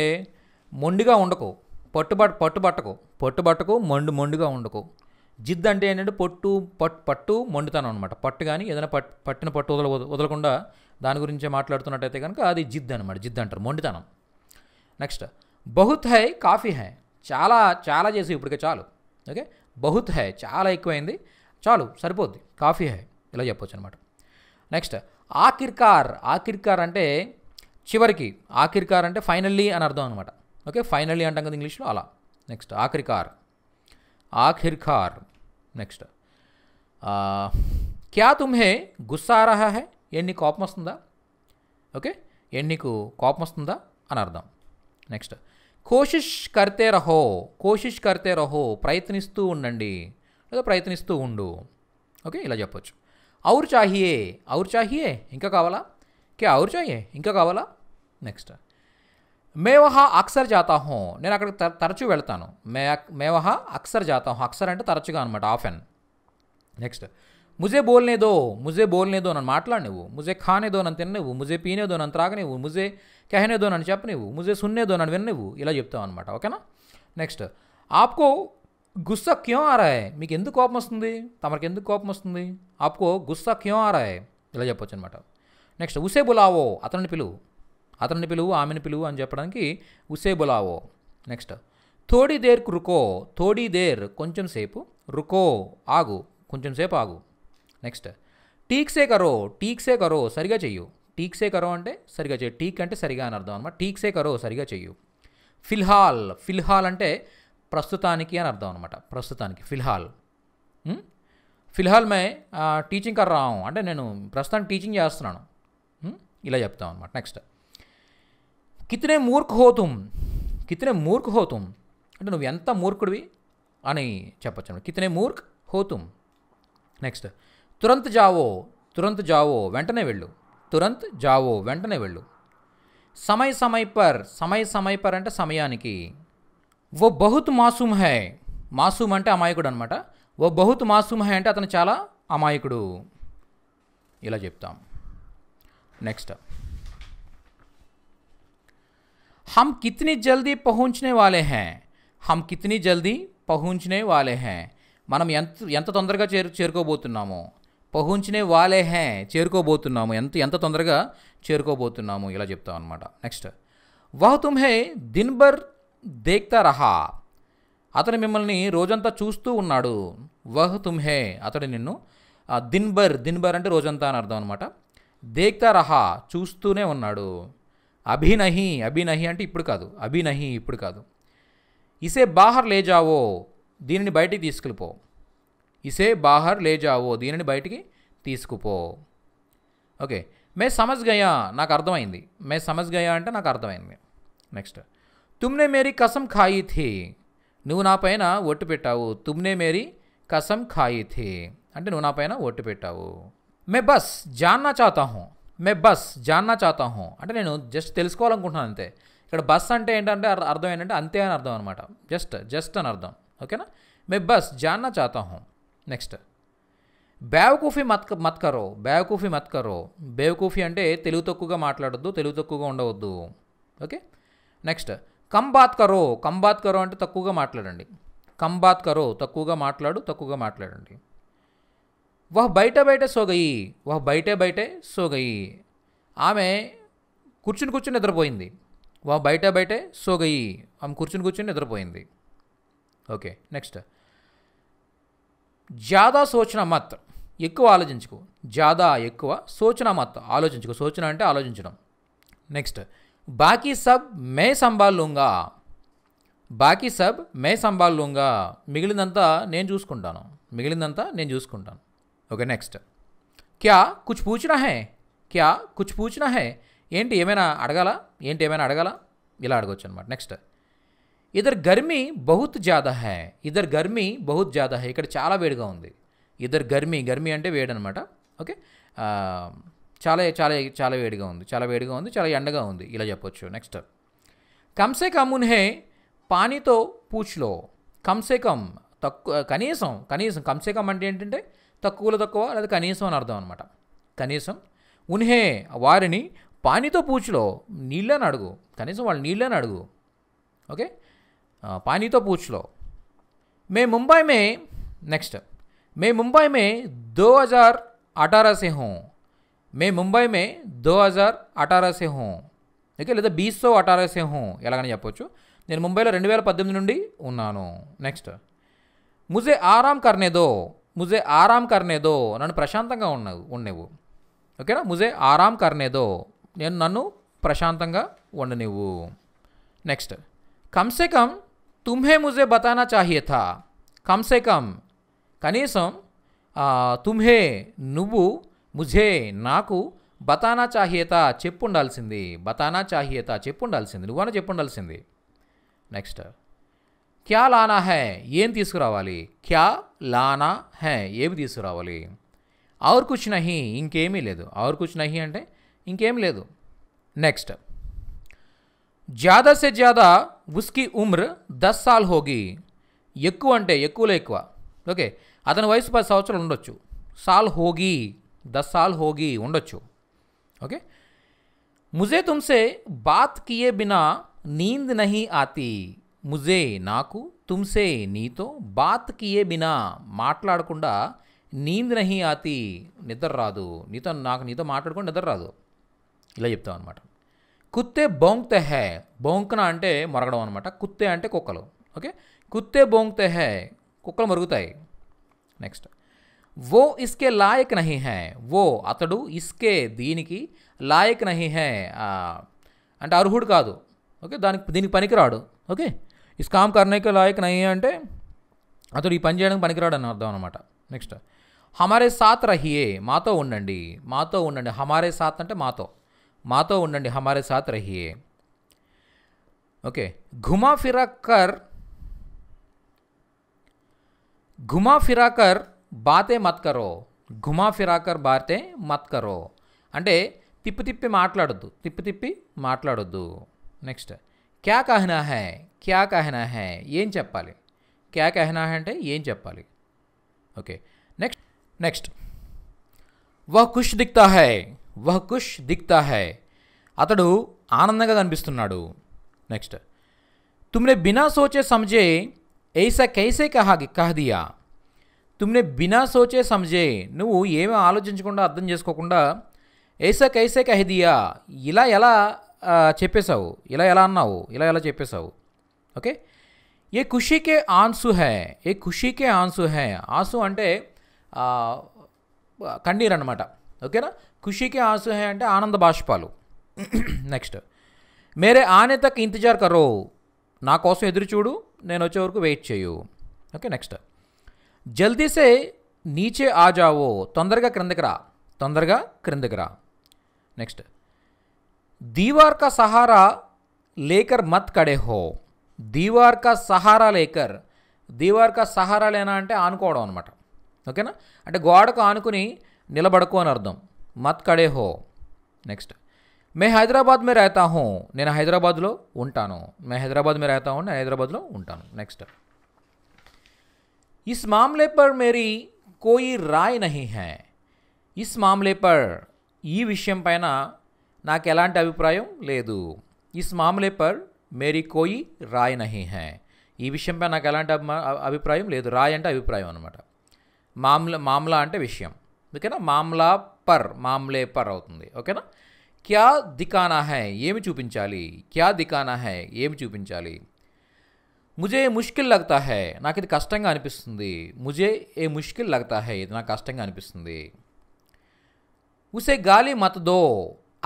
మొండిగా ఉండకు పట్టుబట్ పట్టుబట్టకు పట్టుబట్టకు మొండు మొండిగా ఉండకు జిద్దు అంటే ఏంటంటే పొట్టు పట్టు పట్టు మొండుతాను అనమాట పట్టు కానీ ఏదైనా పట్ పట్టిన పట్టు వదల వదలకుండా దాని గురించే మాట్లాడుతున్నట్టయితే కనుక అది జిద్ అనమాట జిద్దు అంటారు మొండితనం నెక్స్ట్ బహుత్ హై కాఫీ హై చాలా చాలా చేసి ఇప్పటికే చాలు ఓకే బహుత్ హై చాలా ఎక్కువైంది చాలు సరిపోద్ది కాఫీ హై ఇలా చెప్పొచ్చు అనమాట నెక్స్ట్ ఆఖిర్కార్ ఆఖిర్కార్ అంటే చివరికి ఆఖిర్కార్ అంటే ఫైనల్లీ అని అర్థం అనమాట ఓకే ఫైనల్లీ అంటాం కదా ఇంగ్లీష్లో అలా నెక్స్ట్ ఆఖరికార్ కార్ నెక్స్ట్ క్యా తుమ్హే గుస్సా రహా హే ఎన్ని నీకు కోపం వస్తుందా ఓకే ఎన్నికు నీకు కోపం వస్తుందా అని అర్థం నెక్స్ట్ కోషిష్ కర్తే రహో కోషిష్ కర్తే రహో ప్రయత్నిస్తూ ఉండండి లేదా ప్రయత్నిస్తూ ఉండు ఓకే ఇలా చెప్పొచ్చు ఔర్ చాహియే ఔర్ చాహియే ఇంకా కావాలా కే ఔర్ చాహియే ఇంకా కావాలా నెక్స్ట్ మేవహ అక్సర్ జాతాహో నేను అక్కడికి తరచూ వెళ్తాను మే మేవహ అక్సర్ జాతా అక్సర్ అంటే తరచుగా అనమాట ఆఫెన్ నెక్స్ట్ ముజే బోల్నేదో ముజే బోల్నేదో నన్ను మాట్లాడినవు ముజే ఖానేదో నన్ను తిననివ్వు ముజే పీనేదో నన్ను త్రాగనివ్వు ముజే కహనేదో నన్ను చెప్పనివ్వు ముజే సున్నేదో నన్ను విన్నవు ఇలా చెప్తావు అనమాట ఓకేనా నెక్స్ట్ ఆప్కో గుస్సా క్యం ఆరాయ్ మీకు ఎందుకు కోపం వస్తుంది తమరికి ఎందుకు కోపం వస్తుంది ఆప్కో గుస్సా క్యం ఆరాయ్ ఇలా చెప్పొచ్చు అనమాట నెక్స్ట్ ఉసే బులావో అతనిని పిలువు అతనిని పిలువు ఆమెను పిలువు అని చెప్పడానికి ఉసే బులావో నెక్స్ట్ తోడి దేర్ రుకో తోడి దేర్ కొంచెం సేపు రుకో ఆగు కొంచెం సేపు ఆగు నెక్స్ట్ టీక్సే కరో టీక్సే కరో సరిగా చెయ్యు టీక్సే కరో అంటే సరిగా చెయ్యు టీక్ అంటే సరిగా అని అర్థం అనమాట టీక్సే కరో సరిగా చెయ్యు ఫిల్హాల్ ఫిల్హాల్ అంటే ప్రస్తుతానికి అని అర్థం అనమాట ప్రస్తుతానికి ఫిల్హాల్ hmm? ఫిల్హాల్ మే టీచింగ్ కర్రాం అంటే నేను ప్రస్తుతానికి టీచింగ్ చేస్తున్నాను hmm? ఇలా చెప్తాం అనమాట నెక్స్ట్ కితనే మూర్ఖ హోతుం కితనే మూర్ఖ హోతుం అంటే నువ్వు ఎంత మూర్ఖుడివి అని చెప్పచ్చు కితనే మూర్ఖ హోతుం నెక్స్ట్ తురంత్ జావో తురంత్ జావో వెంటనే వెళ్ళు తురంత్ జావో వెంటనే వెళ్ళు సమయ సమయ పర్ సమయ సమయ పర్ అంటే సమయానికి ఓ బహుత్ మాసూమ్ హై మాసూమ్ అంటే అమాయకుడు అనమాట ఓ బహుత్ మాసూమ్ హై అంటే అతను చాలా అమాయకుడు ఇలా చెప్తాం నెక్స్ట్ हम कितनी జల్దీ పహుంచనే వాలే హై హమ్ కితనీ జల్దీ పహుంచనే వాలే హై మనం ఎంత ఎంత తొందరగా చేరు చేరుకోబోతున్నామో పహుంచనే వాలే హే చేరుకోబోతున్నాము ఎంత ఎంత తొందరగా చేరుకోబోతున్నాము ఇలా చెప్తాం అనమాట నెక్స్ట్ వాహ్ తుమ్హే దిన్బర్ దేక్తా రహా అతను మిమ్మల్ని రోజంతా చూస్తూ ఉన్నాడు వహ్ తుమ్హే అతడు నిన్ను దిన్బర్ దిన్బర్ అంటే రోజంతా అని అర్థం అనమాట దేక్తా రహా చూస్తూనే ఉన్నాడు అభినహి అభినహి అంటే ఇప్పుడు కాదు అభినహి ఇప్పుడు కాదు ఇసే బాహర్ లేజావో దీనిని బయటికి తీసుకెళ్ళిపో ఇసే బాహర్ లేజావో దీనిని బయటికి తీసుకుపో ఓకే మే సమజ్ గయా నాకు అర్థమైంది మే సమజ్ గయా అంటే నాకు అర్థమైంది నెక్స్ట్ తుమ్నే మేరీ కసం ఖాయి థే నువ్వు నా పైన ఒట్టు పెట్టావు తుమ్నే మేరీ కసం ఖాయి థే అంటే నువ్వు నా పైన ఒట్టు పెట్టావు మే బస్ జాన్నా చాతా మే బస్ జాన్నా చాతా హో అంటే నేను జస్ట్ తెలుసుకోవాలనుకుంటున్నాను అంతే ఇక్కడ బస్ అంటే ఏంటంటే అర్థం ఏంటంటే అంతే అని అర్థం అనమాట జస్ట్ జస్ట్ అని అర్థం ఓకేనా మే బస్ జాన్నా చాతా హో నెక్స్ట్ బేవకూఫీ మత్ మత్కరో బేవకూఫీ మత్కరో బేవకూఫీ అంటే తెలుగు తక్కువగా మాట్లాడద్దు తెలుగు తక్కువగా ఉండవద్దు ఓకే నెక్స్ట్ కంబాత్ కరో కంబాత్ కరో అంటే తక్కువగా మాట్లాడండి కంబాత్ కరో తక్కువగా మాట్లాడు తక్కువగా మాట్లాడండి వహ బయట బయట సోగయి వహ బయటే బయటే సోగయి ఆమె కూర్చుని కూర్చుని నిద్రపోయింది వా బయట బయటే సోగయి ఆమె కూర్చుని కూర్చుని నిద్రపోయింది ఓకే నెక్స్ట్ జాదా సోచన మత్ ఎక్కువ ఆలోచించుకో జాదా ఎక్కువ సోచన మత్ ఆలోచించుకో సోచన అంటే ఆలోచించడం నెక్స్ట్ బాకీ సబ్ మే సంభాల్ లూంగా బాకీ సబ్ మే సంభాల్ లూంగా మిగిలిందంతా నేను చూసుకుంటాను మిగిలిందంతా నేను చూసుకుంటాను ఓకే నెక్స్ట్ క్యా కుచ్ పూచినా హే క్యా కుచ్ పూచినా హే ఏంటి ఏమైనా అడగాలా ఏంటి ఏమైనా అడగాలా ఇలా అడగవచ్చు అనమాట నెక్స్ట్ ఇద్దరు గర్మి బహుత్ జాదా హే ఇద్దరు గర్మి బహుత్ జాదా హే ఇక్కడ చాలా వేడిగా ఉంది ఇద్దరు గర్మి గర్మి అంటే వేడి అనమాట ఓకే చాలా చాలా చాలా వేడిగా ఉంది చాలా వేడిగా ఉంది చాలా ఎండగా ఉంది ఇలా చెప్పొచ్చు నెక్స్ట్ కమ్సే కమ్ ఉన్హే పానీతో పూచ్లో కమ్సే కమ్ తక్కువ కనీసం కనీసం కమ్సే కమ్ అంటే ఏంటంటే తక్కువలో తక్కువ లేదా కనీసం అని అర్థం అనమాట కనీసం ఉన్హే వారిని పానీతో పూచ్లో నీళ్ళని అడుగు కనీసం వాళ్ళు నీళ్ళని అడుగు ఓకే పానీతో పూచ్లో మే ముంబై మే నెక్స్ట్ మే ముంబై మే దో హజార్ అఠారా సే हूँ మే ముంబై మే దో హజార్ అఠారా సే హూ ఓకే లేదా బీస్ సో అఠారా సే హూ ఎలాగని చెప్పొచ్చు నేను ముంబైలో రెండు వేల పద్దెనిమిది నుండి ఉన్నాను నెక్స్ట్ ముజే ఆరామ్ కర్నేదో ముజే ఆరాం కర్నేదో నన్ను ప్రశాంతంగా ఉన్నావు ఉండేవు ఓకేనా ముజే ఆరాం కర్నేదో నేను నన్ను ప్రశాంతంగా ఉండనివ్వు నెక్స్ట్ కమ్సే కమ్ తుమ్హే ముజే బతానా చాహియే థా కమ్సే కమ్ కనీసం తుమ్హే నువ్వు ముజే నాకు బతానా చాహియత ఉండాల్సింది బతానా చాహియత అని చెప్పు ఉండాల్సింది నెక్స్ట్ క్యా లానా హై ఏం తీసుకురావాలి క్యా లానా హే ఏవి తీసుకురావాలి ఆర్ కుచ్ నహి ఇంకేమీ లేదు ఆర్ కుచ్ నహి అంటే ఇంకేం లేదు నెక్స్ట్ ज़्यादा से ज़्यादा उसकी ఉమ్ర దస్ సాల్ హోగి ఎక్కువ అంటే ఎక్కువలో ఎక్కువ ఓకే అతని వయసు పది సంవత్సరాలు ఉండొచ్చు సాల్ హోగి దస్ సాల్ హోగి ఉండొచ్చు ఓకే मुझे तुमसे बात किए बिना नींद नहीं आती ముజే నాకు తుమ్సే నీతో బాత్ కియే బినా మాట్లాడకుండా నీంద్ నహి ఆతి నిద్ర రాదు నీతో నాకు నీతో మాట్లాడుకుని నిద్ర రాదు ఇలా చెప్తాం అనమాట కుత్తే బొంగ్తే హే బొంకన అంటే మరగడం అనమాట కుత్తే అంటే కుక్కలు ఓకే కుత్తే బొంగ్తే హే కుక్కలు మరుగుతాయి నెక్స్ట్ ఓ ఇస్కే లాయక్ నహి హే ఓ అతడు ఇస్కే దీనికి లాయక్ నహి హే అంటే అర్హుడు కాదు ఓకే దానికి దీనికి పనికిరాడు ఓకే ఈ స్కామ్ కర్నేకి లాయక్ నయ్యే అంటే అతడు ఈ పని చేయడానికి పనికిరాడు అని అర్థం అనమాట నెక్స్ట్ హమారే సాత్ రహియే మాతో ఉండండి మాతో ఉండండి హమారే సాత్ అంటే మాతో మాతో ఉండండి హమారే సాత్ రహియే ఓకే ఘుమా ఫిరాకర్ ఘుమా ఫిరాకర్ బాతే మత్ కరో ఘుమా ఫిరాకర్ బాతే మత్ కరో అంటే తిప్పి తిప్పి మాట్లాడొద్దు తిప్పి తిప్పి మాట్లాడొద్దు నెక్స్ట్ క్యా కహనా హై క్యా కహనా హై ఏం చెప్పాలి క్యా కహనా హై అంటే ఏం చెప్పాలి ఓకే నెక్స్ట్ నెక్స్ట్ వహ్ కుష్ దిక్తా హై వహ్ కుష్ దిక్తా హై అతడు ఆనందంగా కనిపిస్తున్నాడు నెక్స్ట్ తుమ్నే బినా సోచే సమజే ఏసా కైసే కహా కహదియా తుమ్నే బినా సోచే సమజే నువ్వు ఏమీ ఆలోచించకుండా అర్థం చేసుకోకుండా ఏసా కైసే కహదియా ఇలా ఎలా చెప్పేశావు ఇలా ఎలా అన్నావు ఇలా ఎలా చెప్పేశావు ఓకే ఏ ఖుషీకే ఆన్సు హే ఏ ఖుషీకే ఆన్సు హే ఆన్సు అంటే కన్నీరు అనమాట ఓకేనా ఖుషీకే ఆన్సు హే అంటే ఆనంద బాష్పాలు నెక్స్ట్ మేరే ఆనే తక్ ఇంతజార్ కరో నా కోసం ఎదురు చూడు నేను వచ్చే వరకు వెయిట్ చేయు ఓకే నెక్స్ట్ జల్దీసే నీచే ఆజావో తొందరగా క్రిందకి రా తొందరగా క్రిందకి రా నెక్స్ట్ దీవార్ का సహారా లేకర్ మత్ కడే హో దీవార్ కా సహారా లేకర్ దీవార్ కా సహారా లేనా అంటే ఆనుకోవడం అనమాట ఓకేనా అంటే గోడకు ఆనుకుని నిలబడకు అని అర్థం మత్ కడే హో నెక్స్ట్ మే హైదరాబాద్ మే రాతా హూ నేను హైదరాబాద్లో ఉంటాను మే హైదరాబాద్ మే రాతా హూ నేను హైదరాబాద్లో ఉంటాను నెక్స్ట్ ఇస్ మామ్లే పర్ మేరీ కోయి రాయ్ నహి హై ఇస్ మామ్లే పర్ ఈ విషయం పైన నాకు ఎలాంటి అభిప్రాయం లేదు ఇస్ మామలే పర్ మేరీ కోయి రాయ్ నహి హే ఈ విషయంపై నాకు ఎలాంటి అభిప్రాయం లేదు రాయ్ అంటే అభిప్రాయం అనమాట మామ్లా మామ్లా అంటే విషయం ఓకేనా మామ్లా పర్ మామ్లే పర్ అవుతుంది ఓకేనా క్యా దికానా హై ఏమి చూపించాలి క్యా దికానా హై ఏమి చూపించాలి ముజే ముష్కిల్ లగతా హై నాకు ఇది కష్టంగా అనిపిస్తుంది ముజే ఏ ముష్కిల్ లగతా హై ఇది నాకు కష్టంగా అనిపిస్తుంది ఉసే గాలి మతదో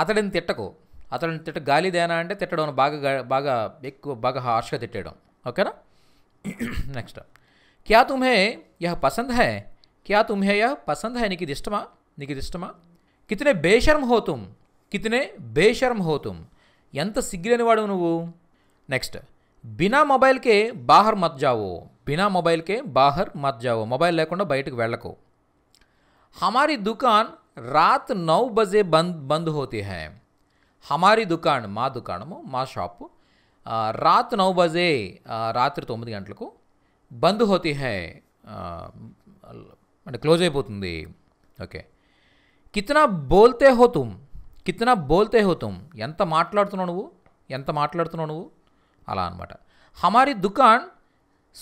అతడిని తిట్టకు అతడిని తిట్ట గాలిదేనా అంటే తిట్టడం బాగా బాగా ఎక్కువ బాగా హార్ష్గా తిట్టడం ఓకేనా నెక్స్ట్ క్యా తుమ్హే యహ పసంద్ హై క్యా తుమ్హే యహ పసంద్ హై నీకు ఇది ఇష్టమా నీకు ఇది ఇష్టమా కితనే బేషర్మ్ హో తుమ్ కితనే బేషర్మ్ హో తుమ్ ఎంత సిగ్గులేని వాడు నువ్వు నెక్స్ట్ బినా మొబైల్కే బాహర్ మత్ జావో బినా మొబైల్కే బాహర్ మత్ జావో మొబైల్ లేకుండా బయటకు వెళ్ళకు హమారీ దుకాన్ రాత్ నౌ బజే బంద్ బంద్ హోతి है హమారి దుకాణ్ మా దుకాణము మా షాపు రాత్ నౌ బజే రాత్రి తొమ్మిది గంటలకు బంద్ హోతి హే అంటే క్లోజ్ అయిపోతుంది ఓకే కితనా బోల్తే హోతుం తుమ్ కితనా బోల్తే హో తుమ్ ఎంత మాట్లాడుతున్నావు నువ్వు ఎంత మాట్లాడుతున్నావు నువ్వు అలా అనమాట హమారి దుకాణ్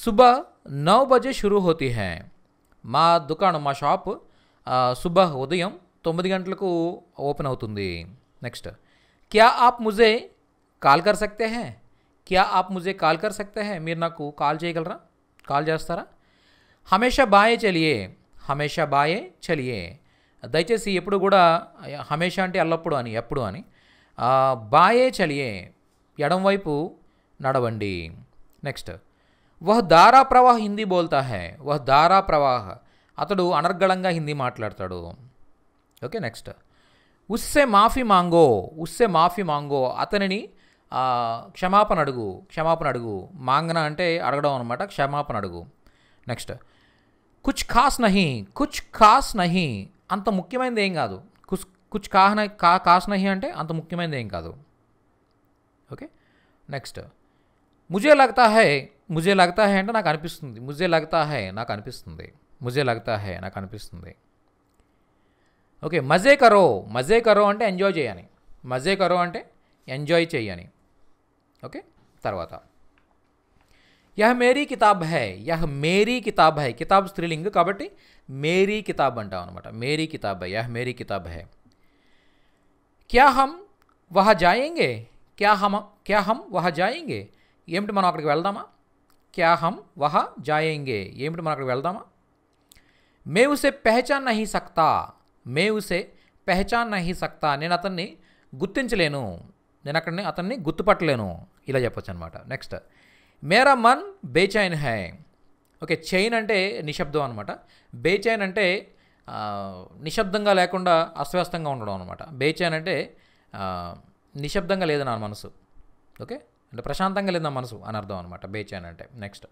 సుబహ్ నౌ బజే షురూ హోతీ హే మా దుకాణం మా షాప్ శుభ ఉదయం తొమ్మిది గంటలకు ఓపెన్ అవుతుంది నెక్స్ట్ క్యా ఆప్ ముజే కాల్ కర్ సక్తే హే క్యా ఆప్ ముజే కాల్ కర్ సక్తే హే మీరు నాకు కాల్ చేయగలరా కాల్ చేస్తారా హమేషా బాయే చలియే హమేషా బాయే చలియే దయచేసి ఎప్పుడు కూడా హమేషా అంటే ఎల్లప్పుడు అని ఎప్పుడు అని బాయే చలియే ఎడంవైపు నడవండి నెక్స్ట్ వహ్ దారా ప్రవాహ్ హిందీ బోల్తా హే వహ్ దారా ప్రవాహ్ అతడు అనర్గళంగా హిందీ మాట్లాడతాడు ఓకే నెక్స్ట్ ఉస్సే మాఫీ మాంగో ఉస్సే మాఫీ మాంగో అతనిని క్షమాపణ అడుగు క్షమాపణ అడుగు మాంగన అంటే అడగడం అనమాట క్షమాపణ అడుగు నెక్స్ట్ కుచ్ ఖాస్ నహి కుచ్ ఖాస్ నహి అంత ముఖ్యమైనది ఏం కాదు కుచ్ కుచ్ కాహన కా కాస్ నహి అంటే అంత ముఖ్యమైనది ఏం కాదు ఓకే నెక్స్ట్ ముజే లగతా హై ముజే లగతా హై అంటే నాకు అనిపిస్తుంది ముజే లగతా హై నాకు అనిపిస్తుంది ముజే లగతా హై నాకు అనిపిస్తుంది ओके मजे करो मजे करो अंत एंजॉय चयनी मजे करो अंत एंजॉय चयनी ओके तरवा यह मेरी किताब है यह मेरी किताब है किताब स्त्रीलिंग काबटे मेरी किताब अटाट मेरी किताब है यह मेरी किताब है क्या हम वहाँ जाएंगे क्या हम क्या हम वहाँ जाएंगे एमट अड़क अलदा क्या हम वहाँ जाएंगे एमट मन अलदा मैं उसे पहचान नहीं सकता మే ఉసే పెహచాన్ నహి సక్తా నేను అతన్ని గుర్తించలేను నేను అక్కడిని అతన్ని గుర్తుపట్టలేను ఇలా చెప్పొచ్చు అనమాట నెక్స్ట్ మేరా మన్ బేచైన్ హై ఓకే చైన్ అంటే నిశ్శబ్దం అనమాట బేచైన్ అంటే నిశ్శబ్దంగా లేకుండా అస్వ్యస్తంగా ఉండడం అనమాట బేచైన్ అంటే నిశ్శబ్దంగా లేదు నా మనసు ఓకే అంటే ప్రశాంతంగా లేదు నా మనసు అని అర్థం అనమాట బేచైన్ అంటే నెక్స్ట్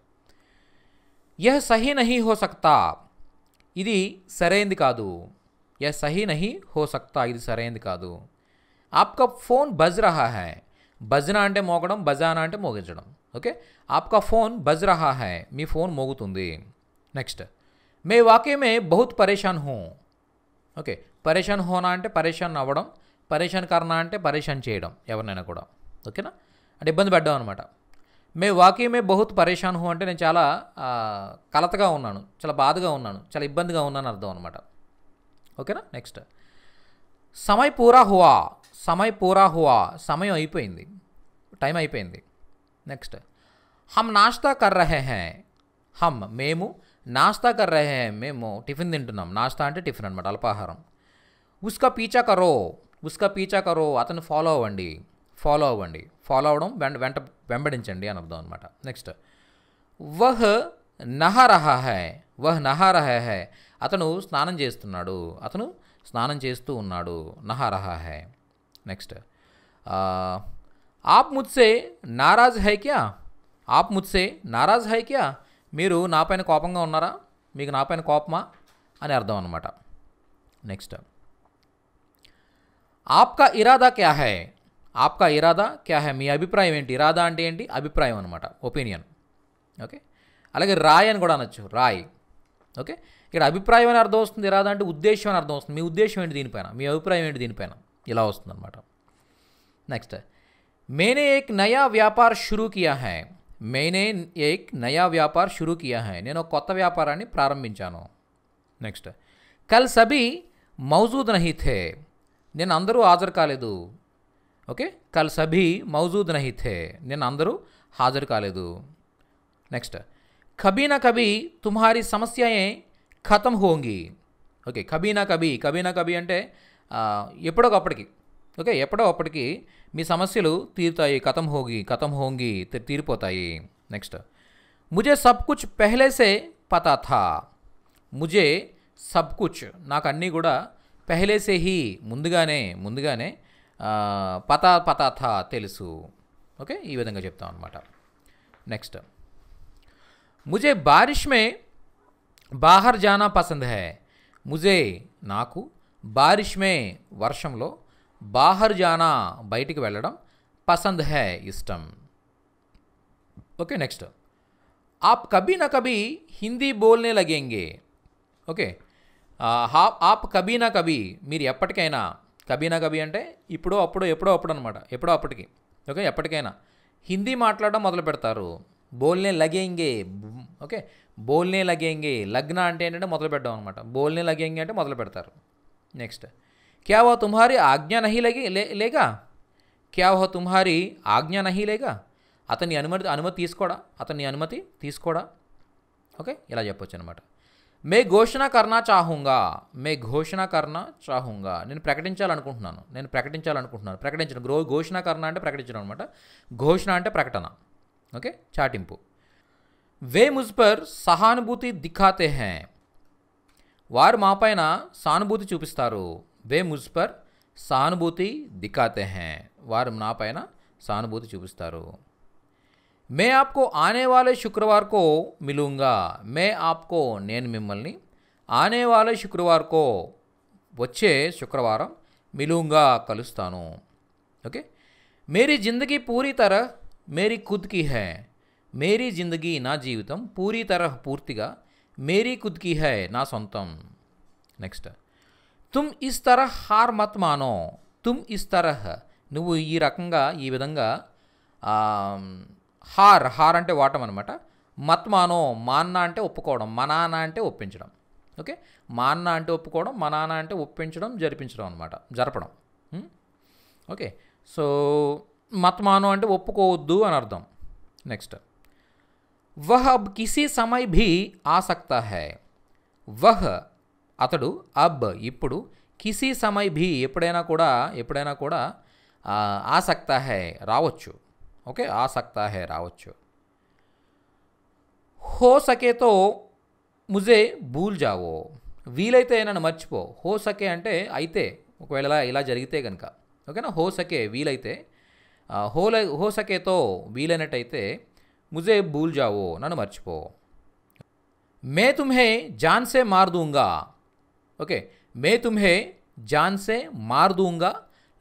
యహ్ సహీ నహీ హో సక్తా ఇది సరైంది కాదు यह सही नहीं हो सकता ఇది సరైనది కాదు आपका ఫోన్ బజ్ रहा है బజ్నా అంటే మోగడం బజానా అంటే మోగించడం ఓకే ఆప్కా ఫోన్ బజ్ రహా హై మీ ఫోన్ మోగుతుంది నెక్స్ట్ మే వాకే మే బహుత్ పరేషాన్ హూ ఓకే పరేషాన్ హోనా అంటే పరేషాన్ అవ్వడం పరేషాన్ కర్నా అంటే పరేషాన్ చేయడం ఎవరినైనా కూడా ఓకేనా అంటే ఇబ్బంది పడ్డాం అనమాట మే వాకీ మే బహుత్ పరేషాన్ హూ అంటే నేను చాలా కలతగా ఉన్నాను చాలా బాధగా ఉన్నాను చాలా ఇబ్బందిగా ఉన్నాను అర్థం అనమాట ఓకేనా నెక్స్ట్ సమయ పూరా హువా సమయ పూరా హువా సమయం అయిపోయింది టైం అయిపోయింది నెక్స్ట్ హమ్ నాస్తా కర్ర రహే హే హమ్ మేము నాస్తా కర్ర రహే హే మేము టిఫిన్ తింటున్నాం నాస్తా అంటే టిఫిన్ అనమాట అల్పాహారం ఉస్కా పీచా కరో ఉస్కా పీచా కరో అతను ఫాలో అవ్వండి ఫాలో అవ్వండి ఫాలో అవ్వడం వెంట వెంట వెంబడించండి అని అర్థం అనమాట నెక్స్ట్ వహ్ నహ రహా హై వహ్ నహ రహా హే అతను స్నానం చేస్తున్నాడు అతను స్నానం చేస్తూ ఉన్నాడు నహా రహా హై నెక్స్ట్ ఆప్ ముత్సే నారాజ్ హై క్యా ఆప్ ముత్సే నారాజ్ హై క్యా మీరు నాపైన కోపంగా ఉన్నారా మీకు నాపైన కోపమా అని అర్థం అనమాట నెక్స్ట్ ఆప్కా ఇరాదా క్యా హై ఆప్కా ఇరాదా క్యా హై మీ అభిప్రాయం ఏంటి ఇరాదా అంటే ఏంటి అభిప్రాయం అనమాట ఒపీనియన్ ఓకే అలాగే రాయ్ అని కూడా అనొచ్చు రాయ్ ఓకే ఇక్కడ అభిప్రాయం అని అర్థం వస్తుంది ఇరాదా అంటే ఉద్దేశం అని అర్థం వస్తుంది మీ ఉద్దేశం ఏంటి దీనిపైన మీ అభిప్రాయం ఏంటి దీనిపైన ఇలా వస్తుంది అనమాట నెక్స్ట్ మేనే ఏక్ నయా వ్యాపార్ షురూ కియా హై మేనే ఏక్ నయా వ్యాపార్ షురూ కియా హై నేను ఒక కొత్త వ్యాపారాన్ని ప్రారంభించాను నెక్స్ట్ కల్ సభి మౌజూద్ నహితే నేను అందరూ హాజరు కాలేదు ఓకే కల్ సభి మౌజూద్ నహితే నేను అందరూ హాజరు కాలేదు నెక్స్ట్ కబీ నా కబీ తుమ్హారీ సమస్యయే ఖతం హోంగి ఓకే కబీనా కబీ కబీనా కబీ అంటే ఎప్పుడోకప్పటికి ఓకే ఎప్పుడో అప్పటికి మీ సమస్యలు తీరుతాయి ఖతం హోగి ఖతం హోంగి తీరిపోతాయి నెక్స్ట్ ముజే సబ్ కుచ్ పెహలేసే పతా థా ముజే సబ్ కుచ్ నాకు అన్నీ కూడా పెహలేసే హీ ముందుగానే ముందుగానే పతా పతా థా తెలుసు ఓకే ఈ విధంగా చెప్తాం అనమాట నెక్స్ట్ ముజే బారిష్ మే బాహర్ జానా పసంద్ హై ముజే నాకు బారిష్మే వర్షంలో బాహర్ జానా బయటికి వెళ్ళడం పసంద్ హై ఇష్టం ఓకే నెక్స్ట్ ఆప్ कभी ना कभी హిందీ బోల్నే లగేంగే ఓకే ఆప్ కబీ నా కబీ మీరు ఎప్పటికైనా కబీ నా కబీ అంటే ఇప్పుడో అప్పుడో ఎప్పుడో అప్పుడు అనమాట ఎప్పుడో అప్పటికి ఓకే ఎప్పటికైనా హిందీ మాట్లాడడం మొదలు పెడతారు బోల్నే లగేంగే ఓకే బోల్నే లగేంగి లగ్న అంటే ఏంటంటే మొదలు పెట్టడం అనమాట బోల్నే లగేంగి అంటే మొదలు పెడతారు నెక్స్ట్ క్యావో తుమ్హారి ఆజ్ఞ నహి లగే లేగా క్యావో తుమ్హారి ఆజ్ఞ నహి లేగా అతని అనుమతి అనుమతి తీసుకోడా అతని అనుమతి తీసుకోడా ఓకే ఇలా చెప్పొచ్చు అనమాట మే ఘోషణ కర్ణ చాహుంగా మే ఘోషణ కర్ణ చాహుంగా నేను ప్రకటించాలనుకుంటున్నాను నేను ప్రకటించాలనుకుంటున్నాను ప్రకటించడం గ్రో ఘోషణ కర్ణ అంటే ప్రకటించడం అనమాట ఘోషణ అంటే ప్రకటన ఓకే చాటింపు वे मुझ पर सहानुभूति दिखाते हैं वार मापैन सानुभूति चूपस्तार वे मुझ पर सहानुभूति दिखाते हैं वार मापैन सानुभूति चूपस्तार मैं आपको आने वाले शुक्रवार को मिलूंगा मैं आपको नैन मिम्मल आने वाले शुक्रवार को वे शुक्रवार मिलूंगा कलस्ता ओके मेरी जिंदगी पूरी तरह मेरी खुद की है మేరీ జిందగీ నా జీవితం పూరీ తరహ పూర్తిగా మేరీ కుద్కి హై నా సొంతం నెక్స్ట్ తుమ్ ఇస్ తరహ హార్ మత్ మానో తుమ్ ఇస్ తరహ్ నువ్వు ఈ రకంగా ఈ విధంగా హార్ హార్ అంటే వాటం అనమాట మత్మానో మాన్న అంటే ఒప్పుకోవడం మనానా అంటే ఒప్పించడం ఓకే మాన్న అంటే ఒప్పుకోవడం మనాన అంటే ఒప్పించడం జరిపించడం అనమాట జరపడం hmm? ఓకే సో మత్మానం అంటే ఒప్పుకోవద్దు అని అర్థం నెక్స్ట్ वह अब किसी समय भी आ सकता है वह అతడు అబ్ ఇప్పుడు కిసీ సమయ్ భీ ఎప్పుడైనా కూడా ఎప్పుడైనా కూడా ఆసక్త హే రావచ్చు ఓకే ఆసక్త హే రావచ్చు హో సకేతో ముజే భూల్ జావో వీలైతే నన్ను మర్చిపో హో సకే అంటే అయితే ఒకవేళ ఇలా జరిగితే కనుక ఓకేనా హో సకే వీలైతే హోలై హో సకేతో వీలైనట్టయితే ముజే భూల్ జావో నన్ను మర్చిపో మే తుమ్హే జాన్సే మార్దూంగా ఓకే మే తుమ్హే జాన్సే మార్దూంగా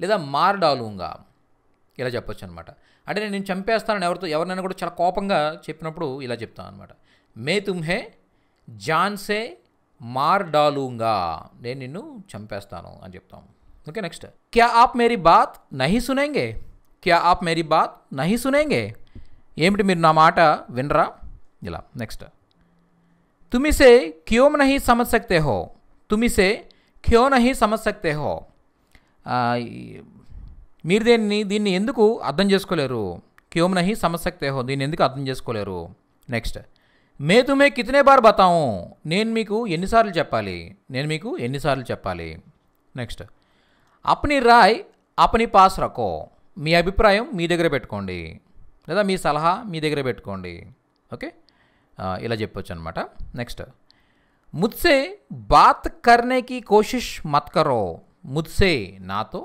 లేదా మార్డాలుంగా ఇలా చెప్పొచ్చు అనమాట అంటే నేను చంపేస్తానని ఎవరితో ఎవరినైనా కూడా చాలా కోపంగా చెప్పినప్పుడు ఇలా చెప్తాను అనమాట మే తుమ్హే జాన్సే మార్డాలుంగా నేను నిన్ను చంపేస్తాను అని చెప్తాను ఓకే నెక్స్ట్ క్యా ఆప్ మేరీ బాత్ నహి సునేంగే క్యా ఆప్ మేరీ బాత్ నహి సునేంగే ఏమిటి మీరు నా మాట వినరా ఇలా నెక్స్ట్ తుమిసే క్యోమ్ నహి హో తుమిసే క్యోనహి సమస్యక్తే సమజ్ హో మీరు దీన్ని దీన్ని ఎందుకు అర్థం చేసుకోలేరు క్యోమ్ సమస్యక్తే హో దీన్ని ఎందుకు అర్థం చేసుకోలేరు నెక్స్ట్ మే తుమే కితనే బార్ బతావు నేను మీకు ఎన్నిసార్లు చెప్పాలి నేను మీకు ఎన్నిసార్లు చెప్పాలి నెక్స్ట్ అప్ని రాయ్ అప్ని పాస్ రకో మీ అభిప్రాయం మీ దగ్గర పెట్టుకోండి లేదా మీ సలహా మీ దగ్గర పెట్టుకోండి ఓకే ఇలా చెప్పొచ్చు అనమాట నెక్స్ట్ ముత్సే బాత్ కర్నేకి కోషిష్ మత్ కరో ముత్సే నాతో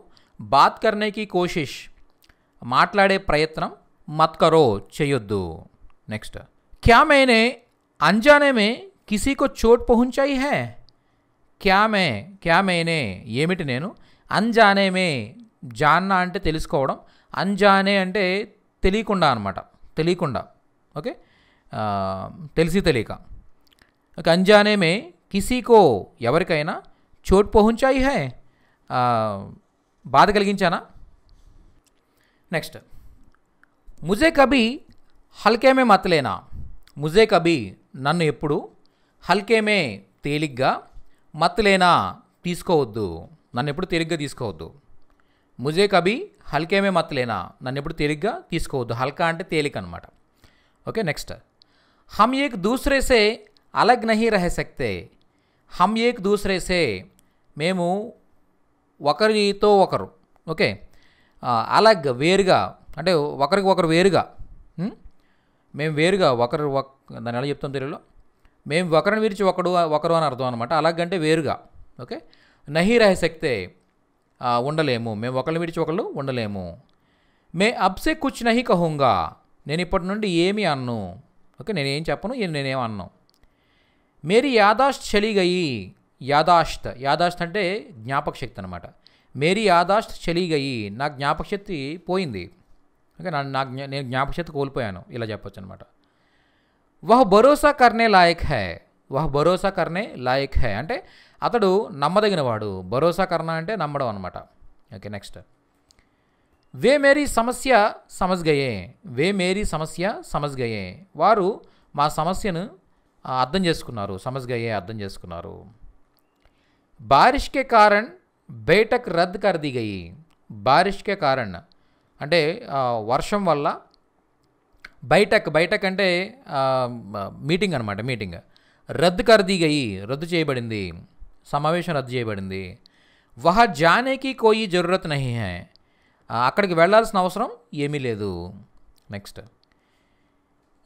బాత్ కర్నేకి కోషిష్ మాట్లాడే ప్రయత్నం మత్ కరో చేయొద్దు నెక్స్ట్ క్యా మేనే అంజానేమే మే కిసీకో చోట్ పహుంచాయి హే క్యా మే క్యా మేనే ఏమిటి నేను అంజానే మే జాన్న అంటే తెలుసుకోవడం అంజానే అంటే తెలియకుండా అనమాట తెలియకుండా ఓకే తెలిసి తెలియక ఓకే అంజానేమే కిసీకో ఎవరికైనా చోట్ పహుంచాయి హే బాధ కలిగించానా నెక్స్ట్ ముజే కబీ హల్కేమే మతలేనా ముజే కబీ నన్ను ఎప్పుడు హల్కేమే తేలిగ్గా మతలేనా తీసుకోవద్దు నన్ను ఎప్పుడు తేలిగ్గా తీసుకోవద్దు ముజే కబీ హల్కేమే మత్తలేనా నన్ను ఎప్పుడు తేలిగ్గా తీసుకోవద్దు హల్కా అంటే తేలిక అనమాట ఓకే నెక్స్ట్ హమ్ ఏక్ దూసరేసే అలగ్ నహి రహ సక్తే హమ్ ఏక్ దూసరేసే మేము ఒకరితో ఒకరు ఓకే అలగ్ వేరుగా అంటే ఒకరికి ఒకరు వేరుగా మేము వేరుగా ఒకరు ఒక దాని ఎలా చెప్తాం తెలుగులో మేము ఒకరిని విరిచి ఒకడు ఒకరు అని అర్థం అనమాట అలాగంటే వేరుగా ఓకే నహి రహ సక్తే ఉండలేము మేము ఒకళ్ళు విడిచి ఒకళ్ళు ఉండలేము మే అబ్సే కుచ్ నహి కహుంగా నేను ఇప్పటి నుండి ఏమి అన్ను ఓకే నేనేం చెప్పను నేనేం అన్ను మేరీ యాదాష్ చలిగయి యాదాష్త్ యాదాష్త్ అంటే జ్ఞాపక శక్తి అనమాట మేరీ యాదాష్త్ చలిగయి నా జ్ఞాపక శక్తి పోయింది ఓకే నా నా నేను జ్ఞాపక శక్తి కోల్పోయాను ఇలా చెప్పొచ్చు అనమాట వహ్ భరోసా కర్నే లాయక్ హై వహ్ భరోసా కర్నే లాయక్ హై అంటే అతడు నమ్మదగినవాడు భరోసా కర్ణ అంటే నమ్మడం అనమాట ఓకే నెక్స్ట్ వే మేరీ సమస్య సమజ్గయే వే మేరీ సమస్య సమజ్గయే వారు మా సమస్యను అర్థం చేసుకున్నారు సమజ్గయే అర్థం చేసుకున్నారు బారిష్కే కారణ్ బయటకు రద్దు కరదిగయి బారిష్కే కారణ్ అంటే వర్షం వల్ల బయటక్ బయటక్ అంటే మీటింగ్ అనమాట మీటింగ్ రద్దు కరదీగయి రద్దు చేయబడింది సమావేశం రద్దు చేయబడింది వహ జానేకి కోయి జరూరత్ నహి హే అక్కడికి వెళ్లాల్సిన అవసరం ఏమీ లేదు నెక్స్ట్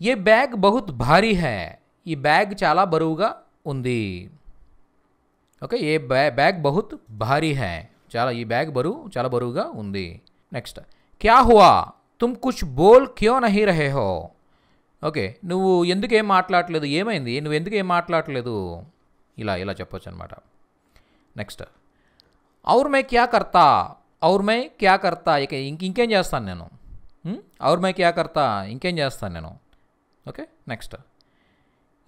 ఏ బ్యాగ్ బహుత్ భారీ హే ఈ బ్యాగ్ చాలా బరువుగా ఉంది ఓకే ఏ బ్యాగ్ బహుత్ భారీ హై చాలా ఈ బ్యాగ్ బరువు చాలా బరువుగా ఉంది నెక్స్ట్ క్యా హువా తుమ్ కుచ్ బోల్ క్యో నహి రహే హో ఓకే నువ్వు ఎందుకేం మాట్లాడలేదు ఏమైంది నువ్వు ఎందుకేం మాట్లాడలేదు ఇలా ఇలా చెప్పొచ్చు అనమాట నెక్స్ట్ ఔర్ మే క్యా కర్తా ఔర్ మే క్యా కర్తా ఇక ఇంకేం చేస్తాను నేను ఔర్ మే క్యా కర్తా ఇంకేం చేస్తాను నేను ఓకే నెక్స్ట్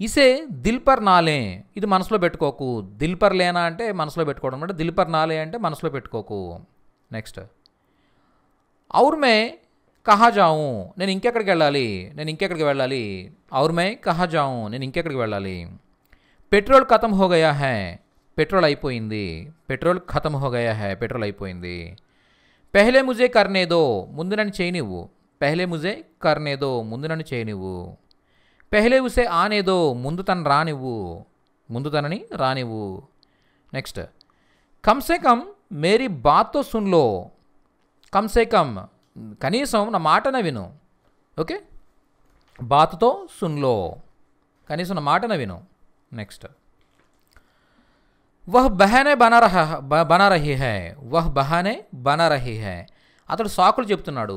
ఇసే దిల్ పర్ నాలే ఇది మనసులో పెట్టుకోకు దిల్ పర్ లేనా అంటే మనసులో పెట్టుకోవడం అంటే దిల్ పర్ నాలే అంటే మనసులో పెట్టుకోకు నెక్స్ట్ ఔర్ మే కహా జావు నేను ఇంకెక్కడికి వెళ్ళాలి నేను ఇంకెక్కడికి వెళ్ళాలి ఔర్ మే కహా జావు నేను ఇంకెక్కడికి వెళ్ళాలి పెట్రోల్ ఖతం హో గయా హై పెట్రోల్ అయిపోయింది పెట్రోల్ ఖతం హోగయా హే హై పెట్రోల్ అయిపోయింది పెహలే ముజే కర్నేదో ముందు నన్ను చేయనివ్వు పెహలే ముజే కర్నేదో ముందు నన్ను చేయనివ్వు పెహలే ఉసే ఆనేదో ముందు తను రానివ్వు ముందు తనని రానివ్వు నెక్స్ట్ కమ్సే కమ్ మేరీ బాత్తో సున్లో కమ్సే కమ్ కనీసం నా మాటన విను ఓకే బాత్తో సున్లో కనీసం నా మాటన విను నెక్స్ట్ వహ్ బహానే బనా రహ బన హై వహ్ బహానే బనా రహి హై అతడు సాకులు చెప్తున్నాడు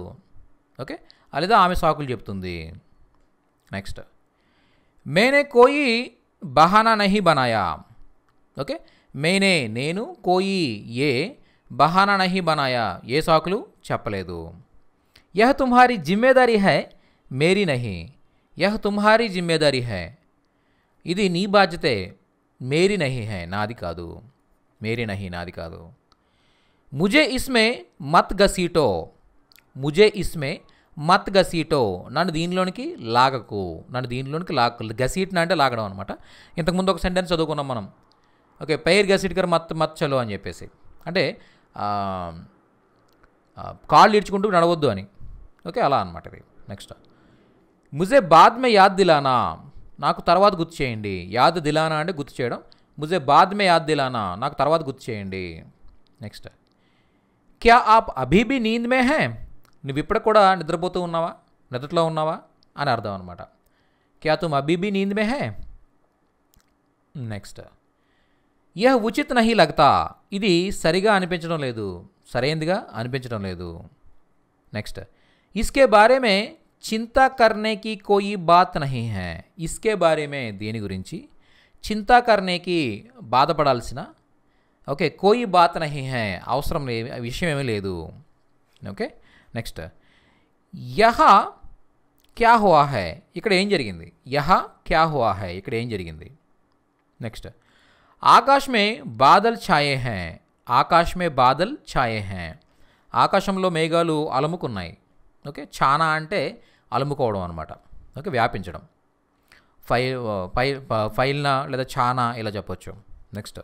ఓకే లేదా ఆమె సాకులు చెప్తుంది నెక్స్ట్ మేనే కోయి బహానా నహి బనాయా ఓకే మేనే నేను కోయి ఏ బహానా నహి బనాయా ఏ సాకులు చెప్పలేదు యహ తుమ్హారి జిమ్మేదారీ హై మేరీ నహి యహ్ తుమ్హారి జిమ్మేదారీ హై ఇది నీ బాధ్యతే మేరీ నహి హై నాది కాదు మేరీ నహి నాది కాదు ముజే ఇస్మే మత్ గసీటో ముజే ఇస్మే మత్ గసీటో నన్ను దీనిలోనికి లాగకు నన్ను దీనిలోనికి లాగ గసీట్న అంటే లాగడం అనమాట ఇంతకుముందు ఒక సెంటెన్స్ చదువుకున్నాం మనం ఓకే పైర్ గసీట్కర్ మత్ మత్ చలో అని చెప్పేసి అంటే కాళ్ళు ఇడ్చుకుంటూ నడవద్దు అని ఓకే అలా అనమాట ఇది నెక్స్ట్ ముజే బాద్మే యాద్ దిలానా నాకు తర్వాత గుర్తు చేయండి యాద్ దిలానా అంటే గుర్తు చేయడం ముజే బాద్మే యాద్ దిలానా నాకు తర్వాత గుర్తు చేయండి నెక్స్ట్ క్యా ఆప్ అభిబి నీంద్మే హే నువ్వు ఇప్పుడు కూడా నిద్రపోతూ ఉన్నావా నిద్రలో ఉన్నావా అని అర్థం అనమాట క్యా తుమ్ అభిబి నీందమే హే నెక్స్ట్ యహ్ ఉచిత్ నహి లగతా ఇది సరిగా అనిపించడం లేదు సరైనదిగా అనిపించడం లేదు నెక్స్ట్ ఇస్కే బారేమే చింత కర్నేకి కోయి బాత్ నహి హే ఇస్కే బారేమే దీని గురించి చింత కర్నేకి బాధపడాల్సిన ఓకే కోయి బాత్ నహి హే అవసరం లే విషయం ఏమీ లేదు ఓకే నెక్స్ట్ యహ క్యా హువా హై ఇక్కడ ఏం జరిగింది యహ క్యా హువా హై ఇక్కడ ఏం జరిగింది నెక్స్ట్ ఆకాశమే బాదల్ ఛాయే హై ఆకాశమే బాదల్ ఛాయే హై ఆకాశంలో మేఘాలు అలముకున్నాయి ఓకే ఛానా అంటే అలుముకోవడం అనమాట ఓకే వ్యాపించడం ఫైల్ ఫైల్ ఫైల్నా లేదా చానా ఇలా చెప్పొచ్చు నెక్స్ట్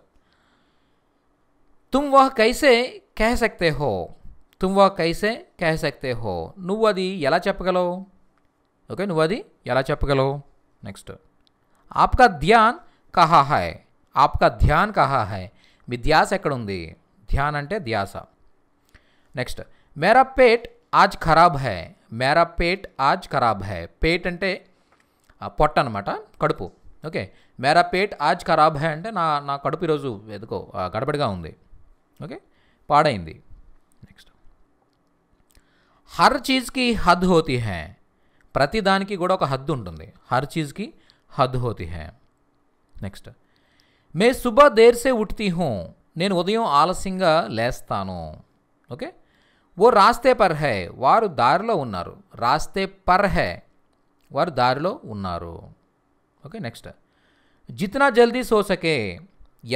తుమ్ వాహ్ కైసే కేహ సక్తే హో తుమ్ వాహ్ కైసే కహ సక్తే హో నువ్వు అది ఎలా చెప్పగలవు ఓకే నువ్వు అది ఎలా చెప్పగలవు నెక్స్ట్ ఆప్కా ధ్యాన్ కహా హాయ్ ఆప్కా ధ్యాన్ కహా హాయ్ మీ ధ్యాస ఎక్కడుంది ధ్యాన్ అంటే ధ్యాస నెక్స్ట్ మేరా పేట్ ఆజ్ ఖరాబ్ హై मेरा पेट आज खराब है पेट అంటే పొట్ట అన్నమాట కడుపు ఓకే మేరా పేట్ ఆజ్ ఖరాబ్ హై అంటే నా నా కడుపు ఈరోజు ఎదుకో గడబడిగా ఉంది ఓకే పాడైంది నెక్స్ట్ హర్ చీజ్కి హద్ హోతీ హే ప్రతి దానికి కూడా ఒక హద్దు ఉంటుంది హర్ చీజ్కి హద్ హోతీ హే నెక్స్ట్ మే సుబా దేర్సే ఉట్తీ హూ నేను ఉదయం ఆలస్యంగా లేస్తాను ఓకే ఓ రాస్తే పర్ హై వారు దారిలో ఉన్నారు రాస్తే పర్ హై వారు దారిలో ఉన్నారు ఓకే నెక్స్ట్ జితనా జల్దీ సోసకే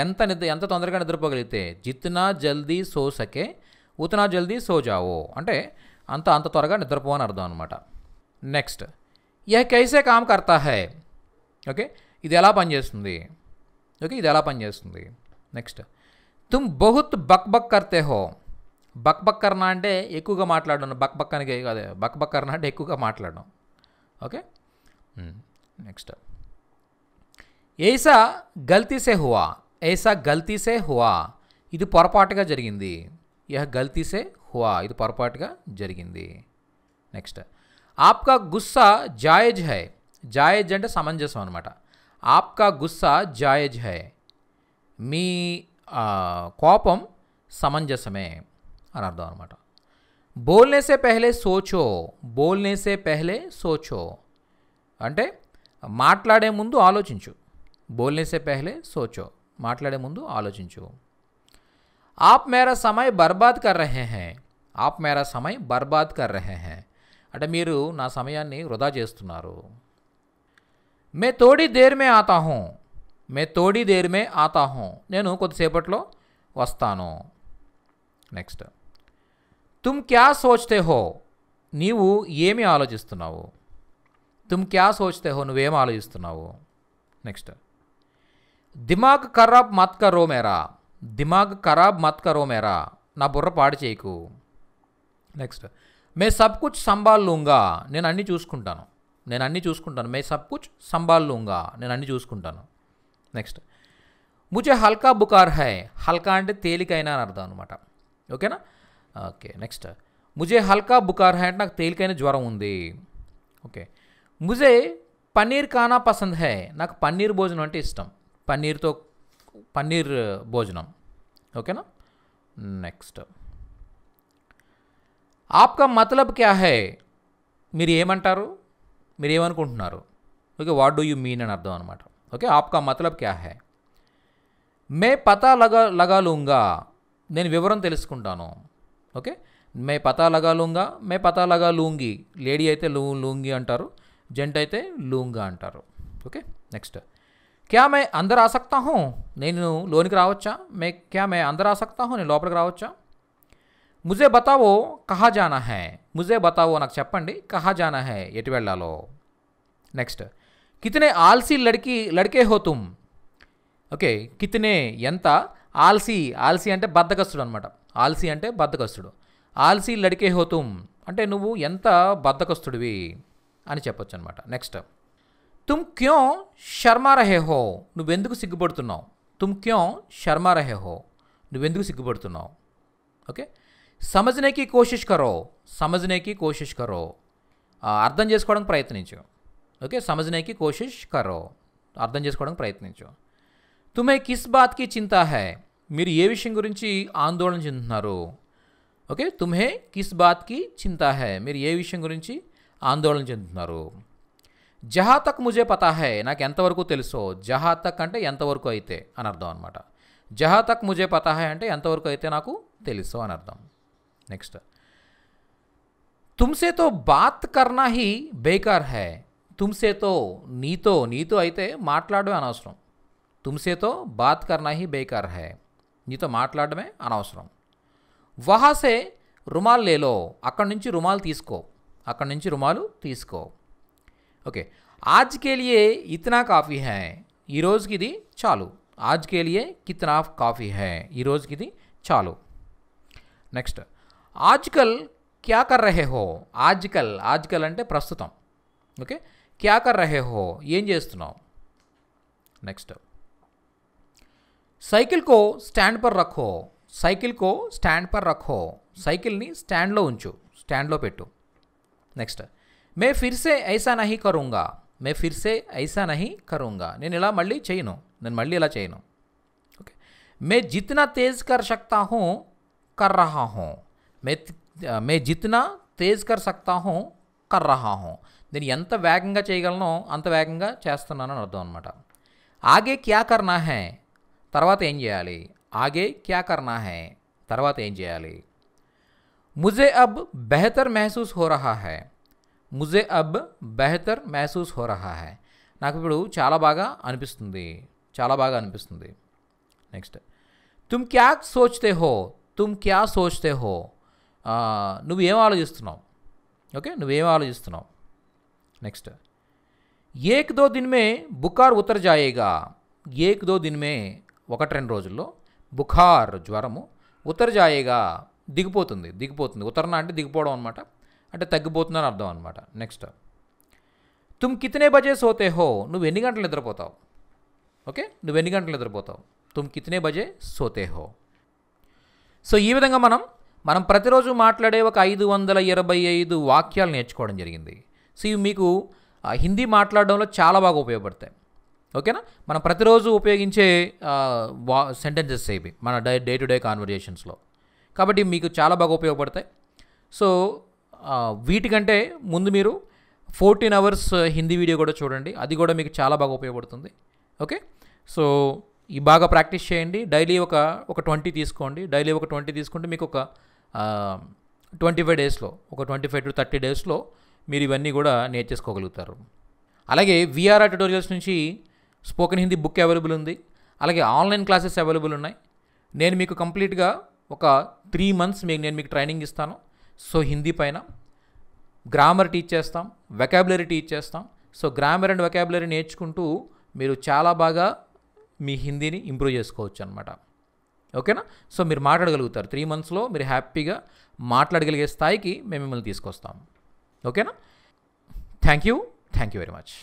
ఎంత నిద్ర ఎంత తొందరగా నిద్రపోగలిగితే జితనా జల్దీ సోసకే ఉతనా జల్దీ సోజావో అంటే అంత అంత త్వరగా నిద్రపో అని అర్థం అనమాట నెక్స్ట్ యహ కైసే కామ్ కర్తా హై ఓకే ఇది ఎలా పనిచేస్తుంది ఓకే ఇది ఎలా పనిచేస్తుంది నెక్స్ట్ తుమ్ బహుత్ బక్ బక్ కర్తే హో బక్ బక్కర్న అంటే ఎక్కువగా మాట్లాడడం బక్ బక్కనికి అదే బక్ బక్కర్న అంటే ఎక్కువగా మాట్లాడడం ఓకే నెక్స్ట్ hmm. ఏసా గల్తీసే హువా ఏసా గల్తీసే హువా ఇది పొరపాటుగా జరిగింది యహ గల్తీసే హువా ఇది పొరపాటుగా జరిగింది నెక్స్ట్ ఆప్కా గుస్సా జాయజ్ హై జాయజ్ అంటే సమంజసం అనమాట ఆప్కా గుస్సా జాయజ్ హై మీ కోపం సమంజసమే అని అర్థం అనమాట బోల్నేసే సే పెహలే సోచో బోల్నేసే పెహలే సోచో అంటే మాట్లాడే ముందు ఆలోచించు బోల్నేసే పెహలే సోచో మాట్లాడే ముందు ఆలోచించు ఆప్ మేరా సమయ్ బర్బాద్ కర్ రహే హే ఆప్ మేరా సమయ్ బర్బాద్ కర్ రహే హే అంటే మీరు నా సమయాన్ని వృధా చేస్తున్నారు మే తోడి దేర్మే మే మే తోడి దేర్మే ఆతాహో నేను కొద్దిసేపట్లో వస్తాను నెక్స్ట్ తుమ్ క్యా సోచతే హో నీవు ఏమి ఆలోచిస్తున్నావు తుమ్ క్యా సోచతే హో నువ్వేం ఆలోచిస్తున్నావు నెక్స్ట్ దిమాగ్ ఖరాబ్ మత్ కరో మేరా దిమాగ్ ఖరాబ్ మత్ కరో మేరా నా బుర్ర పాడు చేయకు నెక్స్ట్ మే సబ్ కుచ్ సంభాల్ లూంగా నేను అన్నీ చూసుకుంటాను నేను అన్నీ చూసుకుంటాను మే సబ్ కుచ్ సంభాల్ లూంగా నేను అన్నీ చూసుకుంటాను నెక్స్ట్ ముజే హల్కా బుకార్ హై హల్కా అంటే తేలికైనా అని అర్థం అనమాట ఓకేనా ఓకే నెక్స్ట్ ముజే హల్కా బుకార్ హై అంటే నాకు తేలికైన జ్వరం ఉంది ఓకే ముజే పన్నీర్ ఖానా పసంద్ హై నాకు పన్నీర్ భోజనం అంటే ఇష్టం పన్నీర్తో పన్నీర్ భోజనం ఓకేనా నెక్స్ట్ ఆప్కా మతలబ్ క్యా హై మీరు ఏమంటారు మీరు ఏమనుకుంటున్నారు okay what do you mean అని అర్థం అనమాట ఓకే ఆప్కా మతలబ్ క్యా హై మే పతా లగా లగాలుంగా నేను వివరం తెలుసుకుంటాను ఓకే మే పతా లగా లూంగా మే పతా లగా లూంగి లేడీ అయితే లూ లూంగి అంటారు జెంట్ అయితే లూంగా అంటారు ఓకే నెక్స్ట్ క్యా మే అందరు ఆసక్తా హో నేను లోనికి రావచ్చా మే క్యా మే అందరు ఆసక్తా హో నేను లోపలికి రావచ్చా ముజే బతావో కహా జానా హే ముజే బతావో నాకు చెప్పండి కహా జానా హే ఎటు వెళ్ళాలో నెక్స్ట్ కితనే ఆల్సీ లడికి లడికే హో ఓకే కితనే ఎంత ఆల్సీ ఆల్సీ అంటే బద్దకస్తుడు అనమాట ఆల్సి అంటే బద్ధకస్తుడు ఆల్సి లడికే హోతుం అంటే నువ్వు ఎంత బద్ధకస్తుడివి అని చెప్పొచ్చు అనమాట నెక్స్ట్ తుమ్ క్యో శర్మారహే హో నువ్వెందుకు సిగ్గుపడుతున్నావు తుమ్ క్యో శర్మారహే హో నువ్వెందుకు సిగ్గుపడుతున్నావు ఓకే సమజనేకి కోషిష్ కరో సమజనేకి కోషిష్ కరో అర్థం చేసుకోవడానికి ప్రయత్నించు ఓకే సమజనేకి కోషిష్ కరో అర్థం చేసుకోవడానికి ప్రయత్నించు తుమే కిస్ బాత్కి చింతా హై మీరు ఏ విషయం గురించి ఆందోళన చెందుతున్నారు ఓకే తుమ్హే కిస్ బాత్కి చింతా హై మీరు ఏ విషయం గురించి ఆందోళన చెందుతున్నారు జహా తక్ ముజే పతా హై నాకు ఎంతవరకు తెలుసో జహా తక్ అంటే ఎంతవరకు అయితే అని అర్థం అనమాట జహా తక్ ముజే పతా హై అంటే ఎంతవరకు అయితే నాకు తెలుసో అని అర్థం నెక్స్ట్ తుమ్సే తో బాత్ కర్నా హీ బేకార్ హై తుమ్సే తో నీతో నీతో అయితే మాట్లాడడం అనవసరం తుమ్సే తో బాత్ కర్నా హీ బేకార్ హై నీతో మాట్లాడమే అనవసరం వహాసే రుమాల్ లేలో అక్కడి నుంచి రుమాలు తీసుకో అక్కడి నుంచి రుమాలు తీసుకో ఓకే ఆజ్కేలియే ఇతనా కాఫీ హే ఈరోజుకి ఇది చాలు ఆజ్కేలియే కితనా కాఫీ హే ఈరోజుకి ఇది చాలు నెక్స్ట్ ఆజ్కల్ క్యా కర్ రహే హో ఆజ్కల్ ఆజ్కల్ అంటే ప్రస్తుతం ఓకే క్యా కర్ రహే హో ఏం చేస్తున్నావు నెక్స్ట్ సైకిల్ కో స్టాండ్ పర్ రఖో సైకిల్ కో స్టాండ్ పర్ రఖో సైకిల్ని స్టాండ్లో ఉంచు స్టాండ్లో పెట్టు నెక్స్ట్ మే ఫిర్సే ఐసా నహి కరుంగా మే ఫిర్సే ఐసా నహి కరుంగా నేను ఇలా మళ్ళీ చేయను నేను మళ్ళీ ఇలా చేయను ఓకే మే జిత్నా తేజ్ కర్ సక్తా హూ కర్ రహా హూ మే మే జిత్నా తేజ్ కర్ సక్తా హూ కర్ రహా హూ నేను ఎంత వేగంగా చేయగలనో అంత వేగంగా చేస్తున్నానని అర్థం అనమాట ఆగే క్యా కర్నా హే તરવત એમ જ જયાલી આગે ક્યા કરના હૈ તરવત એમ જ જયાલી મુજે અબ બેહતર મહેસૂસ હો રહા હૈ મુજે અબ બેહતર મહેસૂસ હો રહા હૈ નાકિ બુડ ચાલા બાગા અનિપિસ્તુન્દી ચાલા બાગા અનિપિસ્તુન્દી નેક્સ્ટ તુમ ક્યા સોચતે હો તુમ ક્યા સોચતે હો આ નુ વેમ આલોચિસ્તુનામ ઓકે નુ વેમ આલોચિસ્તુનામ નેક્સ્ટ યેક દો દિન મે બુકાર ઉતર જાયેગા યેક દો દિન મે ఒకటి రెండు రోజుల్లో బుఖార్ జ్వరము ఉత్తరజాయిగా దిగిపోతుంది దిగిపోతుంది ఉత్తరణ అంటే దిగిపోవడం అనమాట అంటే తగ్గిపోతుందని అర్థం అనమాట నెక్స్ట్ తుమ్ కితనే బజే సోతే హో నువ్వు ఎన్ని గంటలు నిద్రపోతావు ఓకే నువ్వు ఎన్ని గంటలు నిద్రపోతావు తుమ్ కితనే బజే సోతే హో సో ఈ విధంగా మనం మనం ప్రతిరోజు మాట్లాడే ఒక ఐదు వందల ఇరవై ఐదు వాక్యాలు నేర్చుకోవడం జరిగింది సో ఇవి మీకు హిందీ మాట్లాడడంలో చాలా బాగా ఉపయోగపడతాయి ఓకేనా మనం ప్రతిరోజు ఉపయోగించే వా సెంటెన్సెస్ ఏవి మన డే డే టు డే కాన్వర్జేషన్స్లో కాబట్టి మీకు చాలా బాగా ఉపయోగపడతాయి సో వీటికంటే ముందు మీరు ఫోర్టీన్ అవర్స్ హిందీ వీడియో కూడా చూడండి అది కూడా మీకు చాలా బాగా ఉపయోగపడుతుంది ఓకే సో ఈ బాగా ప్రాక్టీస్ చేయండి డైలీ ఒక ఒక ట్వంటీ తీసుకోండి డైలీ ఒక ట్వంటీ తీసుకుంటే మీకు ఒక ట్వంటీ ఫైవ్ డేస్లో ఒక ట్వంటీ ఫైవ్ టు థర్టీ డేస్లో మీరు ఇవన్నీ కూడా నేర్చేసుకోగలుగుతారు అలాగే విఆర్ఆర్ ట్యూటోరియల్స్ నుంచి స్పోకెన్ హిందీ బుక్ అవైలబుల్ ఉంది అలాగే ఆన్లైన్ క్లాసెస్ అవైలబుల్ ఉన్నాయి నేను మీకు కంప్లీట్గా ఒక త్రీ మంత్స్ మీకు నేను మీకు ట్రైనింగ్ ఇస్తాను సో హిందీ పైన గ్రామర్ టీచ్ చేస్తాం వెకాబులరీ టీచ్ చేస్తాం సో గ్రామర్ అండ్ వెకాబులరీ నేర్చుకుంటూ మీరు చాలా బాగా మీ హిందీని ఇంప్రూవ్ చేసుకోవచ్చు అనమాట ఓకేనా సో మీరు మాట్లాడగలుగుతారు త్రీ మంత్స్లో మీరు హ్యాపీగా మాట్లాడగలిగే స్థాయికి మేము మిమ్మల్ని తీసుకొస్తాం ఓకేనా thank you thank you very much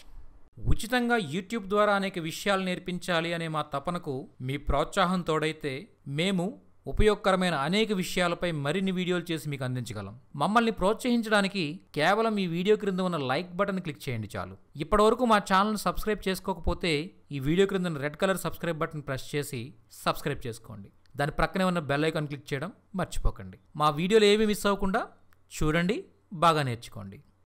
ఉచితంగా యూట్యూబ్ ద్వారా అనేక విషయాలు నేర్పించాలి అనే మా తపనకు మీ ప్రోత్సాహం తోడైతే మేము ఉపయోగకరమైన అనేక విషయాలపై మరిన్ని వీడియోలు చేసి మీకు అందించగలం మమ్మల్ని ప్రోత్సహించడానికి కేవలం ఈ వీడియో క్రింద ఉన్న లైక్ బటన్ క్లిక్ చేయండి చాలు ఇప్పటివరకు మా ఛానల్ను సబ్స్క్రైబ్ చేసుకోకపోతే ఈ వీడియో క్రింద ఉన్న red colour subscribe button press చేసి సబ్స్క్రైబ్ చేసుకోండి దాని ప్రక్కనే ఉన్న బెల్ ఐకాన్ క్లిక్ చేయడం మర్చిపోకండి మా వీడియోలు ఏమీ మిస్ అవ్వకుండా చూడండి బాగా నేర్చుకోండి